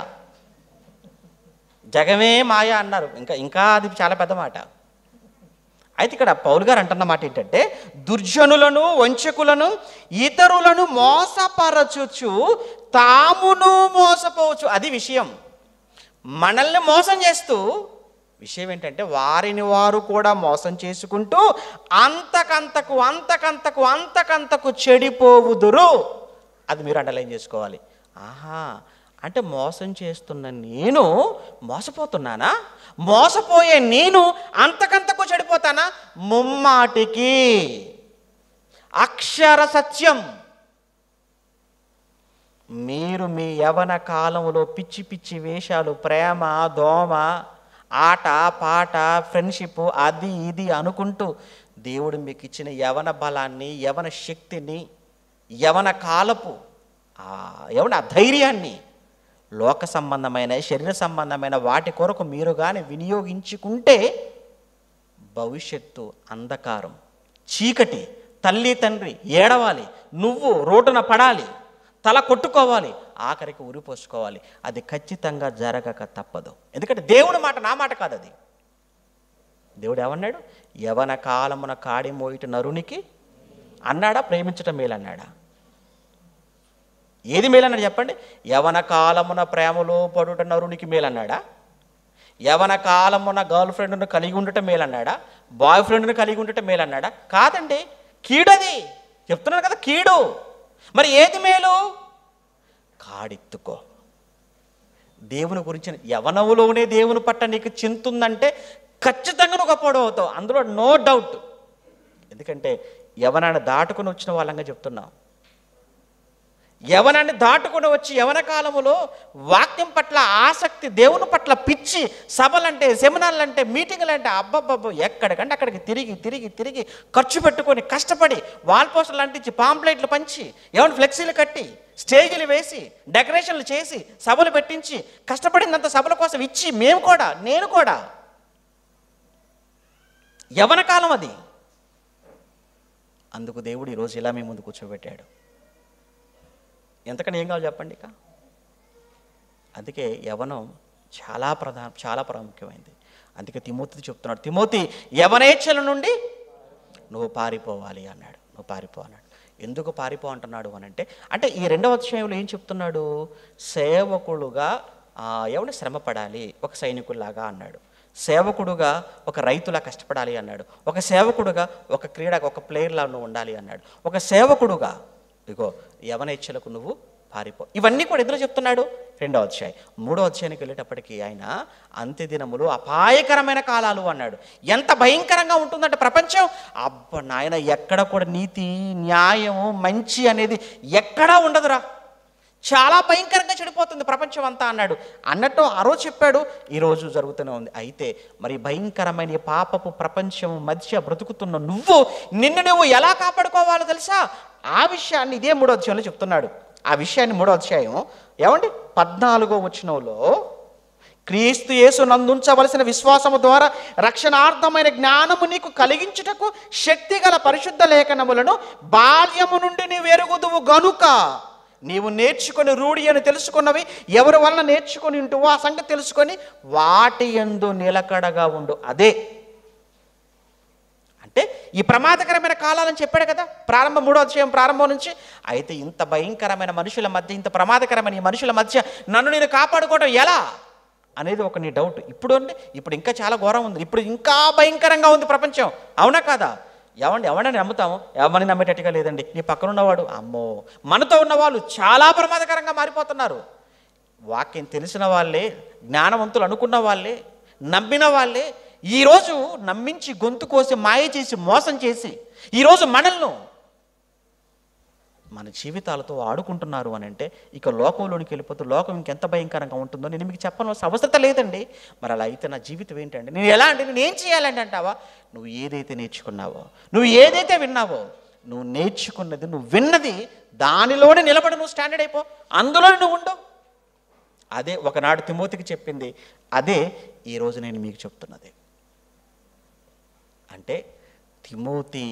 జగమే మాయా అన్నారు ఇంకా ఇంకా అది చాలా పెద్ద మాట అయితే ఇక్కడ పౌలు గారు అంటున్నమాట ఏంటంటే దుర్జనులను వంచకులను ఇతరులను మోసపరచుచు తామును మోసపోవచ్చు అది విషయం మనల్ని మోసం చేస్తూ విషయం ఏంటంటే వారిని వారు కూడా మోసం చేసుకుంటూ అంతకంతకు అంతకంతకు అంతకంతకు చెడిపోవుదురు అది మీరు అండర్లైన్ చేసుకోవాలి ఆహా అంటే మోసం చేస్తున్న నేను మోసపోతున్నానా మోసపోయే నేను అంతకంతకు చెడిపోతానా ముమ్మాటికి అక్షర సత్యం మీరు మీ యవన కాలంలో పిచ్చి పిచ్చి వేషాలు ప్రేమ దోమ ఆట పాట ఫ్రెండ్షిప్ అది ఇది అనుకుంటూ దేవుడు మీకు ఇచ్చిన యవన బలాన్ని యవన శక్తిని యవన కాలపు యవన ధైర్యాన్ని లోక సంబంధమైన శరీర సంబంధమైన వాటి కొరకు మీరు కానీ వినియోగించుకుంటే భవిష్యత్తు అంధకారం చీకటి తల్లి తండ్రి ఏడవాలి నువ్వు రోడ్డున పడాలి తల కొట్టుకోవాలి ఆఖరికి ఉరిపోసుకోవాలి అది ఖచ్చితంగా జరగక తప్పదు ఎందుకంటే దేవుని మాట నా మాట కాదు అది దేవుడు ఏమన్నాడు యవన కాలమున కాడి మోయిట నరునికి అన్నాడా ప్రేమించటం మేలన్నాడా ఏది మేలన్నాడు చెప్పండి యవన కాలమున ప్రేమలో పడుట నరునికి మేలన్నాడా యవన కాలమున గర్ల్ ఫ్రెండ్ను కలిగి ఉండటం మేలన్నాడా బాయ్ ఫ్రెండ్ను కలిగి ఉండటం మేలన్నాడా కాదండి కీడది చెప్తున్నాను కదా కీడు మరి ఏది మేలు కాడెత్తుకో దేవుని గురించి యవనవులోనే దేవుని పట్ట నీకు చింతుందంటే ఖచ్చితంగా నువ్వు అవుతావు అందులో నో డౌట్ ఎందుకంటే యవనాన్ని దాటుకుని వచ్చిన వాళ్ళంగా చెప్తున్నావు యవనాన్ని దాటుకుని వచ్చి యవన కాలములో వాక్యం పట్ల ఆసక్తి దేవుని పట్ల పిచ్చి సభలంటే సెమినార్లంటే మీటింగ్లంటే అబ్బబ్బబ్బో ఎక్కడికంటే అక్కడికి తిరిగి తిరిగి తిరిగి ఖర్చు పెట్టుకొని కష్టపడి వాల్ పోస్టర్లు అంటించి పాంప్లెట్లు పంచి ఏమైనా ఫ్లెక్సీలు కట్టి స్టేజీలు వేసి డెకరేషన్లు చేసి సభలు పెట్టించి కష్టపడినంత సభల కోసం ఇచ్చి మేము కూడా నేను కూడా యవన కాలం అది అందుకు దేవుడు ఈరోజు ఇలా మేము ముందు కూర్చోబెట్టాడు ఎంతకని ఏం కావాలి చెప్పండి ఇక అందుకే యవనం చాలా ప్రధాన చాలా ప్రాముఖ్యమైంది అందుకే తిమోతి చెప్తున్నాడు తిమోతి యవనేచ్ఛల నుండి నువ్వు పారిపోవాలి అన్నాడు నువ్వు పారిపో అన్నాడు ఎందుకు పారిపో అంటున్నాడు అని అంటే అంటే ఈ రెండవ అధ్యాయంలో ఏం చెప్తున్నాడు సేవకుడుగా ఎవరిని శ్రమపడాలి ఒక సైనికుల్లాగా అన్నాడు సేవకుడుగా ఒక రైతులా కష్టపడాలి అన్నాడు ఒక సేవకుడుగా ఒక క్రీడ ఒక ప్లేయర్లా ఉండాలి అన్నాడు ఒక సేవకుడుగా ఇగో యవనేచ్ఛలకు నువ్వు పారిపో ఇవన్నీ కూడా ఎందులో చెప్తున్నాడు రెండో అధ్యాయం మూడో అధ్యాయానికి వెళ్ళేటప్పటికీ ఆయన అంత్యదినములు అపాయకరమైన కాలాలు అన్నాడు ఎంత భయంకరంగా ఉంటుందంటే ప్రపంచం అబ్బా నాయన ఎక్కడ కూడా నీతి న్యాయము మంచి అనేది ఎక్కడా ఉండదురా చాలా భయంకరంగా చెడిపోతుంది ప్రపంచం అంతా అన్నాడు అన్నట్టు ఆ రోజు చెప్పాడు ఈరోజు జరుగుతూనే ఉంది అయితే మరి భయంకరమైన పాపపు ప్రపంచం మధ్య బ్రతుకుతున్న నువ్వు నిన్ను నువ్వు ఎలా కాపాడుకోవాలో తెలుసా ఆ విషయాన్ని ఇదే మూడో అధ్యాయంలో చెప్తున్నాడు ఆ విషయాన్ని మూడో అధ్యాయం ఏమండి పద్నాలుగో వచనంలో క్రీస్తు యేసు నందుంచవలసిన విశ్వాసము ద్వారా రక్షణార్థమైన జ్ఞానము నీకు కలిగించుటకు శక్తిగల పరిశుద్ధ లేఖనములను బాల్యము నుండి వెరుగుదువు గనుక నీవు నేర్చుకుని రూఢి అని తెలుసుకున్నవి ఎవరి వలన నేర్చుకుని ఉంటువో ఆ సంగతి తెలుసుకొని వాటి ఎందు నిలకడగా ఉండు అదే అంటే ఈ ప్రమాదకరమైన కాలాలని చెప్పాడు కదా ప్రారంభ మూడో అధ్యాయం ప్రారంభం నుంచి అయితే ఇంత భయంకరమైన మనుషుల మధ్య ఇంత ప్రమాదకరమైన ఈ మనుషుల మధ్య నన్ను నేను కాపాడుకోవడం ఎలా అనేది ఒక నీ డౌట్ ఇప్పుడు అంటే ఇప్పుడు ఇంకా చాలా ఘోరం ఉంది ఇప్పుడు ఇంకా భయంకరంగా ఉంది ప్రపంచం అవునా కాదా ఎవండి ఎవడని నమ్ముతాము ఎవరిని నమ్మేటట్టుగా లేదండి నీ పక్కన ఉన్నవాడు అమ్మో మనతో ఉన్న వాళ్ళు చాలా ప్రమాదకరంగా మారిపోతున్నారు వాక్యం తెలిసిన వాళ్ళే జ్ఞానవంతులు అనుకున్న వాళ్ళే నమ్మిన వాళ్ళే ఈరోజు నమ్మించి గొంతు కోసి మాయ చేసి మోసం చేసి ఈరోజు మనల్ని మన జీవితాలతో ఆడుకుంటున్నారు అని అంటే ఇక లోకంలోనికి వెళ్ళిపోతే లోకం ఇంకెంత భయంకరంగా ఉంటుందో నేను మీకు చెప్పనవలసిన అవసరం లేదండి మరి అలా అయితే నా జీవితం ఏంటండి నేను ఎలా అంటే నేను ఏం చేయాలండి అంటావా నువ్వు ఏదైతే నేర్చుకున్నావో నువ్వు ఏదైతే విన్నావో నువ్వు నేర్చుకున్నది నువ్వు విన్నది దానిలోనే నిలబడి నువ్వు స్టాండర్డ్ అయిపో అందులో నువ్వు ఉండవు అదే ఒకనాడు తిమోతికి చెప్పింది అదే ఈరోజు నేను మీకు చెప్తున్నది అంటే తిమోతి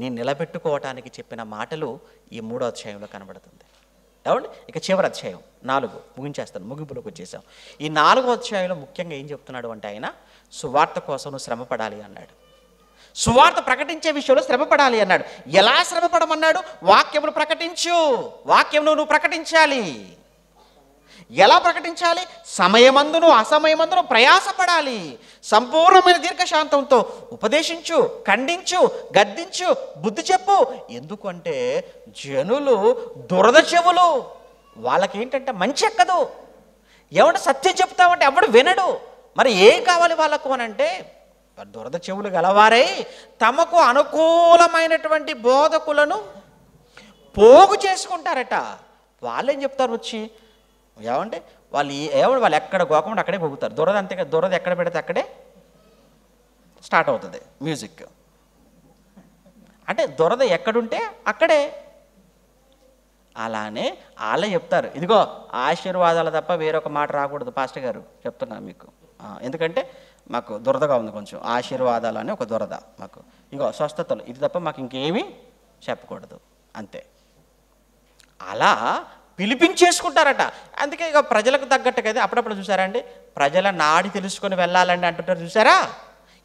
నేను నిలబెట్టుకోవటానికి చెప్పిన మాటలు ఈ మూడో అధ్యాయంలో కనబడుతుంది ఏమండి ఇక చివరి అధ్యాయం నాలుగు ముగించేస్తాను ముగింపులోకి వచ్చేసాం ఈ నాలుగో అధ్యాయంలో ముఖ్యంగా ఏం చెప్తున్నాడు అంటే ఆయన సువార్త కోసం శ్రమపడాలి అన్నాడు సువార్త ప్రకటించే విషయంలో శ్రమపడాలి అన్నాడు ఎలా శ్రమపడమన్నాడు వాక్యమును ప్రకటించు వాక్యమును నువ్వు ప్రకటించాలి ఎలా ప్రకటించాలి సమయమందును అసమయమందును ప్రయాసపడాలి సంపూర్ణమైన దీర్ఘశాంతంతో ఉపదేశించు ఖండించు గద్దించు బుద్ధి చెప్పు ఎందుకంటే జనులు దురద చెవులు వాళ్ళకేంటంటే మంచి ఎక్కదు ఎవడు సత్యం చెప్తామంటే ఎవడు వినడు మరి ఏం కావాలి వాళ్ళకు అని అంటే దురద చెవులు గలవారై తమకు అనుకూలమైనటువంటి బోధకులను పోగు చేసుకుంటారట వాళ్ళేం చెప్తారు వచ్చి ఏమంటే వాళ్ళు ఏమంటే వాళ్ళు ఎక్కడ గోకుండా అక్కడే పొగుతారు దురద అంతే దురద ఎక్కడ పెడితే అక్కడే స్టార్ట్ అవుతుంది మ్యూజిక్ అంటే దురద ఎక్కడుంటే అక్కడే అలానే వాళ్ళే చెప్తారు ఇదిగో ఆశీర్వాదాలు తప్ప వేరొక మాట రాకూడదు పాస్టర్ గారు చెప్తున్నాను మీకు ఎందుకంటే మాకు దురదగా ఉంది కొంచెం ఆశీర్వాదాలు అని ఒక దురద మాకు ఇంకో స్వస్థతలు ఇది తప్ప మాకు ఇంకేమీ చెప్పకూడదు అంతే అలా పిలిపించేసుకుంటారట అందుకే ఇక ప్రజలకు తగ్గట్టుగా అప్పుడప్పుడు చూసారా అండి ప్రజల నాడి తెలుసుకొని వెళ్ళాలని అంటుంటారు చూసారా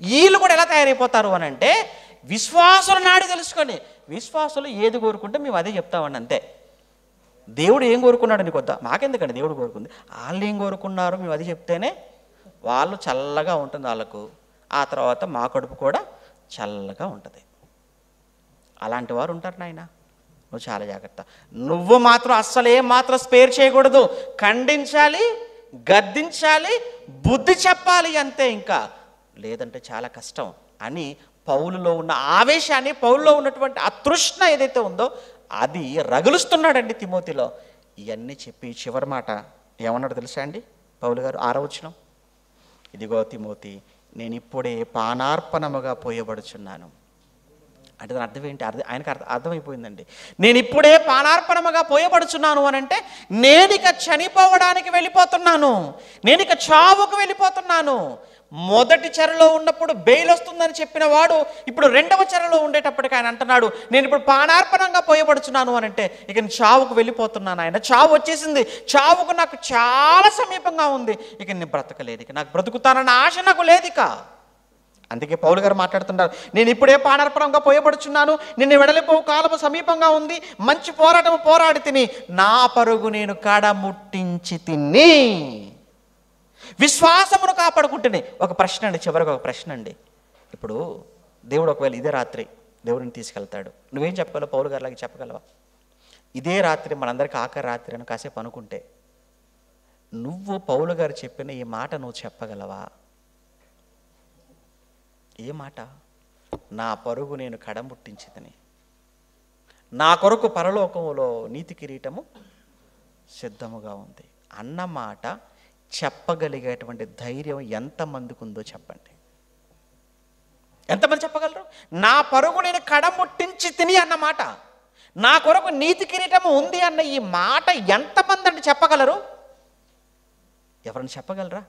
వీళ్ళు కూడా ఎలా తయారైపోతారు అని అంటే విశ్వాసుల నాడి తెలుసుకొని విశ్వాసులు ఏది కోరుకుంటే మేము అదే చెప్తామండి అంతే దేవుడు ఏం కోరుకున్నాడని కొద్ద మాకెందుకండి దేవుడు కోరుకుంది వాళ్ళు ఏం కోరుకున్నారు మేము అది చెప్తేనే వాళ్ళు చల్లగా ఉంటుంది వాళ్ళకు ఆ తర్వాత మా కడుపు కూడా చల్లగా ఉంటుంది అలాంటి వారు ఉంటారు నాయనా నువ్వు చాలా జాగ్రత్త నువ్వు మాత్రం అస్సలు ఏం మాత్రం స్పేర్ చేయకూడదు ఖండించాలి గద్దించాలి బుద్ధి చెప్పాలి అంతే ఇంకా లేదంటే చాలా కష్టం అని పౌలులో ఉన్న ఆవేశాన్ని పౌలులో ఉన్నటువంటి అతృష్ణ ఏదైతే ఉందో అది రగులుస్తున్నాడండి తిమోతిలో ఇవన్నీ చెప్పి చివరి మాట ఏమన్నాడు తెలుసా అండి పౌలు గారు ఆరవచనం ఇదిగో తిమోతి నేను ఇప్పుడే పానార్పణముగా పోయబడుచున్నాను అంటే దాని అర్థం ఏంటి అర్థం ఆయనకు అర్థం అర్థమైపోయిందండి నేను ఇప్పుడే పానార్పణముగా పోయబడుచున్నాను అని అంటే నేను ఇక చనిపోవడానికి వెళ్ళిపోతున్నాను నేను ఇక చావుకు వెళ్ళిపోతున్నాను మొదటి చెరలో ఉన్నప్పుడు బెయిల్ వస్తుందని చెప్పిన వాడు ఇప్పుడు రెండవ చెరలో ఉండేటప్పటికి ఆయన అంటున్నాడు నేను ఇప్పుడు పానార్పణంగా పోయబడుచున్నాను అని అంటే ఇక నేను చావుకు వెళ్ళిపోతున్నాను ఆయన చావు వచ్చేసింది చావుకు నాకు చాలా సమీపంగా ఉంది ఇక నేను బ్రతకలేదు ఇక నాకు బ్రతుకుతానన్న ఆశ నాకు లేదిక అందుకే పౌలు గారు మాట్లాడుతున్నారు నేను ఇప్పుడే పానార్పణంగా పోయబడుచున్నాను నిన్ను వెడలిపోవు కాలము సమీపంగా ఉంది మంచి పోరాటము పోరాడి తిని నా పరుగు నేను కడ ముట్టించి తిని విశ్వాసమును కాపాడుకుంటుని ఒక ప్రశ్న అండి చివరికి ఒక ప్రశ్న అండి ఇప్పుడు దేవుడు ఒకవేళ ఇదే రాత్రి దేవుడిని తీసుకెళ్తాడు నువ్వేం చెప్పగలవు పౌలు లాగా చెప్పగలవా ఇదే రాత్రి మనందరికీ ఆఖరి రాత్రి అని కాసేపు అనుకుంటే నువ్వు పౌలు గారు చెప్పిన ఈ మాట నువ్వు చెప్పగలవా ఏ మాట నా పరుగు నేను కడముట్టించిదని నా కొరకు పరలోకములో నీతి కిరీటము సిద్ధముగా ఉంది అన్నమాట చెప్పగలిగేటువంటి ధైర్యం ఎంతమందికి ఉందో చెప్పండి ఎంతమంది చెప్పగలరు నా పరుగు నేను కడముట్టించి తిని అన్నమాట నా కొరకు నీతి కిరీటము ఉంది అన్న ఈ మాట ఎంతమంది అంటే చెప్పగలరు ఎవరిని చెప్పగలరా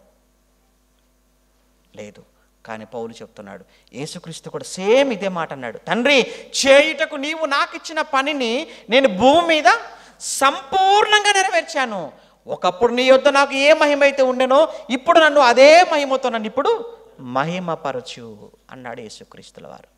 లేదు కానీ పౌలు చెప్తున్నాడు యేసుక్రీస్తు కూడా సేమ్ ఇదే మాట అన్నాడు తండ్రి చేయుటకు నీవు నాకు ఇచ్చిన పనిని నేను భూమి మీద సంపూర్ణంగా నెరవేర్చాను ఒకప్పుడు నీ యొద్ద నాకు ఏ మహిమ అయితే ఉండేనో ఇప్పుడు నన్ను అదే మహిమతో నన్ను ఇప్పుడు మహిమపరచు అన్నాడు యేసుక్రీస్తుల వారు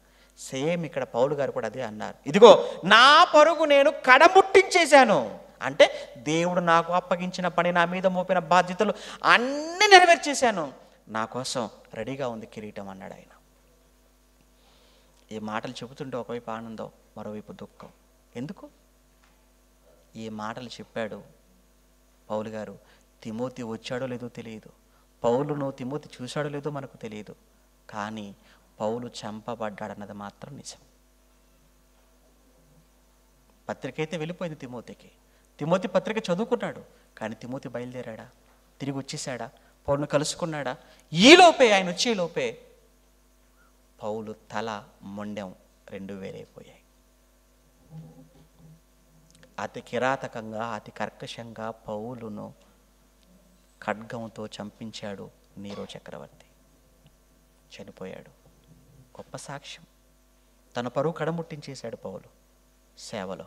సేమ్ ఇక్కడ పౌలు గారు కూడా అదే అన్నారు ఇదిగో నా పరుగు నేను కడముట్టించేశాను అంటే దేవుడు నాకు అప్పగించిన పని నా మీద మోపిన బాధ్యతలు అన్నీ నెరవేర్చేశాను నా కోసం రెడీగా ఉంది కిరీటం అన్నాడు ఆయన ఈ మాటలు చెబుతుంటే ఒకవైపు ఆనందం మరోవైపు దుఃఖం ఎందుకు ఈ మాటలు చెప్పాడు పౌలు గారు తిమోతి వచ్చాడో లేదో తెలియదు పౌలును తిమోతి చూశాడో లేదో మనకు తెలియదు కానీ పౌలు చంపబడ్డాడన్నది మాత్రం నిజం పత్రిక అయితే వెళ్ళిపోయింది తిమోతికి తిమోతి పత్రిక చదువుకున్నాడు కానీ తిమోతి బయలుదేరాడా తిరిగి వచ్చేసాడా పౌలను కలుసుకున్నాడా ఈలోపే ఆయన వచ్చేలోపే పౌలు తల మొండెం రెండు వేలైపోయాయి అతి కిరాతకంగా అతి కర్కశంగా పౌలును ఖడ్గంతో చంపించాడు నీరో చక్రవర్తి చనిపోయాడు గొప్ప సాక్ష్యం తన పరువు కడముట్టించేశాడు పౌలు సేవలో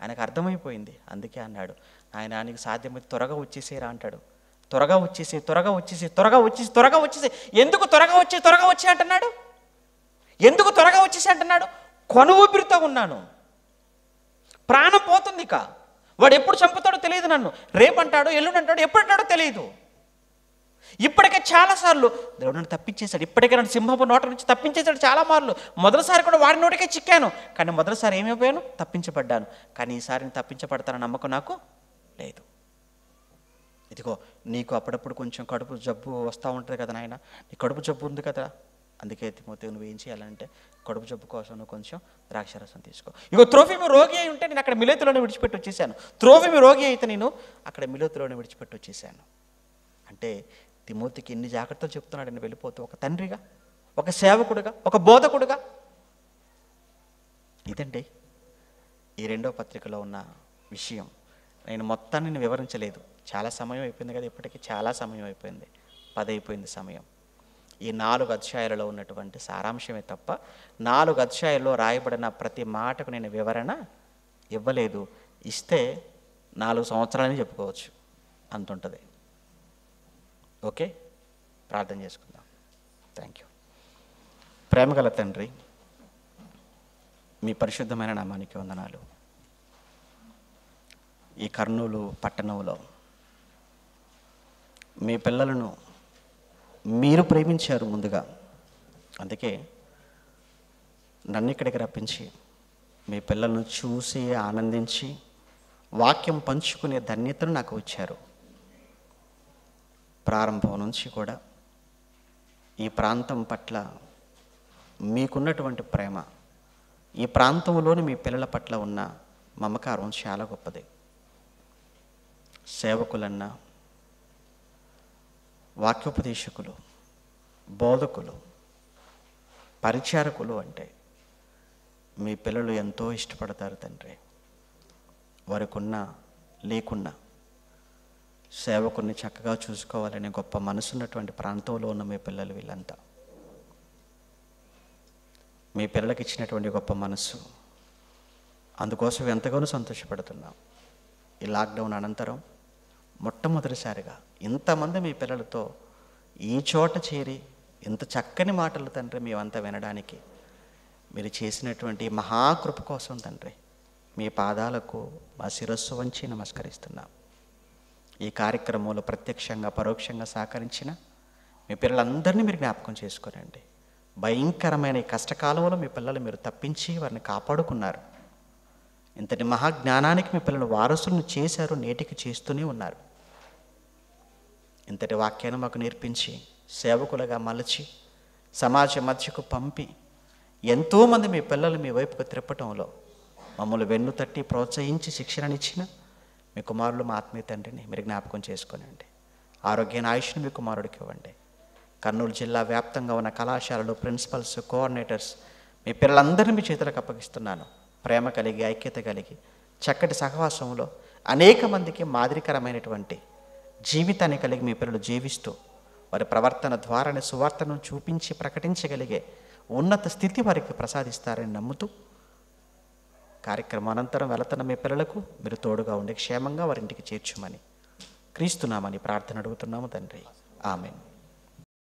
ఆయనకు అర్థమైపోయింది అందుకే అన్నాడు ఆయన ఆయనకు సాధ్యమైతే త్వరగా వచ్చేసేరా అంటాడు త్వరగా వచ్చేసి త్వరగా వచ్చేసి త్వరగా వచ్చేసి త్వరగా వచ్చేసి ఎందుకు త్వరగా వచ్చి త్వరగా వచ్చి అంటున్నాడు ఎందుకు త్వరగా వచ్చేసి అంటున్నాడు కొను ఊపిరితో ఉన్నాను ప్రాణం పోతుంది ఇక వాడు ఎప్పుడు చంపుతాడో తెలియదు నన్ను రేపంటాడు ఎల్లుండి అంటాడు ఎప్పుడు అంటాడో తెలియదు ఇప్పటికే చాలాసార్లు దేవుడు నన్ను తప్పించేశాడు ఇప్పటికే నన్ను సింహపు నోట నుంచి తప్పించేశాడు చాలా మార్లు మొదటిసారి కూడా వాడి నోటికే చిక్కాను కానీ మొదటిసారి ఏమైపోయాను తప్పించబడ్డాను కానీ ఈసారి నేను తప్పించబడతానన్న నమ్మకం నాకు లేదు ఇదిగో నీకు అప్పుడప్పుడు కొంచెం కడుపు జబ్బు వస్తూ ఉంటుంది కదా నాయన నీ కడుపు జబ్బు ఉంది కదా అందుకే తిమోతి నువ్వు ఏం చేయాలంటే కడుపు జబ్బు కోసం నువ్వు కొంచెం ద్రాక్షరసం తీసుకో ఇగో మీ రోగి అయి ఉంటే నేను అక్కడ మిలేతులోనే విడిచిపెట్టి వచ్చేసాను మీ రోగి అయితే నేను అక్కడ మిలేతులోనే విడిచిపెట్టి వచ్చేసాను అంటే తిమోతికి ఎన్ని జాగ్రత్తలు చెప్తున్నాడు నేను వెళ్ళిపోతూ ఒక తండ్రిగా ఒక సేవకుడుగా ఒక బోధకుడుగా ఇదండి ఈ రెండో పత్రికలో ఉన్న విషయం నేను మొత్తాన్ని నేను వివరించలేదు చాలా సమయం అయిపోయింది కదా ఇప్పటికీ చాలా సమయం అయిపోయింది పదైపోయింది సమయం ఈ నాలుగు అధ్యాయాలలో ఉన్నటువంటి సారాంశమే తప్ప నాలుగు అధ్యాయాల్లో రాయబడిన ప్రతి మాటకు నేను వివరణ ఇవ్వలేదు ఇస్తే నాలుగు సంవత్సరాలని చెప్పుకోవచ్చు అంత ఉంటుంది ఓకే ప్రార్థన చేసుకుందాం థ్యాంక్ యూ ప్రేమగల తండ్రి మీ పరిశుద్ధమైన నామానికి వందనాలు ఈ కర్నూలు పట్టణంలో మీ పిల్లలను మీరు ప్రేమించారు ముందుగా అందుకే నన్ను ఇక్కడికి రప్పించి మీ పిల్లలను చూసి ఆనందించి వాక్యం పంచుకునే ధన్యతను నాకు ఇచ్చారు ప్రారంభం నుంచి కూడా ఈ ప్రాంతం పట్ల మీకున్నటువంటి ప్రేమ ఈ ప్రాంతంలోని మీ పిల్లల పట్ల ఉన్న మమకారం చాలా గొప్పది సేవకులన్నా వాక్యోపదేశకులు బోధకులు పరిచారకులు అంటే మీ పిల్లలు ఎంతో ఇష్టపడతారు తండ్రి వారికున్న లేకున్నా సేవకుని చక్కగా చూసుకోవాలనే గొప్ప మనసున్నటువంటి ప్రాంతంలో ఉన్న మీ పిల్లలు వీళ్ళంతా మీ పిల్లలకి ఇచ్చినటువంటి గొప్ప మనస్సు అందుకోసం ఎంతగానో సంతోషపడుతున్నాం ఈ లాక్డౌన్ అనంతరం మొట్టమొదటిసారిగా ఇంతమంది మీ పిల్లలతో ఈ చోట చేరి ఇంత చక్కని మాటలు తండ్రి మేమంతా వినడానికి మీరు చేసినటువంటి మహాకృప కోసం తండ్రి మీ పాదాలకు మా శిరస్సు వంచి నమస్కరిస్తున్నాం ఈ కార్యక్రమంలో ప్రత్యక్షంగా పరోక్షంగా సహకరించిన మీ పిల్లలందరినీ మీరు జ్ఞాపకం చేసుకోనండి భయంకరమైన ఈ కష్టకాలంలో మీ పిల్లలు మీరు తప్పించి వారిని కాపాడుకున్నారు ఇంతటి మహాజ్ఞానానికి మీ పిల్లలు వారసులను చేశారు నేటికి చేస్తూనే ఉన్నారు ఇంతటి వాక్యాన్ని మాకు నేర్పించి సేవకులుగా మలచి సమాజ మధ్యకు పంపి ఎంతోమంది మీ పిల్లలు మీ వైపుకు త్రిప్పటంలో మమ్మల్ని వెన్ను తట్టి ప్రోత్సహించి శిక్షణనిచ్చిన మీ కుమారులు మా ఆత్మీయ తండ్రిని మీరు జ్ఞాపకం చేసుకునండి ఆరోగ్యాన్ని ఆయుష్ని మీ కుమారుడికి ఇవ్వండి కర్నూలు జిల్లా వ్యాప్తంగా ఉన్న కళాశాలలు ప్రిన్సిపల్స్ కోఆర్డినేటర్స్ మీ పిల్లలందరినీ మీ చేతులకు అప్పగిస్తున్నాను ప్రేమ కలిగి ఐక్యత కలిగి చక్కటి సహవాసంలో అనేక మందికి మాదిరికరమైనటువంటి జీవితాన్ని కలిగి మీ పిల్లలు జీవిస్తూ వారి ప్రవర్తన ద్వారానే సువార్తను చూపించి ప్రకటించగలిగే ఉన్నత స్థితి వారికి ప్రసాదిస్తారని నమ్ముతూ కార్యక్రమం అనంతరం వెళుతున్న మీ పిల్లలకు మీరు తోడుగా ఉండి క్షేమంగా వారింటికి చేర్చుమని క్రీస్తున్నామని ప్రార్థన అడుగుతున్నాము తండ్రి ఆమెను